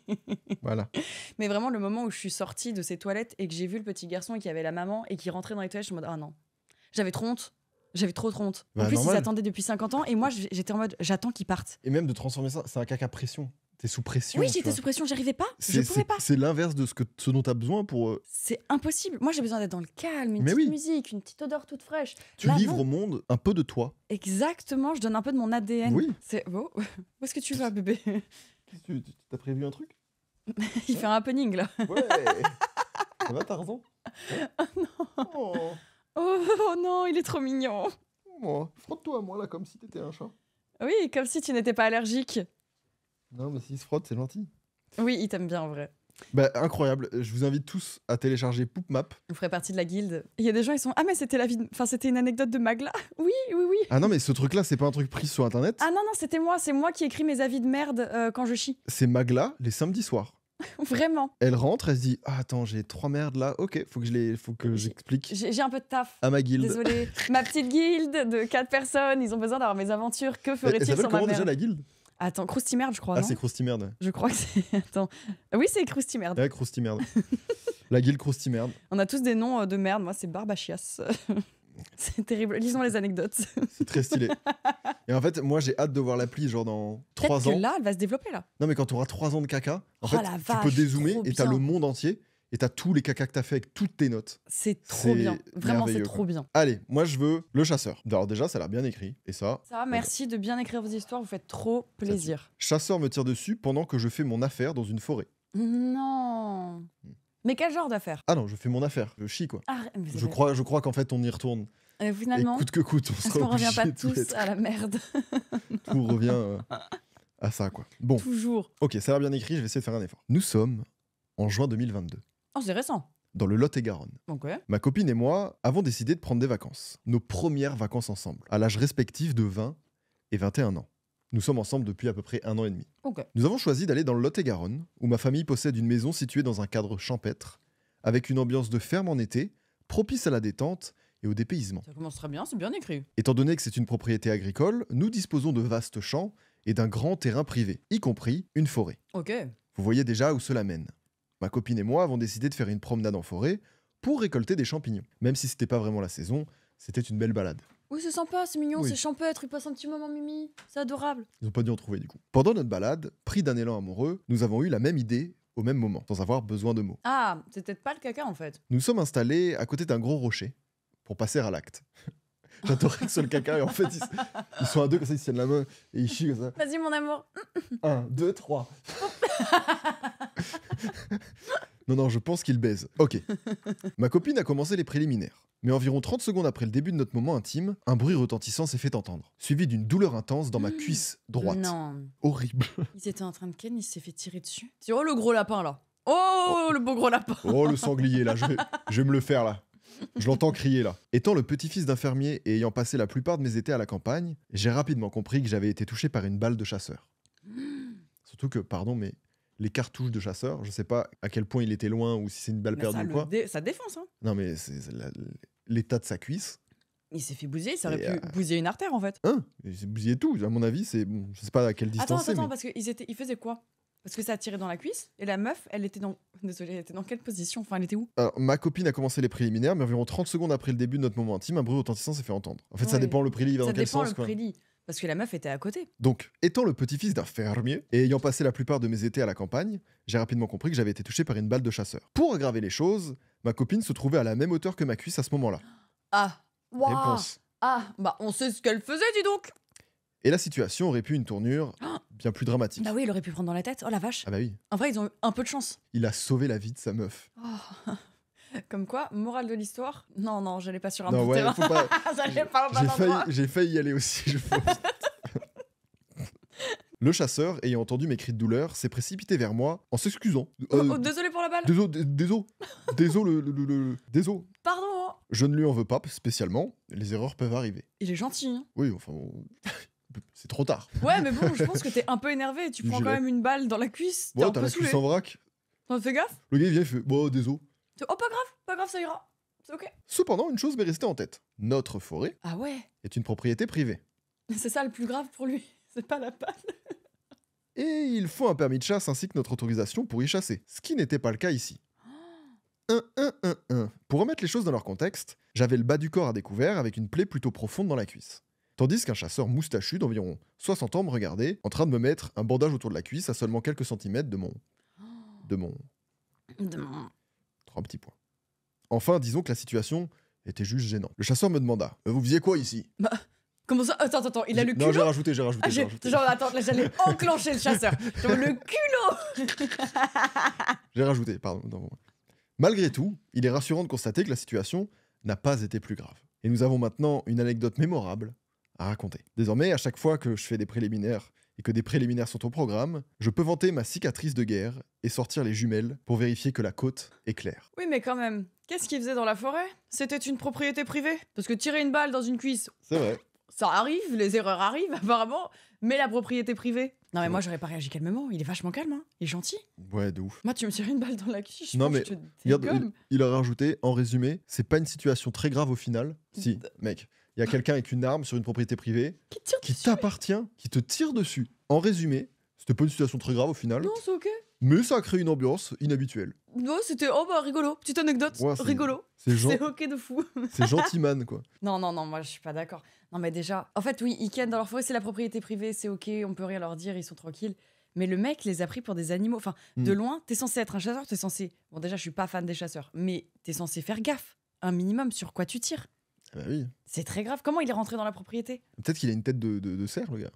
voilà. Mais vraiment, le moment où je suis sortie de ces toilettes et que j'ai vu le petit garçon qui avait la maman et qui rentrait dans les toilettes, je me dis, ah non. J'avais trop honte. J'avais trop trop honte. en bah, plus, ils attendaient depuis 50 ans et moi, j'étais en mode, j'attends qu'ils partent. Et même de transformer ça, c'est un caca pression. T'es sous pression. Oui, j'étais sous pression, j'arrivais pas. Je pouvais pas. C'est l'inverse de ce, que, ce dont t'as besoin pour. Euh, c'est impossible. Moi, j'ai besoin d'être dans le calme, une petite musique, une petite odeur toute fraîche. Tu livres au monde un peu de toi. Exactement, je donne un peu de mon ADN. Oui. C'est beau. Oh, où est-ce que tu vas, bébé t'as prévu un truc Il fait un happening, là. Ouais Ça va, Tarzan raison oh, non. Oh. oh. non, il est trop mignon. Oh, frotte-toi à moi, là, comme si t'étais un chat. Oui, comme si tu n'étais pas allergique. Non, mais s'il se frotte, c'est gentil. Oui, il t'aime bien en vrai. Bah, incroyable. Je vous invite tous à télécharger Map. Vous ferez partie de la guilde. Il y a des gens, ils sont Ah, mais c'était la vie. Enfin, c'était une anecdote de Magla. Oui, oui, oui. Ah non, mais ce truc-là, c'est pas un truc pris sur internet. Ah non, non, c'était moi. C'est moi qui écris mes avis de merde euh, quand je chie. C'est Magla les samedis soirs. Vraiment. Elle rentre, elle se dit ah, attends, j'ai trois merdes là. Ok, faut que je les, faut que j'explique. J'ai un peu de taf. À ma guilde. Désolée. ma petite guilde de quatre personnes, ils ont besoin d'avoir mes aventures. Que ferait-il sans ma déjà la guilde Attends, merde, je crois. Ah, c'est Krusty merde. Je crois que c'est. Attends. Oui, c'est Merde. Ouais, merde. la guilde merde. On a tous des noms euh, de merde. Moi, c'est Barbachias. c'est terrible. Lisons les anecdotes. c'est très stylé. Et en fait, moi, j'ai hâte de voir l'appli, genre dans 3 ans. Que là, elle va se développer, là. Non, mais quand tu auras 3 ans de caca, en oh fait, tu peux dézoomer et t'as le monde entier et t'as tous les caca que t'as fait avec toutes tes notes. C'est trop bien. Vraiment, c'est trop bien. Allez, moi je veux le chasseur. Alors déjà, ça l'air bien écrit et ça. Ça, merci de bien écrire vos histoires, vous faites trop plaisir. Chasseur me tire dessus pendant que je fais mon affaire dans une forêt. Non. Hmm. Mais quel genre d'affaire Ah non, je fais mon affaire, je chie quoi. Ah, je crois, je crois qu'en fait on y retourne. Euh, et finalement. coûte que coûte, on se on revient pas tous à la merde. Tout revient euh, à ça quoi. Bon. Toujours. Ok, ça a l'air bien écrit, je vais essayer de faire un effort. Nous sommes en juin 2022. Oh, c'est récent. Dans le Lot-et-Garonne. Ma copine et moi avons décidé de prendre des vacances. Nos premières vacances ensemble, à l'âge respectif de 20 et 21 ans. Nous sommes ensemble depuis à peu près un an et demi. Nous avons choisi d'aller dans le Lot-et-Garonne, où ma famille possède une maison située dans un cadre champêtre, avec une ambiance de ferme en été, propice à la détente et au dépaysement. Ça commence très bien, c'est bien écrit. Étant donné que c'est une propriété agricole, nous disposons de vastes champs et d'un grand terrain privé, y compris une forêt. Ok. Vous voyez déjà où cela mène. Ma copine et moi avons décidé de faire une promenade en forêt pour récolter des champignons. Même si c'était pas vraiment la saison, c'était une belle balade. Oui, c'est sympa, c'est mignon, c'est champêtre, ils passent un petit moment mimi, c'est adorable. Ils ont pas dû en trouver du coup. Pendant notre balade, pris d'un élan amoureux, nous avons eu la même idée au même moment, sans avoir besoin de mots. Ah, c'était pas le caca en fait. Nous sommes installés à côté d'un gros rocher pour passer à l'acte. J'adorais que ce soit le caca et en fait ils, sont à deux comme ça, ils tiennent la main et ils chient comme ça. Vas-y mon amour. un, deux, trois. non, non, je pense qu'il baise. Ok. Ma copine a commencé les préliminaires. Mais environ 30 secondes après le début de notre moment intime, un bruit retentissant s'est fait entendre, suivi d'une douleur intense dans ma mmh. cuisse droite. Non. Horrible. Ils étaient en train de ken, il s'est fait tirer dessus. Dis, oh le gros lapin là. Oh, oh, le beau gros lapin. Oh le sanglier là, je vais, je vais me le faire là. Je l'entends crier là. Étant le petit-fils d'un fermier et ayant passé la plupart de mes étés à la campagne, j'ai rapidement compris que j'avais été touché par une balle de chasseur. Mmh. Surtout que, pardon, mais les cartouches de chasseur. Je sais pas à quel point il était loin ou si c'est une balle perdue ou quoi. ça défonce. Hein. Non, mais c'est l'état de sa cuisse. Il s'est fait bousiller, il aurait pu euh, bousiller une artère en fait. Hein Il s'est bousillé tout. À mon avis, c'est. je sais pas à quelle distance. Attends, attends, mais... parce qu'ils étaient... ils faisaient quoi parce que ça a tiré dans la cuisse et la meuf, elle était dans. Désolée, elle était dans quelle position Enfin, elle était où ma copine a commencé les préliminaires, mais environ 30 secondes après le début de notre moment intime, un bruit retentissant s'est fait entendre. En fait, ça dépend le prélit, dans quel sens. le parce que la meuf était à côté. Donc, étant le petit-fils d'un fermier et ayant passé la plupart de mes étés à la campagne, j'ai rapidement compris que j'avais été touché par une balle de chasseur. Pour aggraver les choses, ma copine se trouvait à la même hauteur que ma cuisse à ce moment-là. Ah, waouh. Ah, bah on sait ce qu'elle faisait, dis donc et la situation aurait pu une tournure bien plus dramatique. Bah oui, il aurait pu prendre dans la tête. Oh la vache. Ah bah oui. En vrai, ils ont eu un peu de chance. Il a sauvé la vie de sa meuf. Oh. Comme quoi, morale de l'histoire Non, non, j'allais pas sur un non, ouais, terrain. J'ai failli y aller aussi, je Le chasseur, ayant entendu mes cris de douleur, s'est précipité vers moi en s'excusant. Oh, oh, euh, désolé pour la balle. Désolé, désolé, désolé, Pardon. Hein. Je ne lui en veux pas spécialement. Les erreurs peuvent arriver. Il est gentil. Hein. oui, enfin. C'est trop tard. Ouais, mais bon, je pense que t'es un peu énervé. Tu prends quand même une balle dans la cuisse. Ouais, t'as la cuisse en vrac. fais gaffe. Le gars, vient, fait Bon, désolé. Oh, pas grave, pas grave, ça ira. C'est ok. Cependant, une chose m'est restée en tête. Notre forêt Ah ouais est une propriété privée. C'est ça le plus grave pour lui. C'est pas la panne. Et il faut un permis de chasse ainsi que notre autorisation pour y chasser, ce qui n'était pas le cas ici. 1, 1, 1, Pour remettre les choses dans leur contexte, j'avais le bas du corps à découvert avec une plaie plutôt profonde dans la cuisse. Tandis qu'un chasseur moustachu d'environ 60 ans me regardait, en train de me mettre un bandage autour de la cuisse à seulement quelques centimètres de mon. de mon. de mon. Un petit point. Enfin, disons que la situation était juste gênante. Le chasseur me demanda euh, Vous faisiez quoi ici bah, Comment ça Attends, attends, il a le culot. Non, j'ai rajouté, j'ai rajouté, ah, j'ai rajouté. Genre, attends, j'allais enclencher le chasseur. le culot J'ai rajouté, pardon. Malgré tout, il est rassurant de constater que la situation n'a pas été plus grave. Et nous avons maintenant une anecdote mémorable à raconter. Désormais, à chaque fois que je fais des préliminaires et que des préliminaires sont au programme, je peux vanter ma cicatrice de guerre et sortir les jumelles pour vérifier que la côte est claire. Oui, mais quand même, qu'est-ce qu'il faisait dans la forêt C'était une propriété privée Parce que tirer une balle dans une cuisse. C'est vrai. Ça arrive, les erreurs arrivent apparemment, mais la propriété privée. Non, mais moi j'aurais pas réagi calmement, il est vachement calme, hein. il est gentil. Ouais, de ouf. Moi, tu me tires une balle dans la cuisse. Non, mais je te il, il a rajouté, en résumé, c'est pas une situation très grave au final. Si, mec, il y a quelqu'un avec une arme sur une propriété privée qui, t'appartient, qui te tire dessus. En résumé, c'était pas une situation très grave au final. Non, c'est ok. Mais ça a créé une ambiance inhabituelle. Non, c'était oh bah rigolo, petite anecdote, rigolo. C'est ok de fou. c'est gentleman quoi. Non, non, non, moi je suis pas d'accord. Non, mais déjà, en fait, oui, ils Iken dans leur forêt, c'est la propriété privée, c'est ok, on peut rien leur dire, ils sont tranquilles. Mais le mec les a pris pour des animaux. Enfin, hmm. de loin, t'es censé être un chasseur, t'es censé. Bon, déjà, je suis pas fan des chasseurs, mais t'es censé faire gaffe, un minimum, sur quoi tu tires bah oui. C'est très grave. Comment il est rentré dans la propriété Peut-être qu'il a une tête de, de, cerf, le gars.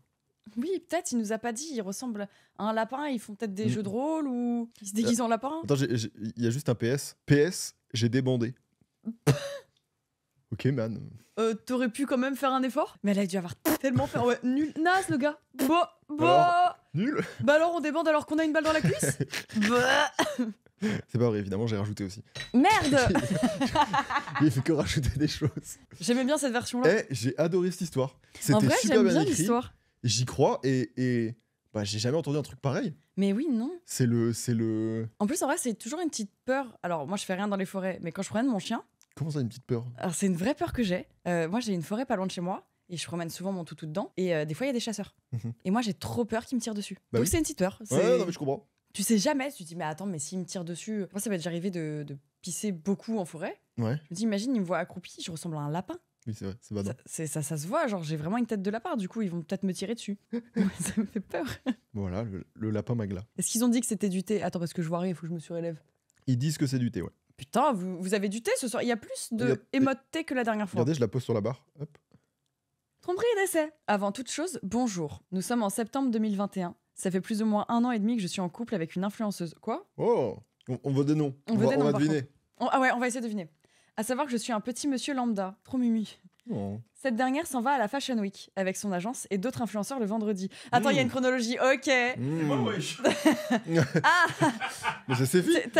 Oui, peut-être, il nous a pas dit. Il ressemble à un lapin, ils font peut-être des mm. jeux de rôle ou ils se déguisent euh, en lapin. Attends, il y a juste un PS. PS, j'ai débandé. ok, man. Euh, T'aurais pu quand même faire un effort Mais elle a dû avoir tellement fait. Ouais, nul. Naze, le gars. bon bah, bon. Bah. nul Bah alors, on débande alors qu'on a une balle dans la cuisse bah. C'est pas vrai, évidemment, j'ai rajouté aussi. Merde Il fait que rajouter des choses. J'aimais bien cette version-là. Eh, j'ai adoré cette histoire. En vrai, j'aime bien l'histoire. J'y crois et, et bah, j'ai jamais entendu un truc pareil. Mais oui, non. C'est le, c'est le. En plus, en vrai, c'est toujours une petite peur. Alors, moi, je fais rien dans les forêts, mais quand je promène mon chien, Comment ça, une petite peur alors c'est une vraie peur que j'ai. Euh, moi, j'ai une forêt pas loin de chez moi. Et je promène souvent mon toutou dedans. Et euh, des fois, il y a des chasseurs. Mhm. Et moi, j'ai trop peur qu'ils me tirent dessus. Bah Donc, c'est une petite peur. Ouais, non mais je comprends. Tu sais jamais, tu te dis, mais attends, mais s'il me tire dessus. Moi, ça m'est déjà arrivé de, pisser beaucoup en forêt. Ouais. Je me dis, imagine, ils me voient accroupi, je ressemble à un lapin. Oui, c'est vrai, c'est pas Ça, ça, ça, se voit, genre j'ai vraiment une tête de lapin, du coup ils vont peut-être me tirer dessus. ça me fait peur. Voilà, le, lapin magla. Est-ce qu'ils ont dit que c'était du thé Attends, parce que je vois rien, il faut que je me surélève. Ils disent que c'est du thé, ouais. Putain, vous, avez du thé ce soir Il y a plus de a... thé que la dernière fois. Regardez, je la pose sur la barre. Hop. Tromperie d'essai Avant toute chose, bonjour. Nous sommes en septembre 2021. Ça fait plus ou moins un an et demi que je suis en couple avec une influenceuse. Quoi Oh on, veut des noms. On, va, des noms, on va deviner. ah ouais, on va essayer de deviner. À savoir que je suis un petit monsieur lambda, trop mimi. Oh. Cette dernière s'en va à la Fashion Week avec son agence et d'autres influenceurs le vendredi. Attends, il y a hmm. une chronologie, ok. Mmh. ah Mais ça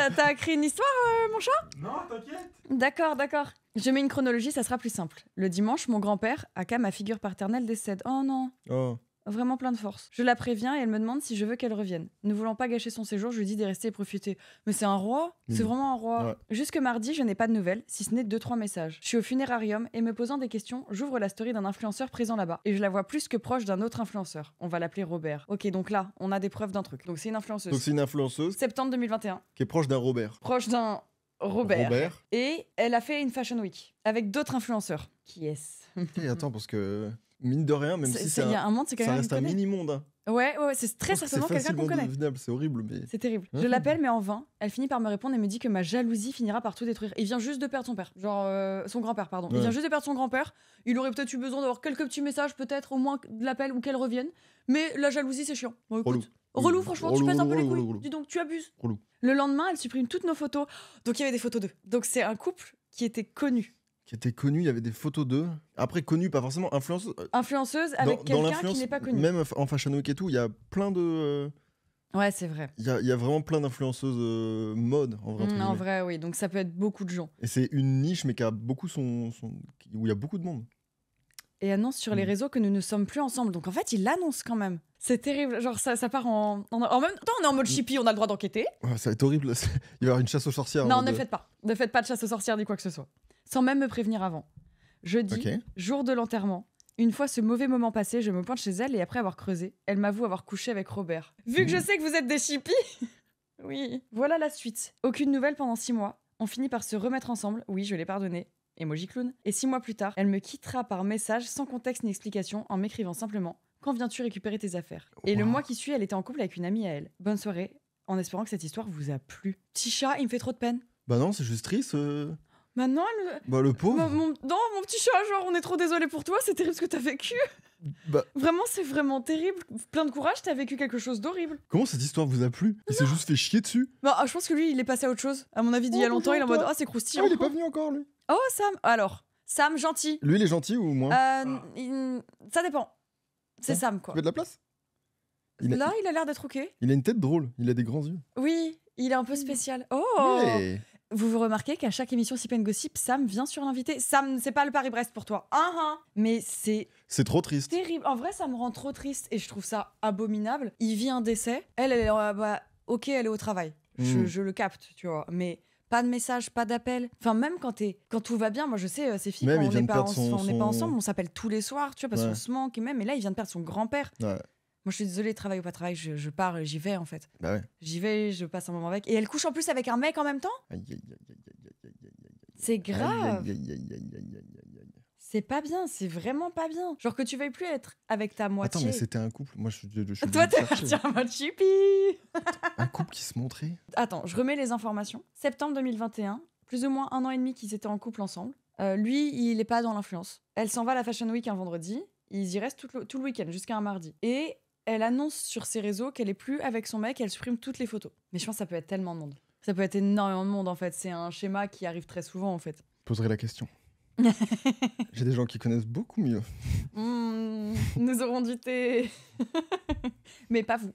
T'as créé une histoire, euh, mon chat Non, t'inquiète. D'accord, d'accord. Je mets une chronologie, ça sera plus simple. Le dimanche, mon grand-père, aka ma figure paternelle, décède. Oh non. Oh vraiment plein de force. Je la préviens et elle me demande si je veux qu'elle revienne. Ne voulant pas gâcher son séjour, je lui dis d'y rester et profiter. Mais c'est un roi C'est mm. vraiment un roi Jusque mardi, je n'ai pas de nouvelles, si ce n'est deux trois messages. Je suis au funérarium et me posant des questions, j'ouvre la story d'un influenceur présent là-bas. Et je la vois plus que proche d'un autre influenceur. On va l'appeler Robert. Ok, donc là, on a des preuves d'un truc. Donc c'est une influenceuse. Donc c'est une influenceuse. Septembre 2021. Qui est proche d'un Robert. Proche d'un Robert. Robert. Et elle a fait une Fashion Week avec d'autres influenceurs. Qui est-ce eh, Attends, parce que mine de rien, même si c'est un, monde, c'est ça reste un mini monde. Hein. Ouais, ouais, c'est très certainement quelqu'un qu'on connaît. C'est horrible, mais. C'est terrible. Je l'appelle, mais en vain. Elle finit par me répondre et me dit que ma jalousie finira par tout détruire. Il vient juste de perdre son père, genre euh, son grand-père, pardon. Il vient juste de perdre son grand-père. Il aurait peut-être eu besoin d'avoir quelques petits messages, peut-être, au moins de l'appel ou qu'elle revienne. Mais la jalousie, c'est chiant. relou. relou franchement, tu pèses un peu les couilles. donc, tu abuses. Le lendemain, elle supprime toutes nos photos. Donc il y avait des photos d'eux. Donc c'est un couple qui était connu qui était connue, il y avait des photos d'eux. Après, connue, pas forcément influenceuse. Euh, influenceuse avec quelqu'un qui n'est pas connu. Même en Fashion Week et tout, il y a plein de. Euh, ouais, c'est vrai. Il y a, vraiment plein d'influenceuses euh, mode, en vrai. Mm, en vrai, oui. Donc ça peut être beaucoup de gens. Et c'est une niche, mais qui a beaucoup son, où il y a beaucoup de monde. Et annonce sur les mm. réseaux que nous ne sommes plus ensemble. Donc en fait, il l'annonce quand même. C'est terrible. Genre, ça, ça part en... en. même temps, on est en mode mm. chippie, on a le droit d'enquêter. ça va être horrible. il va y avoir une chasse aux sorcières. Non, ne faites pas. Ne faites pas de chasse aux sorcières ni quoi que ce soit sans même me prévenir avant. Jeudi, jour de l'enterrement. Une fois ce mauvais moment passé, je me pointe chez elle et après avoir creusé, elle m'avoue avoir couché avec Robert. Vu que je hmm. sais que vous êtes des chippies Oui. Voilà la suite. Aucune nouvelle pendant six mois. On finit par se remettre ensemble. Oui, je l'ai pardonné. Emoji clown. Et six mois plus tard, elle me quittera par message sans contexte ni explication en m'écrivant simplement Quand viens-tu récupérer tes affaires Et le mois qui suit, elle était en couple avec une amie à elle. Bonne soirée, en espérant que cette histoire vous a plu. Petit chat, il me fait trop de peine. Bah non, c'est juste triste. Euh. Maintenant, Bah, le pauvre. Mon, Non, mon petit chat, genre, on est trop désolé pour toi, c'est terrible ce que t'as vécu. Bah... Vraiment, c'est vraiment terrible. Plein de courage, t'as vécu quelque chose d'horrible. Comment cette histoire vous a plu Il s'est juste fait chier dessus. Bah, ah, je pense que lui, il est passé à autre chose. À mon avis, il y a oh, longtemps, il est en mode bah. Ah, c'est croustillant. Ah, il est pas venu encore, lui. Oh, Sam. Alors, Sam, gentil. Lui, il est gentil ou moins euh, Ça dépend. C'est Sam, quoi. Il veux de la place Là, il a l'air d'être ok. Il a une tête drôle, il a des grands yeux. Oui, il est un peu spécial. Oh vous vous remarquez qu'à chaque émission Sip Gossip, Sam vient sur l'invité. Sam, c'est pas le Paris-Brest pour toi. Hein, Mais c'est. C'est trop triste. Terrible. En vrai, ça me rend trop triste et je trouve ça abominable. Il vit un décès. Elle, elle est. Euh, bah, ok, elle est au travail. Hmm. Je, le capte, tu vois. Mais pas de message, pas d'appel. Enfin, même quand, quand tout va bien, moi je sais, euh, ces filles, quand on n'est pas, ensemble, on s'appelle tous les soirs, tu vois, parce qu'on se manque, même. Et là, il vient de perdre son grand-père. Ouais. Moi, je suis désolée, travail ou pas travail, je, pars, j'y vais en fait. Bah ouais. J'y vais, je passe un moment avec. Et elle couche en plus avec un mec en même temps C'est grave C'est pas bien, c'est vraiment pas bien. Genre que tu veuilles plus être avec ta moitié. Attends, mais c'était un couple. Moi, je, je, je suis. Toi, t'es parti en mode Un couple qui se montrait Attends, je remets les informations. Septembre 2021, plus ou moins un an et demi qu'ils étaient en couple ensemble. lui, il est pas dans l'influence. Elle s'en va à la Fashion Week un vendredi. Ils y restent tout tout le week-end jusqu'à un mardi. Et elle annonce sur ses réseaux qu'elle est plus avec son mec, elle supprime toutes les photos. Mais je pense que ça peut être tellement de monde. Ça peut être énormément de monde en fait. C'est un schéma qui arrive très souvent en fait. Poserai la question. J'ai des gens qui connaissent beaucoup mieux. Hmm, nous aurons du thé. Mais pas vous.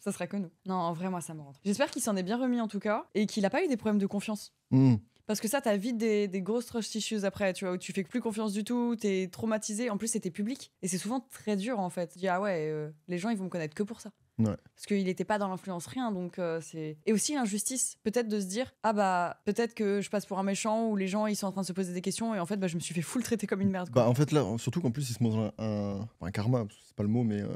Ça sera que nous. Non, en vrai, moi, ça me rend. J'espère qu'il s'en est bien remis en tout cas et qu'il n'a pas eu des problèmes de confiance. Hmm. Parce que ça, t'as vite des, grosses trust issues après, tu vois, où tu fais plus confiance du tout, t'es traumatisé. En plus, c'était public. Et c'est souvent très dur, en fait. Tu dis, ah ouais, euh, les gens, ils vont me connaître que pour ça. Ouais. Parce qu'il n'était pas dans l'influence, rien. Donc, euh, c'est... Et aussi l'injustice, peut-être de se dire Ah bah, peut-être que je passe pour un méchant ou les gens ils sont en train de se poser des questions et en fait, bah, je me suis fait full traiter comme une merde. Quoi. Bah, en fait, là, surtout qu'en plus, il se mange un, un, un karma, c'est pas le mot, mais euh,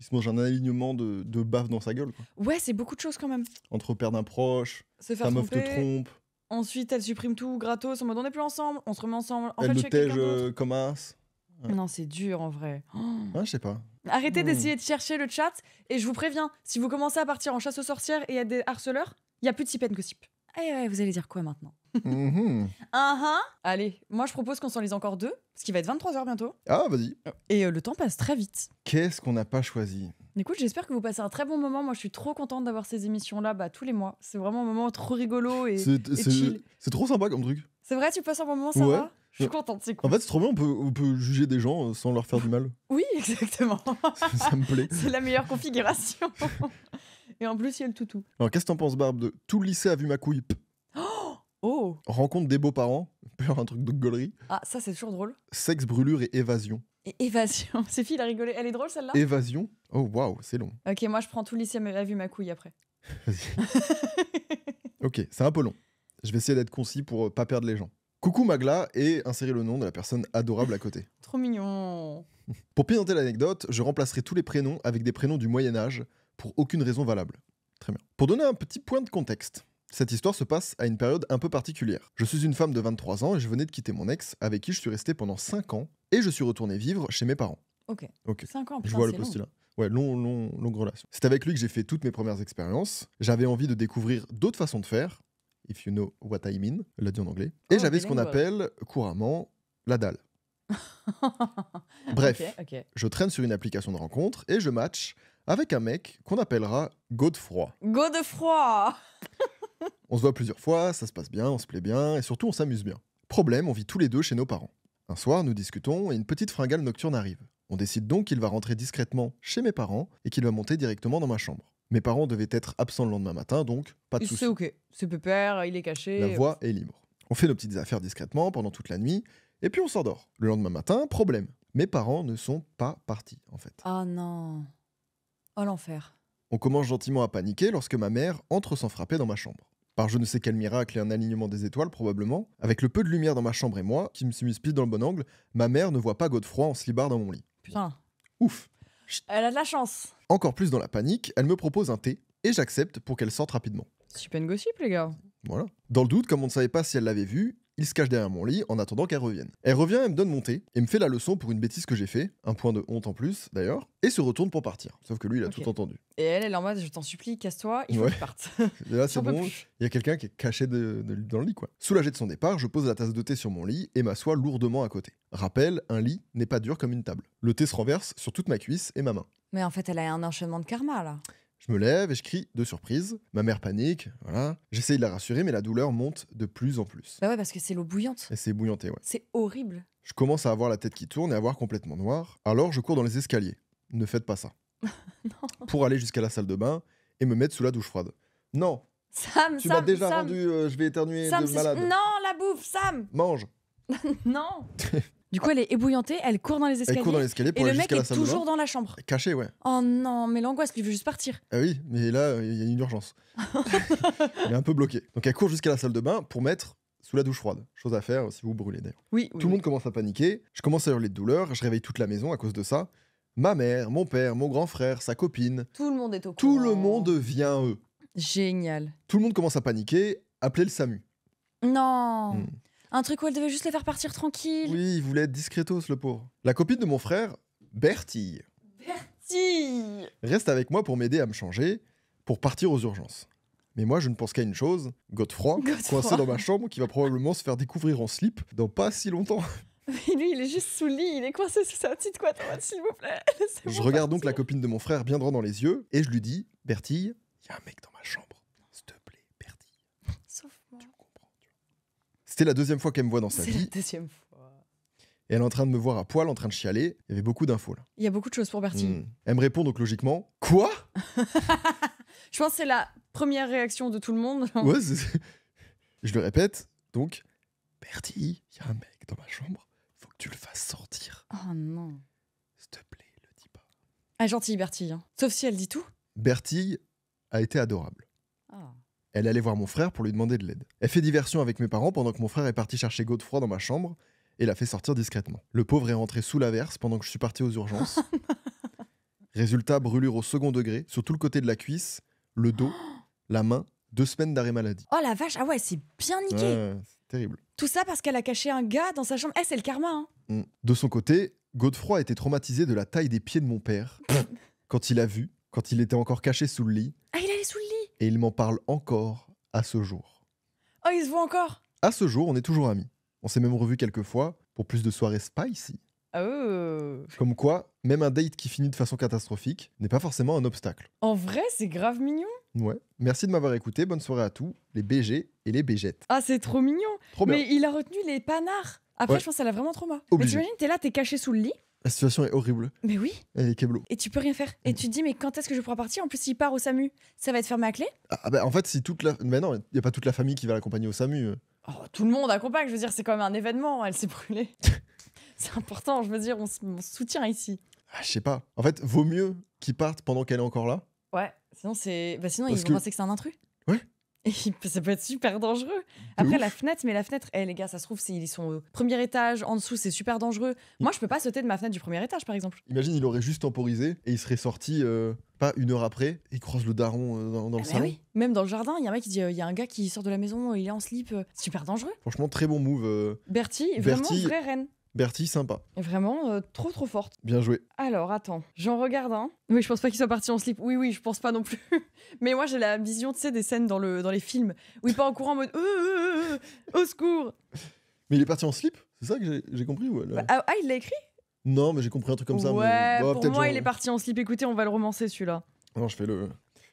il se mange un alignement de, de baffes dans sa gueule. Ouais, c'est beaucoup de choses quand même. Entre perdre un proche, se te trompe. Ensuite, elle supprime tout gratos on mode on est plus ensemble, on se remet ensemble. En fait, le tège euh, comme Non, c'est dur en vrai. je sais pas. Arrêtez hmm. d'essayer de chercher le chat et je vous préviens, si vous commencez à partir en chasse aux sorcières et à des harceleurs, il y a plus de si peine que si. Eh ouais, vous allez dire quoi maintenant mhm. ah, ah. Allez, moi je propose qu'on s'en lise encore deux, ce qui va être 23h bientôt. Ah, vas-y. Et euh, le temps passe très vite. Qu'est-ce qu'on n'a pas choisi Écoute, j'espère que vous passez un très bon moment. Moi, je suis trop contente d'avoir ces émissions-là bah, tous les mois. C'est vraiment un moment trop rigolo et, chill. C'est trop sympa comme truc. C'est vrai, tu passes un bon moment, ça je suis contente, c'est cool. En fait, c'est trop bien, on peut, juger des gens euh, sans leur faire du mal. Oui, exactement. ça, me plaît. C'est la meilleure configuration. Et en plus, il y a le toutou. Alors, qu'est-ce que t'en penses, Barbe, de tout le lycée a vu ma couille Oh, oh Rencontre des beaux-parents, un truc de gaulerie. Ah, ça, c'est toujours drôle. Sexe, brûlure et évasion évasion. Sophie, il a rigolé. Elle est drôle celle-là Évasion Oh waouh, c'est long. Ok, moi je prends tout lycée la vue ma couille après. ok, c'est un peu long. Je vais essayer d'être concis pour euh, pas perdre les gens. Coucou Magla et insérer le nom de la personne adorable à côté. Trop mignon. Pour présenter l'anecdote, je remplacerai tous les prénoms avec des prénoms du Moyen Âge pour aucune raison valable. Très bien. Pour donner un petit point de contexte, cette histoire se passe à une période un peu particulière. Je suis une femme de 23 ans et je venais de quitter mon ex avec qui je suis resté pendant 5 ans et je suis retourné vivre chez mes parents. Ok. Ok. 5 ans, Je vois le postulat. Ouais, long, longue relation. C'est avec lui que j'ai fait toutes mes premières expériences. J'avais envie de découvrir d'autres façons de faire, if you know what I mean, l'a dit en anglais. Et oh, j'avais ce qu'on appelle couramment la dalle. Bref, je traîne sur une application de rencontre et je match avec un mec qu'on appellera Godefroy. Godefroy On se voit plusieurs fois, ça se passe bien, on se plaît bien et surtout on s'amuse bien. Problème, on vit tous les deux chez nos parents. Un soir, nous discutons et une petite fringale nocturne arrive. On décide donc qu'il va rentrer discrètement chez mes parents et qu'il va monter directement dans ma chambre. Mes parents devaient être absents le lendemain matin, donc pas de souci. C'est ok, c'est pépère, il est caché. La voix est libre. On fait nos petites affaires discrètement pendant toute la nuit, et puis on s'endort. Le lendemain matin, problème. Mes parents ne sont pas partis, en fait. Ah non. Oh l'enfer. On commence gentiment à paniquer lorsque ma mère entre sans frapper dans ma chambre par je ne sais quel miracle et un alignement des étoiles probablement, avec le peu de lumière dans ma chambre et moi, qui me suis mis pile dans le bon angle, ma mère ne voit pas Godefroy en slibard dans mon lit. Putain. Ouf. Elle a de la chance. Encore plus dans la panique, elle me propose un thé, et j'accepte pour qu'elle sorte rapidement. Super gossip, les gars. Voilà. Dans le doute, comme on ne savait pas si elle l'avait vu, il se cache derrière mon lit en attendant qu'elle revienne. Elle revient, et me donne mon thé, et me fait la leçon pour une bêtise que j'ai fait, un point de honte en plus d'ailleurs, et se retourne pour partir. Sauf que lui, il a tout entendu. Et elle, elle est en mode, je t'en supplie, casse-toi, il faut que là, c'est bon, il y a quelqu'un qui est caché dans le lit, quoi. Soulagé de son départ, je pose la tasse de thé sur mon lit et m'assois lourdement à côté. Rappel, un lit n'est pas dur comme une table. Le thé se renverse sur toute ma cuisse et ma main. Mais en fait, elle a un enchaînement de karma, là. Je me lève et je crie de surprise. Ma mère panique, voilà. J'essaye de la rassurer, mais la douleur monte de plus en plus. Bah ouais, parce que c'est l'eau bouillante. Et c'est bouillanté, ouais. C'est horrible. Je commence à avoir la tête qui tourne et à voir complètement noir. Alors je cours dans les escaliers. Ne faites pas ça. non. Pour aller jusqu'à la salle de bain et me mettre sous la douche froide. Non. Sam, tu m'as déjà rendu, euh, je vais éternuer de malade. Non, la bouffe, Sam. Mange. non. Du coup, elle est ébouillantée, elle court dans les escaliers. et le mec est toujours dans la chambre. Caché, ouais. Oh non, mais l'angoisse, il veut juste partir. Ah oui, mais là, il y a une urgence. Il est un peu bloqué. Donc elle court jusqu'à la salle de bain pour mettre sous la douche froide. Chose à faire si vous brûlez d'ailleurs. Oui, Tout le monde commence à paniquer. Je commence à hurler de douleur. Je réveille toute la maison à cause de ça. Ma mère, mon père, mon grand frère, sa copine. Tout le monde est au courant. Tout le monde vient eux. Génial. Tout le monde commence à paniquer. Appelez le SAMU. Non. Hmm un truc où elle devait juste les faire partir tranquille. Oui, il voulait être discretos, le pauvre. La copine de mon frère, Bertille. Bertille Reste avec moi pour m'aider à me changer, pour partir aux urgences. Mais moi, je ne pense qu'à une chose Godefroy, coincé dans ma chambre, qui va probablement se faire découvrir en slip dans pas si longtemps. Mais lui, il est juste sous le lit, il est coincé sous sa petite couette s'il vous plaît. Je regarde donc la copine de mon frère bien droit dans les yeux et je lui dis Bertille, il y a un mec dans C'était la deuxième fois qu'elle me voit dans sa vie. C'est la deuxième fois. Et elle est en train de me voir à poil, en train de chialer. Il y avait beaucoup d'infos là. Il y a beaucoup de choses pour Bertie. Hmm. Elle me répond donc logiquement Quoi Je pense que c'est la première réaction de tout le monde. je le répète donc Bertie, il y a un mec dans ma chambre, faut que tu le fasses sortir. Oh non. S'il te plaît, le dis pas. Ah, gentille Bertie. Hein. Sauf si elle dit tout. Bertie a été adorable. Elle allait voir mon frère pour lui demander de l'aide. Elle fait diversion avec mes parents pendant que mon frère est parti chercher Godefroy dans ma chambre et l'a fait sortir discrètement. Le pauvre est rentré sous l'averse pendant que je suis parti aux urgences. Résultat, brûlure au second degré, sur tout le côté de la cuisse, le dos, la main, deux semaines d'arrêt maladie. Oh la vache, ah ouais, c'est bien niqué. c'est terrible. Tout ça parce qu'elle a caché un gars dans sa chambre. Eh, c'est le karma. Hein. Mm. De son côté, Godefroy a été traumatisé de la taille des pieds de mon père quand il a vu, quand il était encore caché sous le lit et il m'en parle encore à ce jour. Oh, il se voit encore À ce jour, on est toujours amis. On s'est même revu quelques fois pour plus de soirées spicy. Oh. Comme quoi, même un date qui finit de façon catastrophique n'est pas forcément un obstacle. En vrai, c'est grave mignon. Ouais. Merci de m'avoir écouté. Bonne soirée à tous, les BG et les bégettes. Ah, c'est trop mignon. Trop Mais il a retenu les panards. Après, je pense qu'elle a vraiment trop mal. Mais t'imagines, t'es là, t'es caché sous le lit. La situation est horrible. Mais oui. Elle est keblo. Et tu peux rien faire. Et tu te dis, mais quand est-ce que je pourrai partir En plus, il part au SAMU. Ça va être fermé à clé ah, ah, bah, en fait, si toute la. Mais non, il n'y a pas toute la famille qui va l'accompagner au SAMU. Euh. Oh, tout le monde accompagne. Je veux dire, c'est quand même un événement. Elle s'est brûlée. c'est important. Je veux dire, on, se soutient ici. Ah, je sais pas. En fait, vaut mieux qu'il parte pendant qu'elle est encore là. Ouais. Sinon, c'est. Bah, sinon, ils vont que... penser que c'est un intrus. Ouais ça peut être super dangereux. Après, la fenêtre, mais la fenêtre, eh, les gars, ça se trouve, ils sont au premier étage, en dessous, c'est super dangereux. Mm. Moi, je peux pas sauter de ma fenêtre du premier étage, par exemple. Imagine, il aurait juste temporisé et il serait sorti, euh, pas une heure après, il croise le daron euh, dans, le ah, salon. Même dans le jardin, il y a un mec qui dit euh, il y a un gars qui sort de la maison, il est en slip, super dangereux. Franchement, très bon move. Bertie, vraiment vraie reine. Bertie, sympa. Vraiment, euh, trop trop forte. Bien joué. Alors, attends, j'en regarde un. Mais je pense pas qu'il soit parti en slip. Oui, oui, je pense pas non plus. Mais moi, j'ai la vision, tu sais, des scènes dans, le, dans les films où il part en courant en mode euh, euh, au secours. Mais il est parti en slip C'est ça que j'ai compris ou bah, ah, ah, il l'a écrit Non, mais j'ai compris un truc comme ça. Ouais, pour moi, il est parti en slip. Écoutez, on va le romancer celui-là. Non, je fais le.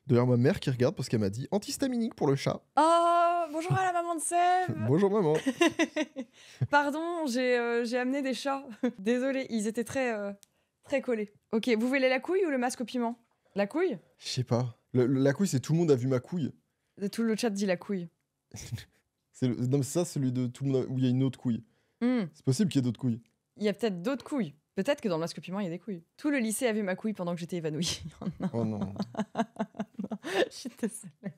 D'ailleurs, ma mère qui regarde parce qu'elle m'a dit antihistaminique pour le chat. Oh bonjour à la maman de Seb. bonjour maman. Pardon, euh, j'ai amené des chats. Désolé, ils étaient très, euh, très collés. Ok, vous voulez la couille ou le masque au piment La couille Je sais pas. la couille, c'est tout le monde a vu ma couille. Euh, tout le chat dit la couille. c'est non, mais ça, celui de tout où il y a une autre couille. Hmm. C'est possible qu'il y ait d'autres couilles. Il y a peut-être d'autres couilles. Peut-être que dans le masque au piment, il y a des couilles. Tout le lycée a vu ma couille pendant que j'étais évanouie. oh non. Je suis désolée.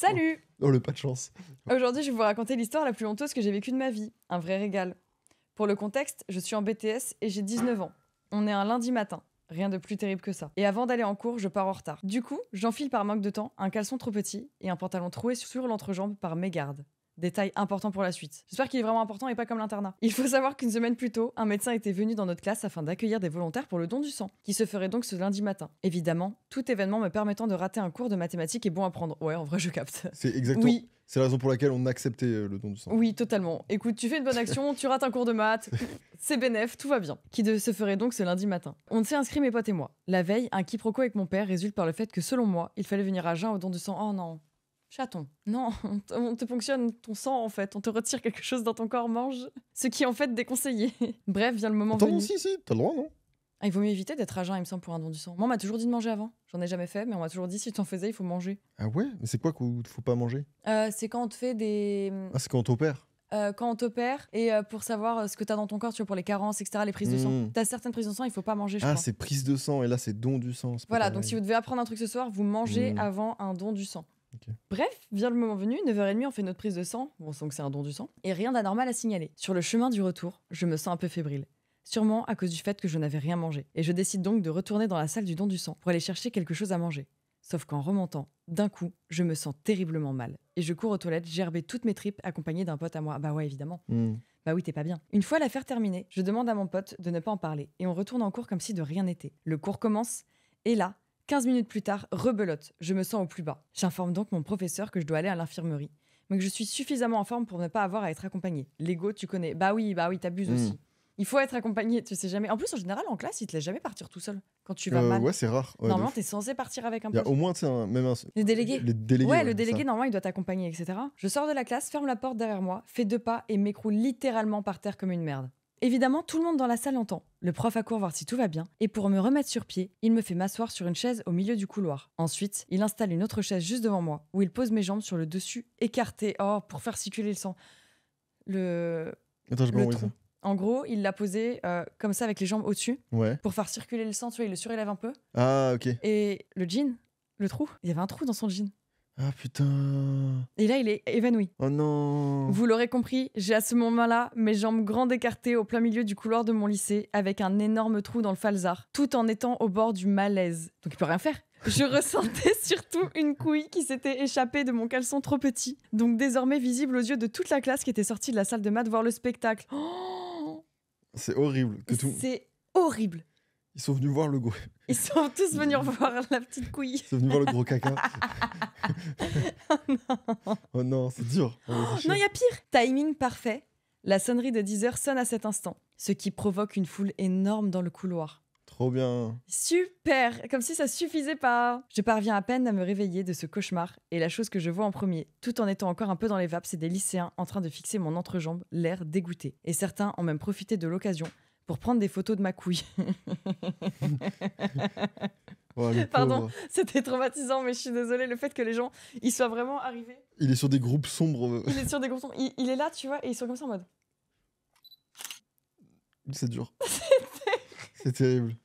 Salut oh, oh, le pas de chance. Aujourd'hui, je vais vous raconter l'histoire la plus honteuse que j'ai vécue de ma vie. Un vrai régal. Pour le contexte, je suis en BTS et j'ai 19 ans. On est un lundi matin. Rien de plus terrible que ça. Et avant d'aller en cours, je pars en retard. Du coup, j'enfile par manque de temps un caleçon trop petit et un pantalon troué sur l'entrejambe par mégarde. Détail important pour la suite. J'espère qu'il est vraiment important et pas comme l'internat. Il faut savoir qu'une semaine plus tôt, un médecin était venu dans notre classe afin d'accueillir des volontaires pour le don du sang, qui se ferait donc ce lundi matin. Évidemment, tout événement me permettant de rater un cours de mathématiques est bon à prendre. Ouais, en vrai, je capte. C'est exactement. Oui. C'est la raison pour laquelle on acceptait euh, le don du sang. Oui, totalement. Écoute, tu fais une bonne action, tu rates un cours de maths, c'est bénéf, tout va bien. Qui de, se ferait donc ce lundi matin On s'est inscrit mes potes et moi. La veille, un quiproquo avec mon père résulte par le fait que selon moi, il fallait venir à jeun au don du sang. Oh non chaton, non, on, te ponctionne ton sang en fait, on te retire quelque chose dans ton corps, mange. Ce qui est en fait déconseillé. Bref, vient le moment Attends, venu. si, si, t'as le droit, non ah, Il vaut mieux éviter d'être agent, il me semble, pour un don du sang. Moi, on m'a toujours dit de manger avant. J'en ai jamais fait, mais on m'a toujours dit si tu t'en faisais, il faut manger. Ah ouais Mais c'est quoi qu'il faut pas manger euh, C'est quand on te fait des. Ah, c'est quand on t'opère euh, quand on t'opère et euh, pour savoir ce que t'as dans ton corps, tu vois, pour les carences, etc., les prises de sang. Hmm. T'as certaines prises de sang, il faut pas manger, je ah, c'est prise de sang et là, c'est don du sang. Voilà, donc si vous devez apprendre un truc ce soir, vous mangez hmm. avant un don du sang. Bref, vient le moment venu, 9h30, on fait notre prise de sang, on sent que c'est un don du sang, et rien d'anormal à signaler. Sur le chemin du retour, je me sens un peu fébrile, sûrement à cause du fait que je n'avais rien mangé, et je décide donc de retourner dans la salle du don du sang pour aller chercher quelque chose à manger. Sauf qu'en remontant, d'un coup, je me sens terriblement mal, et je cours aux toilettes gerber toutes mes tripes accompagné d'un pote à moi. Bah ouais, évidemment. Hmm. Bah oui, t'es pas bien. Une fois l'affaire terminée, je demande à mon pote de ne pas en parler, et on retourne en cours comme si de rien n'était. Le cours commence, et là, 15 minutes plus tard, rebelote, je me sens au plus bas. J'informe donc mon professeur que je dois aller à l'infirmerie, mais que je suis suffisamment en forme pour ne pas avoir à être accompagnée. L'ego, tu connais. Bah oui, bah oui, t'abuses hmm. aussi. Il faut être accompagné, tu sais jamais. En plus, en général, en classe, ils te laissent jamais partir tout seul quand tu vas euh, mal. Ouais, c'est rare. normalement, t'es censé partir avec un. Il y a au moins, un, même un. Le délégué. ouais, le délégué, normalement, il doit t'accompagner, etc. Je sors de la classe, ferme la porte derrière moi, fais deux pas et m'écroule littéralement par terre comme une merde. Évidemment, tout le monde dans la salle entend. Le prof court voir si tout va bien, et pour me remettre sur pied, il me fait m'asseoir sur une chaise au milieu du couloir. Ensuite, il installe une autre chaise juste devant moi, où il pose mes jambes sur le dessus, écartées, oh, pour faire circuler le sang. Le. En gros, il l'a posé euh, comme ça avec les jambes au-dessus, ouais. pour faire circuler le sang, tu vois, il le surélève un peu. Ah, ok. Et le jean, le trou, il y avait un trou dans son jean. Ah putain. Et là, il est évanoui. Oh non. Vous l'aurez compris, j'ai à ce moment-là mes jambes grandes écartées au plein milieu du couloir de mon lycée avec un énorme trou dans le falzar, tout en étant au bord du malaise. Donc il peut rien faire. Je ressentais surtout une couille qui s'était échappée de mon caleçon trop petit, donc désormais visible aux yeux de toute la classe qui était sortie de la salle de maths voir le spectacle. C'est horrible. C'est horrible. Ils sont venus voir le gros. Ils sont tous venus voir la petite couille. Ils sont venus voir le gros caca. oh non, oh non c'est dur. Oh, non, il y a pire. Timing parfait. La sonnerie de 10 heures sonne à cet instant, ce qui provoque une foule énorme dans le couloir. Trop bien. Super, comme si ça suffisait pas. Je parviens à peine à me réveiller de ce cauchemar et la chose que je vois en premier, tout en étant encore un peu dans les vapes, c'est des lycéens en train de fixer mon entrejambe, l'air dégoûté. Et certains ont même profité de l'occasion pour prendre des photos de ma couille. Pardon, c'était traumatisant, mais je suis désolée. Le fait que les gens, ils soient vraiment arrivés. Il est sur des groupes sombres. Il est sur des groupes Il, est là, tu vois, et ils sont comme ça en mode. C'est dur. C'est terrible.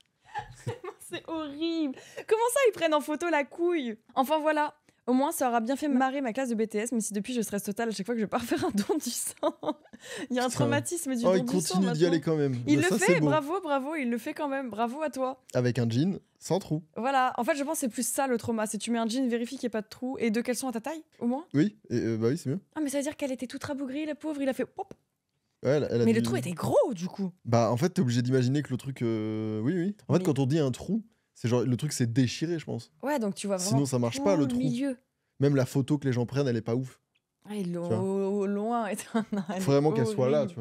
C'est horrible. Comment ça, ils prennent en photo la couille Enfin voilà, au moins, ça aura bien fait marrer ma classe de BTS, mais si depuis je stresse totale à chaque fois que je pars faire un don du sang. il y a un traumatisme du oh, don du sang. continue d'y aller quand même. Il bah, le fait, bravo, bravo, il le fait quand même. Bravo à toi. Avec un jean sans trou. Voilà, en fait, je pense que c'est plus ça le trauma. C'est tu mets un jean, vérifie qu'il n'y ait pas de trou et de quelles sont à ta taille, au moins. Oui, et, euh, bah oui, c'est mieux. Ah, mais ça veut dire qu'elle était toute rabougrie, la pauvre, il a fait elle, mais le trou était gros du coup. Bah en fait t'es obligé d'imaginer que le truc... Euh, oui oui. En fait quand on dit un trou, genre le truc c'est déchiré, je pense. Ouais, donc tu vois vraiment. Sinon ça marche pas le trou. Milieu. Même la photo que les gens prennent, elle est pas ouf. Ah, loin. Il vraiment qu'elle soit là, tu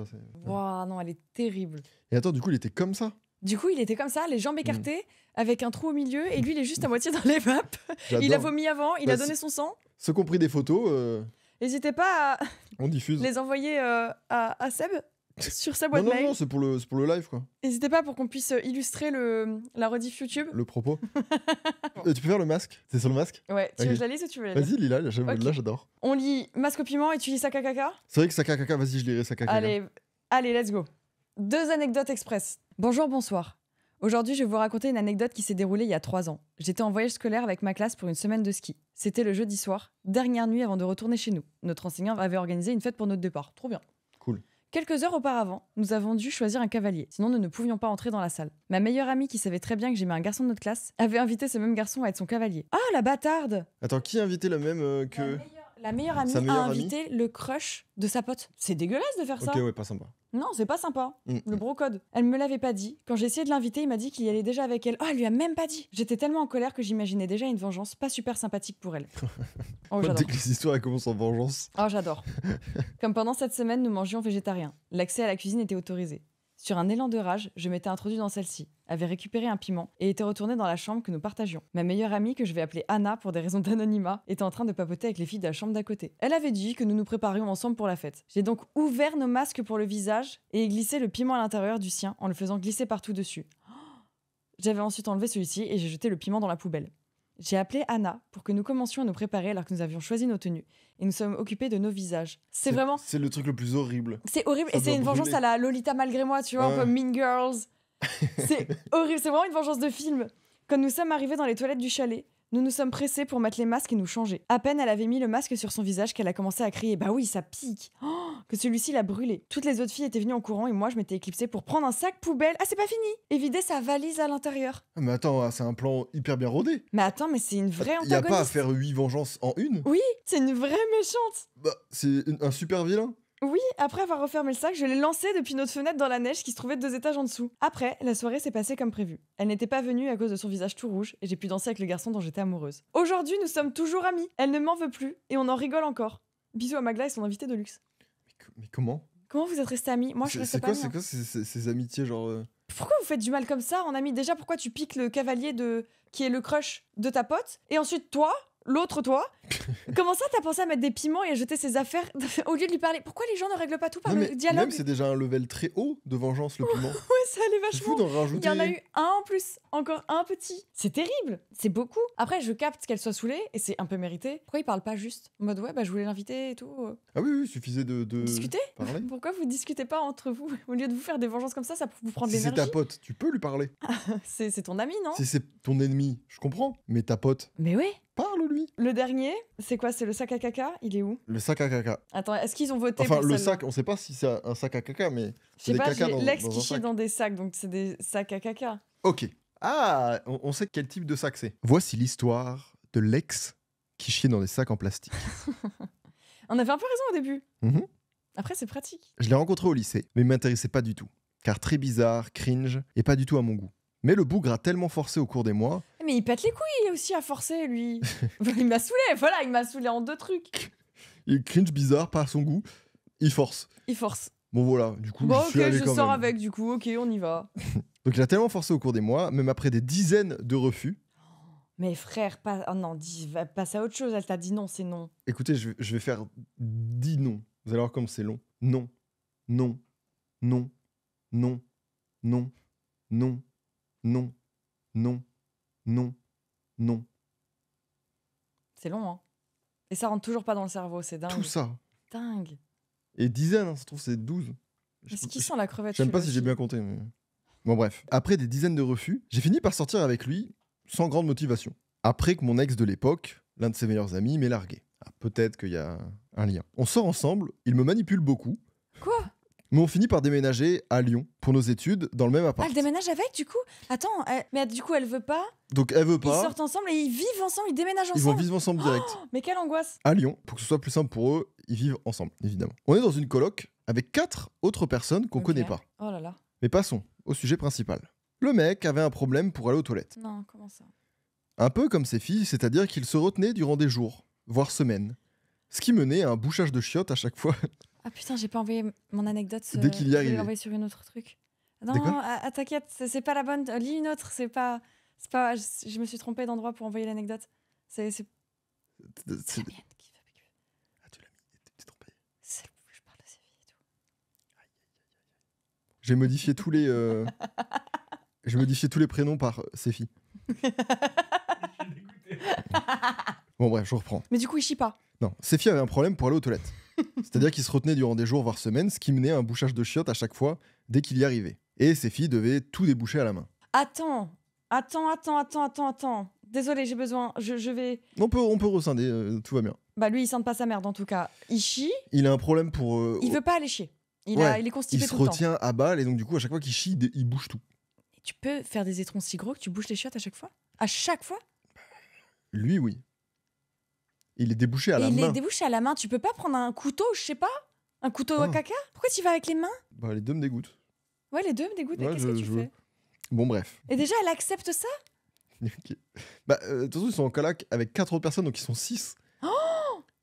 vois. non, elle est terrible. Et attends, du coup, il était comme ça. Du coup, il était comme ça, les jambes écartées, hmm. avec un trou au milieu, et lui, il est juste à moitié dans les vapes. Il a vomi avant, il a bah, donné son sang. ce qui pris des photos. Euh, N'hésitez pas à. On diffuse. Les envoyer euh, à, à Seb sur sa boîte non, non, Non, c'est pour, le, pour le live, quoi. N'hésitez pas pour qu'on puisse euh, illustrer le, la rediff YouTube. Le propos. Euh, tu peux faire le masque C'est sur le masque Ouais, tu veux que je la lise ou tu veux la Vas-y, lis-la, j'adore. On lit Masque au piment et tu lis caca C'est vrai que Sakakaka, vas-y, je lirai Sakakaka. Allez, allez, let's go. Deux anecdotes express. Bonjour, bonsoir. Aujourd'hui, je vais vous raconter une anecdote qui s'est déroulée il y a trois ans. J'étais en voyage scolaire avec ma classe pour une semaine de ski. C'était le jeudi soir, dernière nuit avant de retourner chez nous. Notre enseignant avait organisé une fête pour notre départ. Trop bien. Cool. Quelques heures auparavant, nous avons dû choisir un cavalier, sinon nous ne pouvions pas entrer dans la salle. Ma meilleure amie, qui savait très bien que j'aimais un garçon de notre classe, avait invité ce même garçon à être son cavalier. Ah, la bâtarde Attends, qui a invité euh, la même que... La meilleure amie a invité le crush de sa pote. C'est dégueulasse de faire ça. Ok, ouais, pas sympa. Non, c'est pas sympa. Mm, le mm. brocode. Elle me l'avait pas dit. Quand j'ai essayé de l'inviter, il m'a dit qu'il y allait déjà avec elle. Oh, elle lui a même pas dit. J'étais tellement en colère que j'imaginais déjà une vengeance pas super sympathique pour elle. Oh, j'adore. Dès que les histoires commencent en vengeance. Oh, j'adore. Comme pendant cette semaine, nous mangions végétarien. L'accès à la cuisine était autorisé. Sur un élan de rage, je m'étais introduit dans celle-ci, avait récupéré un piment et était retourné dans la chambre que nous partagions. Ma meilleure amie, que je vais appeler Anna pour des raisons d'anonymat, était en train de papoter avec les filles de la chambre d'à côté. Elle avait dit que nous nous préparions ensemble pour la fête. J'ai donc ouvert nos masques pour le visage et glissé le piment à l'intérieur du sien en le faisant glisser partout dessus. J'avais ensuite enlevé celui-ci et j'ai jeté le piment dans la poubelle. J'ai appelé Anna pour que nous commencions à nous préparer alors que nous avions choisi nos tenues et nous sommes occupés de nos visages. C'est vraiment. C'est le truc le plus horrible. C'est horrible et c'est une vengeance à la Lolita malgré moi, tu vois, un peu Mean Girls. c'est horrible, c'est vraiment une vengeance de film. Quand nous sommes arrivés dans les toilettes du chalet, nous nous sommes pressés pour mettre les masques et nous changer. À peine elle avait mis le masque sur son visage qu'elle a commencé à crier Bah oui, ça pique oh, Que celui-ci l'a brûlé. Toutes les autres filles étaient venues en courant et moi je m'étais éclipsé pour prendre un sac poubelle. Ah, c'est pas fini Et vider sa valise à l'intérieur. Ah, mais attends, ah, c'est un plan hyper bien rodé. Mais attends, mais c'est une vraie antagoniste. Y a pas à faire huit vengeances en une Oui, c'est une vraie méchante. Bah, c'est un super vilain. Oui, après avoir refermé le sac, je l'ai lancé depuis notre fenêtre dans la neige qui se trouvait deux étages en dessous. Après, la soirée s'est passée comme prévu. Elle n'était pas venue à cause de son visage tout rouge et j'ai pu danser avec le garçon dont j'étais amoureuse. Aujourd'hui, nous sommes toujours amis. Elle ne m'en veut plus et on en rigole encore. Bisous à Magla et son invité de luxe. Mais, comment Comment vous êtes restés amis Moi, je pas. C'est hein. quoi, ces, amitiés genre euh Pourquoi vous faites du mal comme ça en ami Déjà, pourquoi tu piques le cavalier de qui est le crush de ta pote Et ensuite, toi, l'autre toi Comment ça, t'as pensé à mettre des piments et à jeter ses affaires au lieu de lui parler Pourquoi les gens ne règlent pas tout par le dialogue Même c'est déjà un level très haut de vengeance le piment. ouais, ça allait vachement. rajouter. Il y en a eu un en plus, encore un petit. C'est terrible, c'est beaucoup. Après, je capte qu'elle soit saoulée et c'est un peu mérité. Pourquoi il parle pas juste En mode ouais, bah je voulais l'inviter et tout. Ah oui, oui, suffisait de, de... discuter. Pourquoi vous discutez pas entre vous au lieu de vous faire des vengeances comme ça, ça vous prendre si l'énergie. C'est ta pote, tu peux lui parler. c'est ton ami, non c'est ton ennemi, je comprends, mais ta pote. Mais ouais parle, lui Le dernier, c'est quoi C'est le sac à caca Il est où Le sac à caca. Attends, est-ce qu'ils ont voté Enfin, le sac, on sait pas si c'est un sac à caca, mais. Je sais pas, j'ai l'ex qui chie dans des sacs, donc c'est des sacs à caca. Ok. Ah, on, sait quel type de sac c'est. Voici l'histoire de l'ex qui chie dans des sacs en plastique. on avait un peu raison au début. Mhm. Après, c'est pratique. Je l'ai rencontré au lycée, mais il m'intéressait pas du tout. Car très bizarre, cringe, et pas du tout à mon goût. Mais le bougre a tellement forcé au cours des mois ah, mais il pète les couilles aussi à forcer, lui. il m'a saoulé, voilà, il m'a saoulé en deux trucs. Il cringe bizarre, pas à son goût. Il force. Il force. Bon voilà, du coup, je suis ok, je sors avec, du coup, ok, on y va. Donc il a tellement forcé au cours des mois, même après des dizaines de refus. Mais frère, pas, oh non, passe à autre chose, elle t'a dit non, c'est non. Écoutez, je, vais faire 10 non. Vous allez voir comme c'est long. Non, non, non, non, non, non, non, non non, non. C'est long, hein. Et ça rentre toujours pas dans le cerveau, c'est dingue. Tout ça. Dingue. Et dizaines, hein, ça se trouve, c'est douze. Est-ce sent la crevette Je sais pas si j'ai bien compté. Mais... Bon, bref. Après des dizaines de refus, j'ai fini par sortir avec lui sans grande motivation. Après que mon ex de l'époque, l'un de ses meilleurs amis, m'ait largué. Ah, peut-être qu'il y a un lien. On sort ensemble, il me manipule beaucoup. Quoi mais on finit par déménager à Lyon pour nos études dans le même appart. Ah, elle déménage avec du coup Attends, euh, mais du coup elle veut pas. Donc elle veut pas. Ils sortent ensemble et ils vivent ensemble, ils déménagent ensemble. Ils vont vivre ensemble direct. Oh, mais quelle angoisse À Lyon, pour que ce soit plus simple pour eux, ils vivent ensemble, évidemment. On est dans une coloc avec quatre autres personnes qu'on connaît pas. Oh là là. Mais passons au sujet principal. Le mec avait un problème pour aller aux toilettes. Non, comment ça Un peu comme ses filles, c'est-à-dire qu'il se retenait durant des jours, voire semaines. Ce qui menait à un bouchage de chiottes à chaque fois Ah putain, j'ai pas envoyé mon anecdote. Euh, Dès qu'il y envoyé sur une autre truc. Non, t'inquiète, c'est pas la bonne. Euh, lis une autre, c'est pas. C'est pas. Je, me suis trompé d'endroit pour envoyer l'anecdote. C'est. C'est la qui fait Ah, tu l'as mis, t'es trompé. C'est où je parle de sa et tout. J'ai modifié tous les. Euh, j'ai modifié tous les prénoms par Séphie. Bon, bref, je reprends. Mais du coup, il chie pas. Non, filles avait un problème pour aller aux toilettes. C'est-à-dire qu'il se retenait durant des jours, voire semaines, ce qui menait à un bouchage de chiottes à chaque fois dès qu'il y arrivait. Et filles devaient tout déboucher à la main. Attends, attends, attends, attends, attends, attends. Désolé, j'ai besoin, je, je vais. On peut, on peut rescinder, euh, tout va bien. Bah lui, il sente pas sa merde en tout cas. Il chie. Il a un problème pour. Euh, il veut pas aller chier. Il, a- il est constipé se tout le temps. retient à balle et donc du coup à chaque fois qu'il chie, il bouche bouge tout. Tu peux faire des étrons si gros que tu bouches les chiottes à chaque fois À chaque fois Lui, oui. Il est débouché à la main. Il est débouché à la main. Tu peux pas prendre un couteau, je sais pas Un couteau à ah. caca Pourquoi tu vas avec les mains bah, Les deux me dégoûtent. Ouais, les deux me dégoûtent. qu'est-ce fais Bon, bref. Et déjà, elle accepte ça Ok. Bah, euh, de toute ils sont en colac avec quatre autres personnes, donc ils sont 6. Oh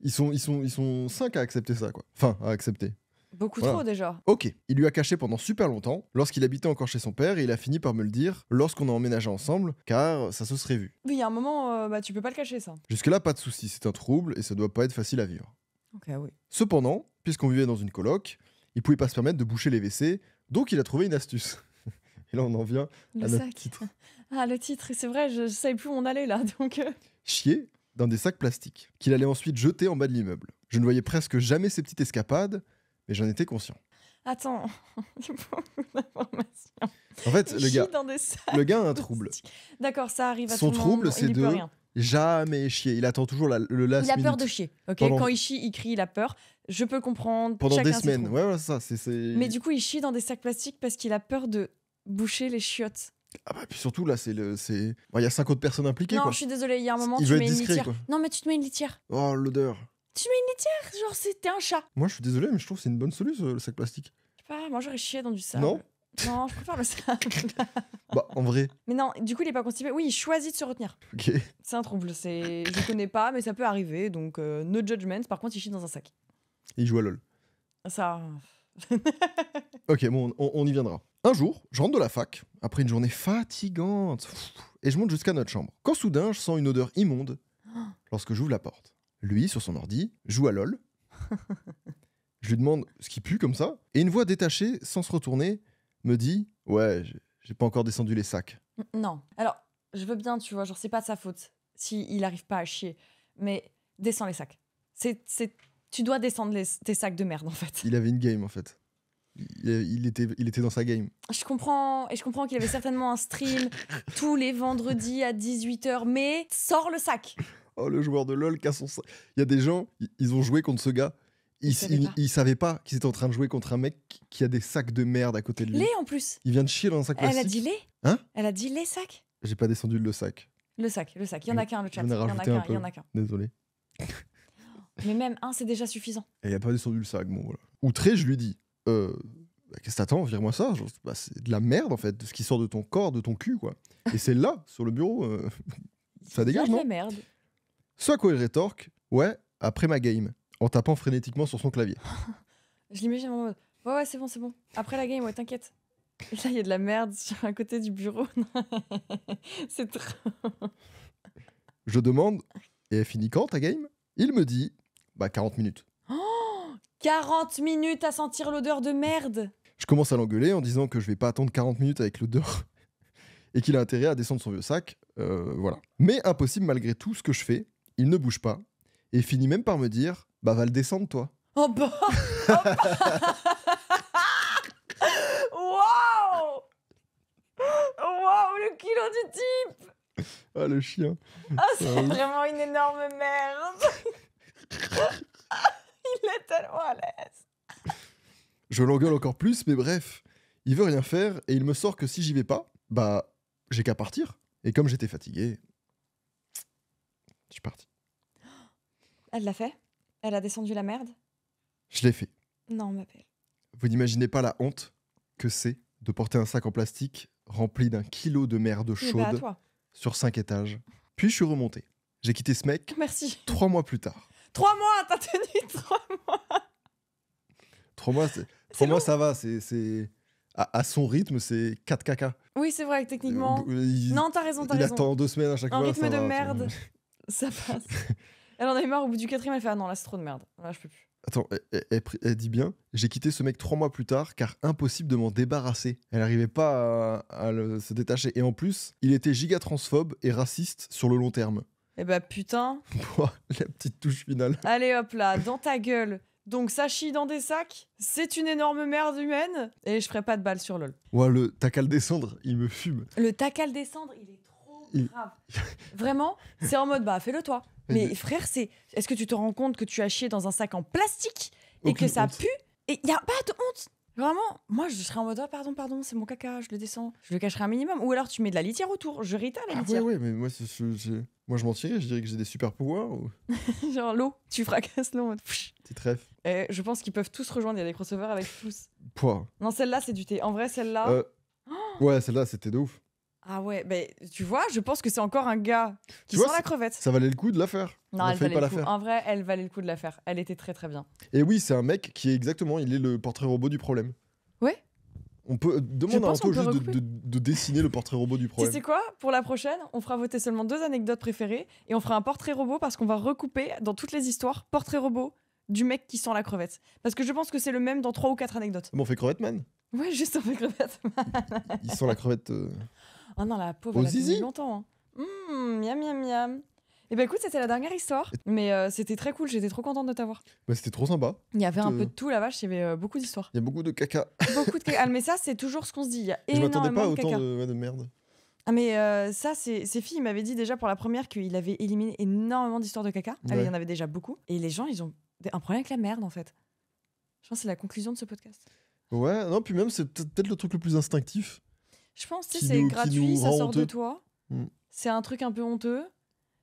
ils sont, ils, sont, ils sont 5 à accepter ça, quoi. Enfin, à accepter. Beaucoup trop déjà. Ok, il lui a caché pendant super longtemps. Lorsqu'il habitait encore chez son père, et il a fini par me le dire lorsqu'on a emménagé ensemble, car ça se serait vu. Oui, il y a un moment, euh, bah, tu peux pas le cacher ça. Jusque-là, pas de soucis. c'est un trouble et ça doit pas être facile à vivre. Ok, ah oui. Cependant, puisqu'on vivait dans une coloc, il pouvait pas se permettre de boucher les WC, donc il a trouvé une astuce. et là, on en vient le titre. Ah, le titre, c'est vrai, je, savais plus où on allait là, donc. Euh. Chier dans des sacs plastiques, qu'il allait ensuite jeter en bas de l'immeuble. Je ne voyais presque jamais ses petites escapades, j'en étais conscient. Attends, En fait, le gars, le gars a un trouble. D'accord, ça arrive à Son tout le monde. trouble, c'est de jamais chier. Il attend toujours le last Il a peur de chier. Quand il chie, il crie, il a peur. Je peux comprendre. Pendant des semaines. Ouais, ouais, ça, c'est. Mais du coup, il chie dans des sacs plastiques parce qu'il a peur de boucher les chiottes. Ah bah puis surtout là c'est le bah, il y a cinq autres personnes impliquées non, je suis désolée, il y a un moment tu mets une litière. Non mais tu te mets une litière. Oh l'odeur. Tu mets une litière, genre c'était un chat. Moi, je suis désolé, mais je trouve que c'est une bonne solution le sac plastique. Je sais pas, moi j'aurais chié dans du sable. Non. Non, je préfère le sable. bah, en vrai. Mais non, du coup, il est pas constipé. Oui, il choisit de se retenir. Ok. C'est un trouble. C'est, je connais pas, mais ça peut arriver. Donc, euh, no judgment. Par contre, il chie dans un sac. Il joue à LOL. Ça. ok, bon, on, on, y viendra. Un jour, je rentre de la fac, après une journée fatigante, et je monte jusqu'à notre chambre. Quand soudain, je sens une odeur immonde ah. lorsque j'ouvre la porte lui, sur son ordi, joue à LOL. je lui demande ce qui pue comme ça. Et une voix détachée, sans se retourner, me dit Ouais, j'ai pas encore descendu les sacs. Mm, non. Alors, je veux bien, tu vois, genre, c'est pas de sa faute s'il il arrive pas à chier. Mais descends les sacs. C'est, tu dois descendre tes sacs de merde, en fait. Il avait une game, en fait. Il, était, il était dans sa game. Je comprends, et je comprends qu'il avait certainement un stream tous les vendredis à 18h, mais sors le sac oh, le joueur de LoL a son. Il y a des gens, ils ont joué contre ce gars. Ils, il savaient pas, qu'ils étaient en train de jouer contre un mec qui a des sacs de merde à côté de lui. Lait en plus. Il vient de chier dans un sac Elle a dit lait Hein Elle a dit les sacs J'ai pas descendu le sac. Le sac, le sac. Il y en a qu'un, le chat. Il y en a qu'un, il y en a qu'un. Désolé. Mais même un, c'est déjà suffisant. Et il a pas descendu le sac, bon voilà. Outré, je lui dis euh, bah, Qu'est-ce que t'attends Vire-moi ça. c'est de la merde en fait, ce qui sort de ton corps, de ton cul quoi. Et c'est là, sur le bureau, euh, ça dégage, non merde. Soit quoi il rétorque Ouais, après ma game, en tapant frénétiquement sur son clavier. Je l'imagine en mode Ouais, ouais, c'est bon, c'est bon. Après la game, ouais, t'inquiète. là, il y a de la merde sur un côté du bureau. c'est trop. Je demande Et elle finit quand ta game Il me dit Bah, 40 minutes. 40 minutes à sentir l'odeur de merde Je commence à l'engueuler en disant que je vais pas attendre 40 minutes avec l'odeur et qu'il a intérêt à descendre son vieux sac. Euh, voilà. Mais impossible malgré tout ce que je fais il ne bouge pas et finit même par me dire Bah, va le descendre, toi. Oh bah Waouh Waouh, le kilo du type ah, le chien. Ah, c'est ah vraiment une énorme merde. il est tellement à l'aise. Je l'engueule encore plus, mais bref, il veut rien faire et il me sort que si j'y vais pas, bah, j'ai qu'à partir. Et comme j'étais fatigué, je suis parti. Elle l'a fait Elle a descendu la merde Je l'ai fait. Non, on m'appelle. Vous n'imaginez pas la honte que c'est de porter un sac en plastique rempli d'un kilo de merde eh ben, chaude sur cinq étages. Puis je suis remonté. J'ai quitté ce mec Merci. trois mois plus tard. Trois mois T'as tenu trois mois Trois mois, trois mois ça va. C'est à, son rythme, c'est 4 caca. Oui, c'est vrai, techniquement. Euh, non, t'as raison, t'as raison. Il attend deux semaines à chaque fois. Un rythme de merde, ça passe. Elle en avait marre au bout du quatrième, elle fait Ah non, là c'est trop de merde. Là je peux plus. Attends, elle, dit bien J'ai quitté ce mec trois mois plus tard car impossible de m'en débarrasser. Elle n'arrivait pas à, se détacher. Et en plus, il était giga transphobe et raciste sur le long terme. Eh bah putain. La petite touche finale. Allez hop là, dans ta gueule. Donc ça chie dans des sacs, c'est une énorme merde humaine, et je ferai pas de balle sur LOL. Ouais, le tacal descendre, il me fume. Le tacal descendre, il est grave. Vraiment, c'est en mode, bah fais-le toi. Mais frère, c'est. Est-ce que tu te rends compte que tu as chié dans un sac en plastique et que ça pue Et il n'y a pas de honte Vraiment, moi je serais en mode ah, pardon, pardon, c'est mon caca, je le descends, je le cacherai un minimum. Ou alors tu mets de la litière autour, je rita la ah, litière. mais moi, je- m'en moi je mentirais, je dirais que j'ai des super pouvoirs Genre l'eau, tu fracasses l'eau en mode. Et je pense qu'ils peuvent tous rejoindre, il y a des crossovers avec tous. Pouah. Non, celle-là, c'est du thé. En vrai, celle-là. Euh, ouais, celle-là c'était de ouf. Ah ouais, ben tu vois, je pense que c'est encore un gars qui sent la crevette. Ça valait le coup de la faire. Non, valait En vrai, elle valait le coup de la faire. Elle était très très bien. Et oui, c'est un mec qui est exactement, il est le portrait robot du problème. Ouais. On peut euh, demander à Anto juste de, dessiner le portrait robot du problème. Tu sais quoi Pour la prochaine, on fera voter seulement deux anecdotes préférées et on fera un portrait robot parce qu'on va recouper dans toutes les histoires portrait robot du mec qui sent la crevette. Parce que je pense que c'est le même dans trois ou quatre anecdotes. on fait crevette man. Ouais, juste on fait crevette man. Il sent la crevette. Euh. Oh non, la pauvre, elle a zizi. longtemps. Hein. Mmh, miam, miam, miam. Et eh ben écoute, c'était la dernière histoire, mais euh, c'était très cool, j'étais trop contente de t'avoir. Bah, c'était trop sympa. Il y avait un peu euh de tout, la vache, il y avait euh, beaucoup d'histoires. Il y a beaucoup de caca. Beaucoup de caca. Ah, mais ça, c'est toujours ce qu'on se dit. Il y a Je énormément pas à de autant de, merde. Ah, mais ça, c'est ces filles, il m'avait dit déjà pour la première qu'il avait éliminé énormément d'histoires de caca. Ah, il y en avait déjà beaucoup. Et les gens, ils ont un problème avec la merde, en fait. Je pense que c'est la conclusion de ce podcast. Ouais, non, puis même, c'est peut-être le truc le plus instinctif. Je pense, que c'est gratuit, ça sort de toi. Mm. C'est un truc un peu honteux.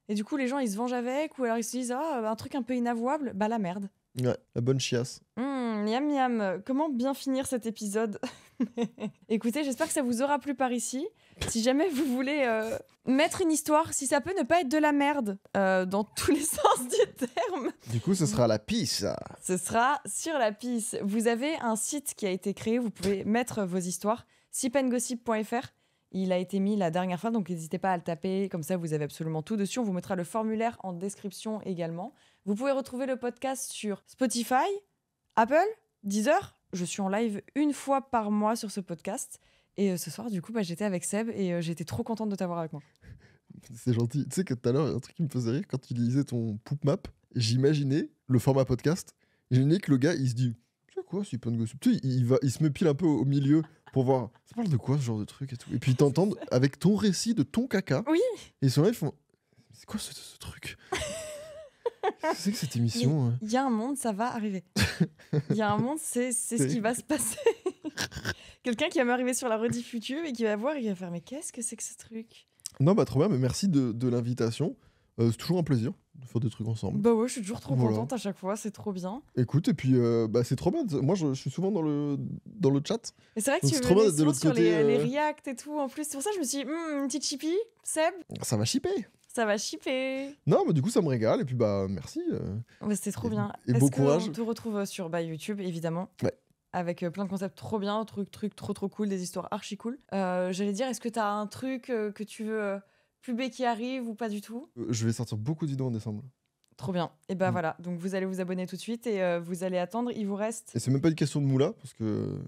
Et du coup, les gens, ils se vengent avec, ou alors ils se disent, ah, bah, un truc un peu inavouable, bah la merde. Ouais, la bonne chiasse. Mmh, miam miam, comment bien finir cet épisode Écoutez, j'espère que ça vous aura plu par ici. Si jamais vous voulez euh, mettre une histoire, si ça peut ne pas être de la merde, euh, dans tous les sens du terme. Du coup, ce sera la pisse. Ce sera sur la pisse. Vous avez un site qui a été créé, vous pouvez mettre vos histoires sipengossip.fr. Il a été mis la dernière fois, donc n'hésitez pas à le taper, comme ça vous avez absolument tout dessus. On vous mettra le formulaire en description également. Vous pouvez retrouver le podcast sur Spotify, Apple, Deezer. Je suis en live une fois par mois sur ce podcast. Et euh, ce soir, du coup, bah, j'étais avec Seb et euh, j'étais trop contente de t'avoir avec moi. C'est gentil. Tu sais que tout à l'heure, un truc qui me faisait rire, quand tu lisais ton poop map, j'imaginais le format podcast. J'imaginais que le gars, il se dit quoi, Tu sais, il, va, il se met pile un peu au milieu pour voir ça parle de quoi ce genre de truc et tout. Et puis ils avec ton récit de ton caca. Oui. Et ils sont là, ils font C'est quoi ce, ce truc C'est que cette émission hein? Il y, a un monde, ça va arriver. Il y a un monde, c'est ce qui va se passer. Quelqu'un qui va m'arriver sur la rediff future et qui va voir et va faire Mais qu'est-ce que c'est que ce truc Non, bah trop bien, mais merci de, l'invitation. Euh, c'est toujours un plaisir de faire des trucs ensemble. Bah ouais, je suis toujours trop contente à chaque fois, c'est trop bien. Écoute, et puis euh, bah, c'est trop bien. Moi, je, suis souvent dans le, dans le chat. c'est vrai que tu veux bien de sur les, euh, React et tout. En plus, c'est pour ça que je me suis dit, hmm, une petite chippy, Seb. Ça va chipper. Ça va chipper. Non, mais du coup, ça me régale. Et puis, bah, merci. Euh. C'était c'est trop bien. Et bon courage. On te retrouve sur bah, YouTube, évidemment. Ouais avec plein de concepts trop bien, trucs, trucs trop trop cool, des histoires archi cool. J'allais dire, est-ce que tu as un truc que tu veux pubé qui arrive ou pas du tout. Euh, je vais sortir beaucoup vidéos en décembre. Trop bien. Et eh ben mm. voilà, donc vous allez vous abonner tout de suite et euh, vous allez attendre. Il vous reste. Et c'est même pas une question de moula parce que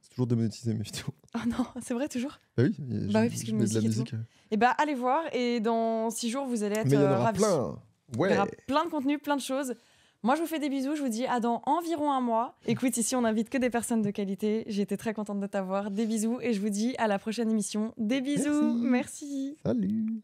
c'est toujours démonétisé mes vidéos. Ah non, c'est vrai toujours Bah oui, bah oui parce que je me de la musique. Et euh. eh bah ben, allez voir et dans six jours vous allez être Mais il y plein. Ouais. Il y aura plein de contenu, plein de choses. Moi, je vous fais des bisous. Je vous dis à dans environ un mois. Écoute, ici, on n'invite que des personnes de qualité. J'ai été très contente de t'avoir. Des bisous et je vous dis à la prochaine émission. Des bisous. Merci. Salut.